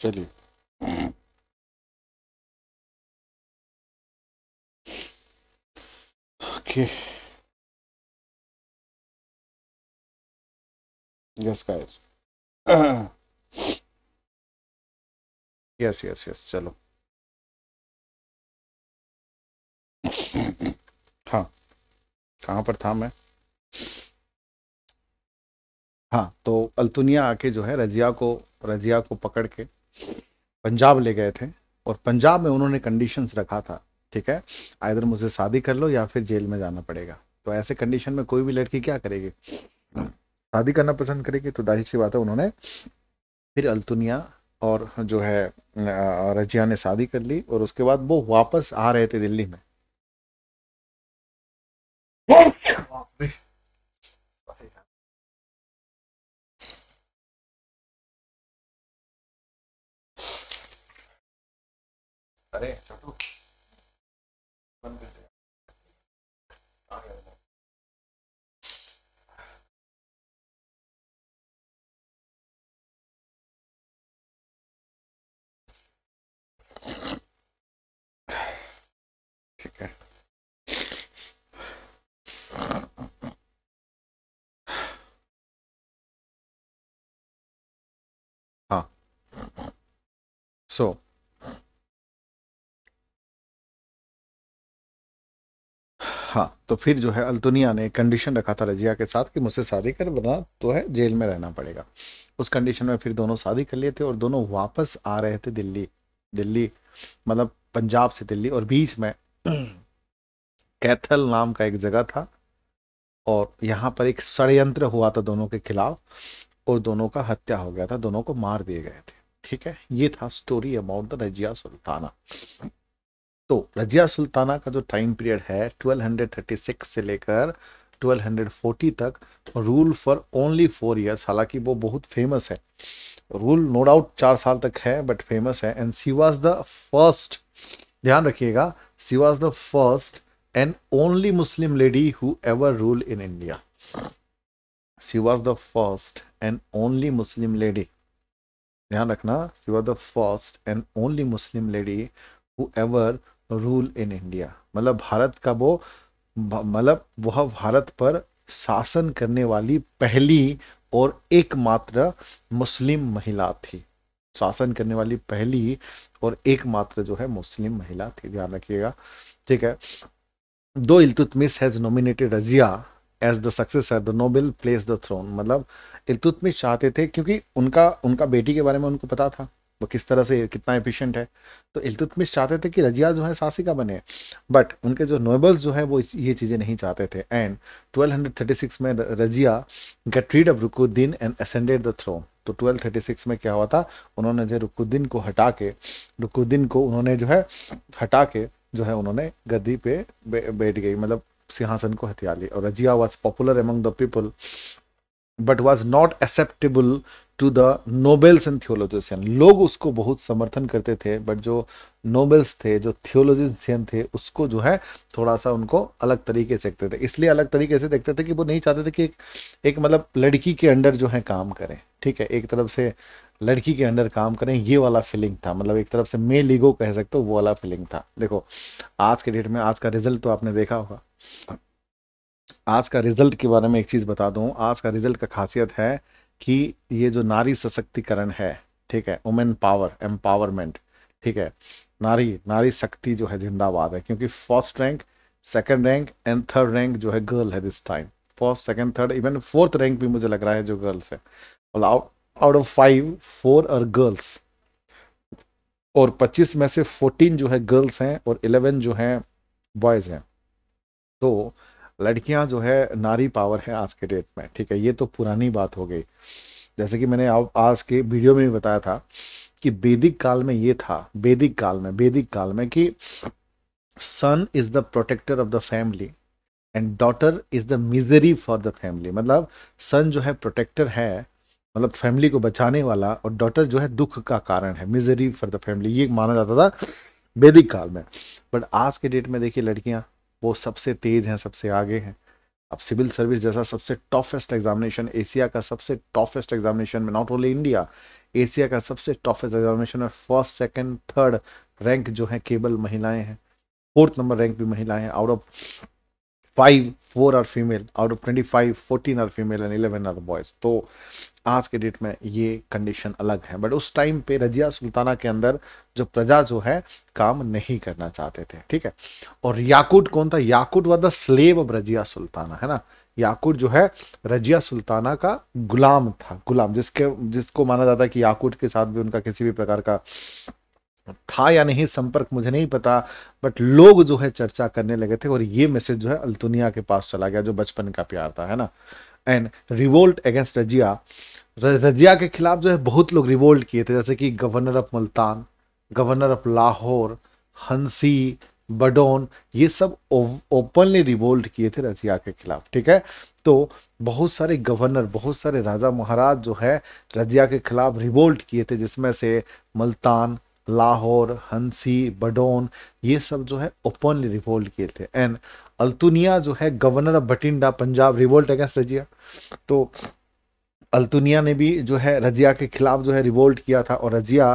चलिए okay yes guys yes yes yes चलो हाँ कहाँ पर था मैं हाँ तो अल्तुनिया आके जो है रजिया को रजिया को पकड़ के पंजाब ले गए थे और पंजाब में उन्होंने कंडीशंस रखा था ठीक है आइधर मुझे शादी कर लो या फिर जेल में जाना पड़ेगा तो ऐसे कंडीशन में कोई भी लड़की क्या करेगी शादी करना पसंद करेगी तो दाहिर सी बात है उन्होंने फिर अल्तुनिया और जो है रजिया ने शादी कर ली और उसके बाद वो वापस आ रहे थे दिल्ली में अरे सटू तो बंद कर दे ठीक है हाँ सो हाँ तो फिर जो है अल्तुनिया ने कंडीशन रखा था रजिया के साथ कि मुझसे शादी कर बना तो है जेल में रहना पड़ेगा उस कंडीशन में फिर दोनों शादी कर लिए थे और दोनों वापस आ रहे थे दिल्ली दिल्ली मतलब पंजाब से दिल्ली और बीच में कैथल नाम का एक जगह था और यहाँ पर एक षडयंत्र हुआ था दोनों के खिलाफ और दोनों का हत्या हो गया था दोनों को मार दिए गए थे ठीक है ये था story about the Razia Sultana तो रजिया सुल्ताना का जो टाइम पीरियड है 1236 से लेकर 1240 तक rule for only four years हालांकि वो बहुत फेमस है रूल नो डाउट चार साल तक है बट फेमस है and she was the first ध्यान रखिएगा she was the first and only Muslim lady who ever rule in India she was the first and only Muslim lady ध्यान रखना she was the first and only Muslim lady who ever rule in India मतलब भारत का वो मतलब वह भारत पर शासन करने वाली पहली और एकमात्र मुस्लिम महिला थी शासन करने वाली पहली और एकमात्र जो है मुस्लिम महिला थी ध्यान रखिएगा ठीक है though Iltutmish has nominated Razia as the successor the noble place the throne मतलब इल्तुतमिस चाहते थे क्योंकि उनका उनका बेटी के बारे में उनको पता था वो किस तरह से कितना एफिशिएंट है तो इल्तुतमिश चाहते थे कि रजिया जो है सासी का बने बट उनके जो नोबल्स जो है वो ये चीज़ें नहीं चाहते थे एंड 1236 में Razia get rid of Ruknuddin and ascended the throne तो 1236 में क्या हुआ था उन्होंने जो रुकुद्दीन को हटा के रुकुद्दीन को उन्होंने जो है हटा के जो है उन्होंने गद्दी पे बैठ गई मतलब सिंहासन को हथिया ली और Razia was popular among the people but was not acceptable to the nobles and theologian लोग उसको बहुत समर्थन करते थे बट जो नोबेल्स थे जो थियोलॉजिशियन थे उसको जो है थोड़ा सा उनको अलग तरीके से देखते थे इसलिए अलग तरीके से देखते थे कि वो नहीं चाहते थे कि एक, एक मतलब लड़की के अंडर जो है काम करें ठीक है एक तरफ से लड़की के अंडर काम करें ये वाला फीलिंग था मतलब एक तरफ से मेल लीगो कह सकते हो वो वाला फीलिंग था देखो आज के डेट में आज का रिजल्ट तो आपने देखा होगा आज का रिजल्ट के बारे में एक चीज़ बता दूं आज का रिजल्ट का खासियत है कि ये जो नारी सशक्तिकरण है ठीक है वुमेन पावर एम्पावरमेंट ठीक है नारी नारी शक्ति जो है जिंदाबाद है क्योंकि first rank second rank and third rank जो है गर्ल है this time first second third even fourth rank भी मुझे लग रहा है जो गर्ल्स है out of five four are girls और 25 में से 14 जो है गर्ल्स हैं और 11 जो हैं बॉयज हैं तो लड़कियां जो है नारी पावर है आज के डेट में ठीक है ये तो पुरानी बात हो गई जैसे कि मैंने आज के वीडियो में भी बताया था कि वैदिक काल में ये था वैदिक काल में वैदिक काल में कि son is the protector of the family and daughter is the misery for the family मतलब सन जो है प्रोटेक्टर है मतलब फैमिली को बचाने वाला और डॉटर जो है दुख का कारण है मिजरी फॉर द फैमिली ये माना जाता था वैदिक काल में बट आज के डेट में देखिए लड़कियां वो सबसे तेज हैं सबसे आगे हैं अब सिविल सर्विस जैसा सबसे टफेस्ट एग्जामिनेशन एशिया का सबसे टफेस्ट एग्जामिनेशन में नॉट ओनली इंडिया एशिया का सबसे टफेस्ट एग्जामिनेशन में फर्स्ट सेकंड थर्ड रैंक जो है केवल महिलाएं हैं फोर्थ नंबर रैंक भी महिलाएं हैं out of five four are female out of twenty five fourteen are female and eleven are boys तो आज के डेट में ये कंडीशन अलग है बट उस टाइम पे रजिया सुल्ताना के अंदर जो प्रजा जो है काम नहीं करना चाहते थे ठीक है और याकूट कौन था Yaqut was the slave of Razia Sultana है ना याकूट जो है रजिया सुल्ताना का गुलाम था गुलाम जिसके जिसको माना जाता है कि याकूट के साथ भी उनका किसी भी प्रकार का था या नहीं संपर्क मुझे नहीं पता बट लोग जो है चर्चा करने लगे थे और ये मैसेज जो है अल्तुनिया के पास चला गया जो बचपन का प्यार था है ना and revolt against Razia Razia के खिलाफ जो है बहुत लोग रिवोल्ट किए थे जैसे कि governor of Multan governor of Lahore Hansi Badaun ये सब ओपनली रिवोल्ट किए थे रजिया के खिलाफ ठीक है तो बहुत सारे गवर्नर बहुत सारे राजा महाराज जो है रजिया के खिलाफ रिवोल्ट किए थे जिसमें से मुल्तान लाहौर हंसी बडोन ये सब जो है ओपनली रिवोल्ट किए थे एंड अल्तुनिया जो है governor of Bathinda Punjab revolt against Razia तो अल्तुनिया ने भी जो है रजिया के खिलाफ जो है रिवोल्ट किया था और रजिया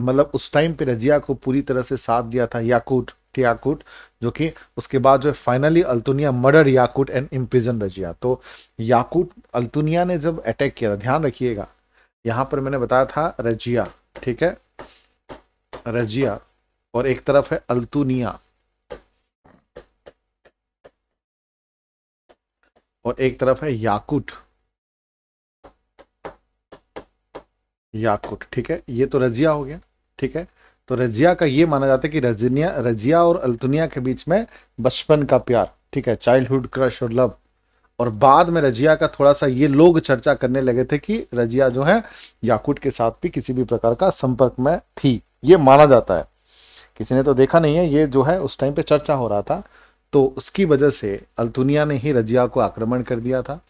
मतलब उस टाइम पे रजिया को पूरी तरह से साथ दिया था याकूट याकूट जो कि उसके बाद जो है finally Altunia murder Yakut and imprison Razia तो याकूट अल्तुनिया ने जब अटैक किया था ध्यान रखिएगा यहाँ पर मैंने बताया था रजिया ठीक है रजिया और एक तरफ है अल्तुनिया और एक तरफ है याकुट याकुट ठीक है ये तो रजिया हो गया ठीक है तो रजिया का ये माना जाता है कि रजनिया रजिया और अल्तुनिया के बीच में बचपन का प्यार ठीक है चाइल्डहुड क्रश और लव और बाद में रजिया का थोड़ा सा ये लोग चर्चा करने लगे थे कि रजिया जो है याकूट के साथ भी किसी भी प्रकार का संपर्क में थी ये माना जाता है किसी ने तो देखा नहीं है ये जो है उस टाइम पे चर्चा हो रहा था तो उसकी वजह से अल्तुनिया ने ही रजिया को आक्रमण कर दिया था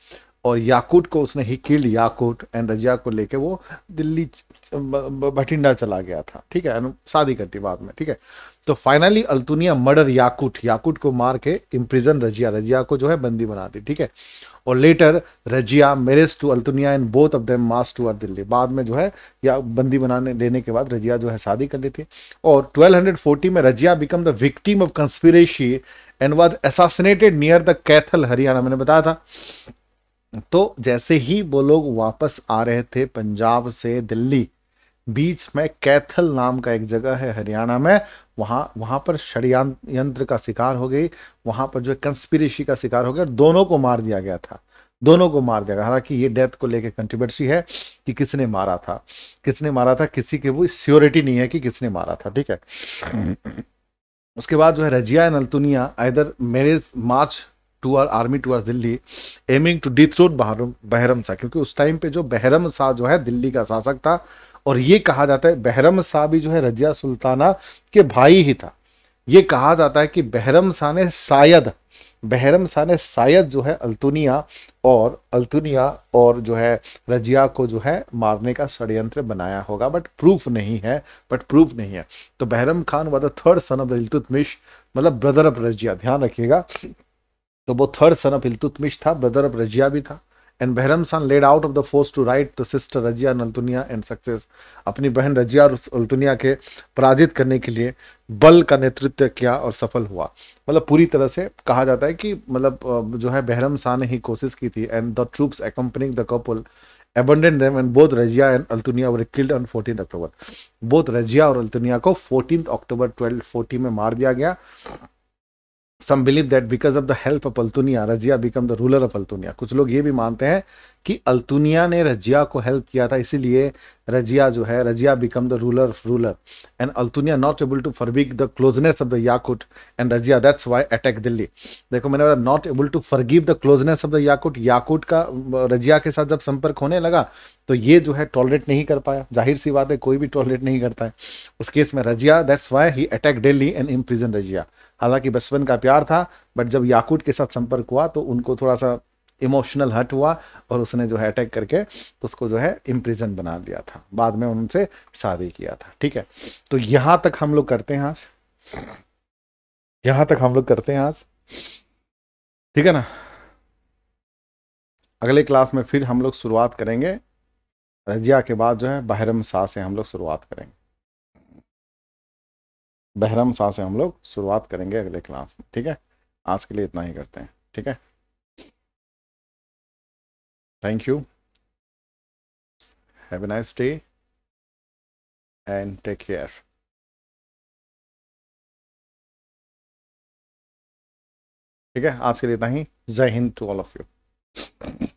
और याकूट को उसने ही किल्ड याकूट एंड रजिया को लेके वो दिल्ली भटिंडा चला गया था ठीक है शादी करती बाद में ठीक है तो फाइनली अल्तुनिया मर्डर याकूट याकूट को मार के इम्प्रिजन रजिया रजिया को जो है बंदी बना दी ठीक है और later Razia marriage to Altunia and both of them march towards Delhi बाद में जो है या बंदी बनाने देने के बाद रजिया जो है शादी कर लेती है और 1240 में Razia become the victim of conspiracy and was assassinated near the Kaithal Haryana मैंने बताया था तो जैसे ही वो लोग वापस आ रहे थे पंजाब से दिल्ली बीच में कैथल नाम का एक जगह है हरियाणा में वहां वहां पर षडयंत्र का शिकार हो गई वहां पर जो कंस्पिरेसी का शिकार हो गया और दोनों को मार दिया गया था दोनों को मार दिया गया हालांकि ये डेथ को लेकर कंट्रोवर्सी है कि किसने मारा था किसने मारा था किसी के वो सियोरिटी नहीं है कि किसने मारा था ठीक है उसके बाद जो है रजिया अल्तुनिया आइदर मेरे march towards army towards Delhi aiming to dethrone Bahram Shah क्योंकि उस टाइम पे जो बहरम शाह जो है दिल्ली का शासक था और ये कहा जाता है बहरम शाह भी जो है रजिया सुल्ताना के भाई ही था ये कहा जाता है कि बहरम शाह ने शायद बहरम शाह ने शायद जो है अल्तुनिया और अल्तुनिया और जो है रजिया को जो है मारने का षड्यंत्र बनाया होगा बट प्रूफ नहीं है बट प्रूफ नहीं है तो Bahram Khan was third son of the Iltutmish मतलब ब्रदर ऑफ रजिया ध्यान रखिएगा तो वो थर्ड सन ऑफ इलतुतमिश था ब्रदर ऑफ रजिया भी था and Bahram son led out of the force to right to sister Razia नल्तुनिया एंड सक्सेस अपनी बहन रजिया और अल्तुनिया के पराजित करने के लिए बल का नेतृत्व किया और सफल हुआ मतलब पूरी तरह से कहा जाता है कि मतलब जो है बहरम शाह ने ही कोशिश की थी and the troops accompanying the couple abandoned them and both Razia and Altunia और killed on fourteen October both Razia और अल्तुनिया को फोर्टीन अक्टूबर ट्वेल्व फोर्टी में मार दिया गया some believe that because of the help of Altunia Razia become the ruler of Altunia कुछ लोग ये भी मानते हैं कि अल्तुनिया ने रजिया को हेल्प किया था इसीलिए रजिया जो है Razia become the ruler ruler and Altunia not able to forgive the closeness of the Yakut and Razia that's why attack Delhi देखो मैंने बोला not able to forgive the closeness of the Yakut Yakut का रजिया के साथ जब संपर्क होने लगा तो ये जो है टॉलरेट नहीं कर पाया जाहिर सी बात है कोई भी टॉलरेट नहीं करता है उस केस में Razia that's why he attack Delhi and इम रजिया हालांकि बचपन का प्यार था बट जब याकूट के साथ संपर्क हुआ तो उनको थोड़ा सा इमोशनल हट हुआ और उसने जो है अटैक करके उसको जो है इम्प्रिजन बना दिया था बाद में उनसे शादी किया था ठीक है तो यहां तक हम लोग करते हैं आज यहां तक हम लोग करते हैं आज ठीक है ना अगले क्लास में फिर हम लोग शुरुआत करेंगे रजिया के बाद जो है बहरम शाह से हम लोग शुरुआत करेंगे बहरम शाह से हम लोग शुरुआत करेंगे अगले क्लास में ठीक है आज के लिए इतना ही करते हैं ठीक है Thank you. Have a nice day and take care. ठीक है आज के लिए इतना ही Jai Hind to all of you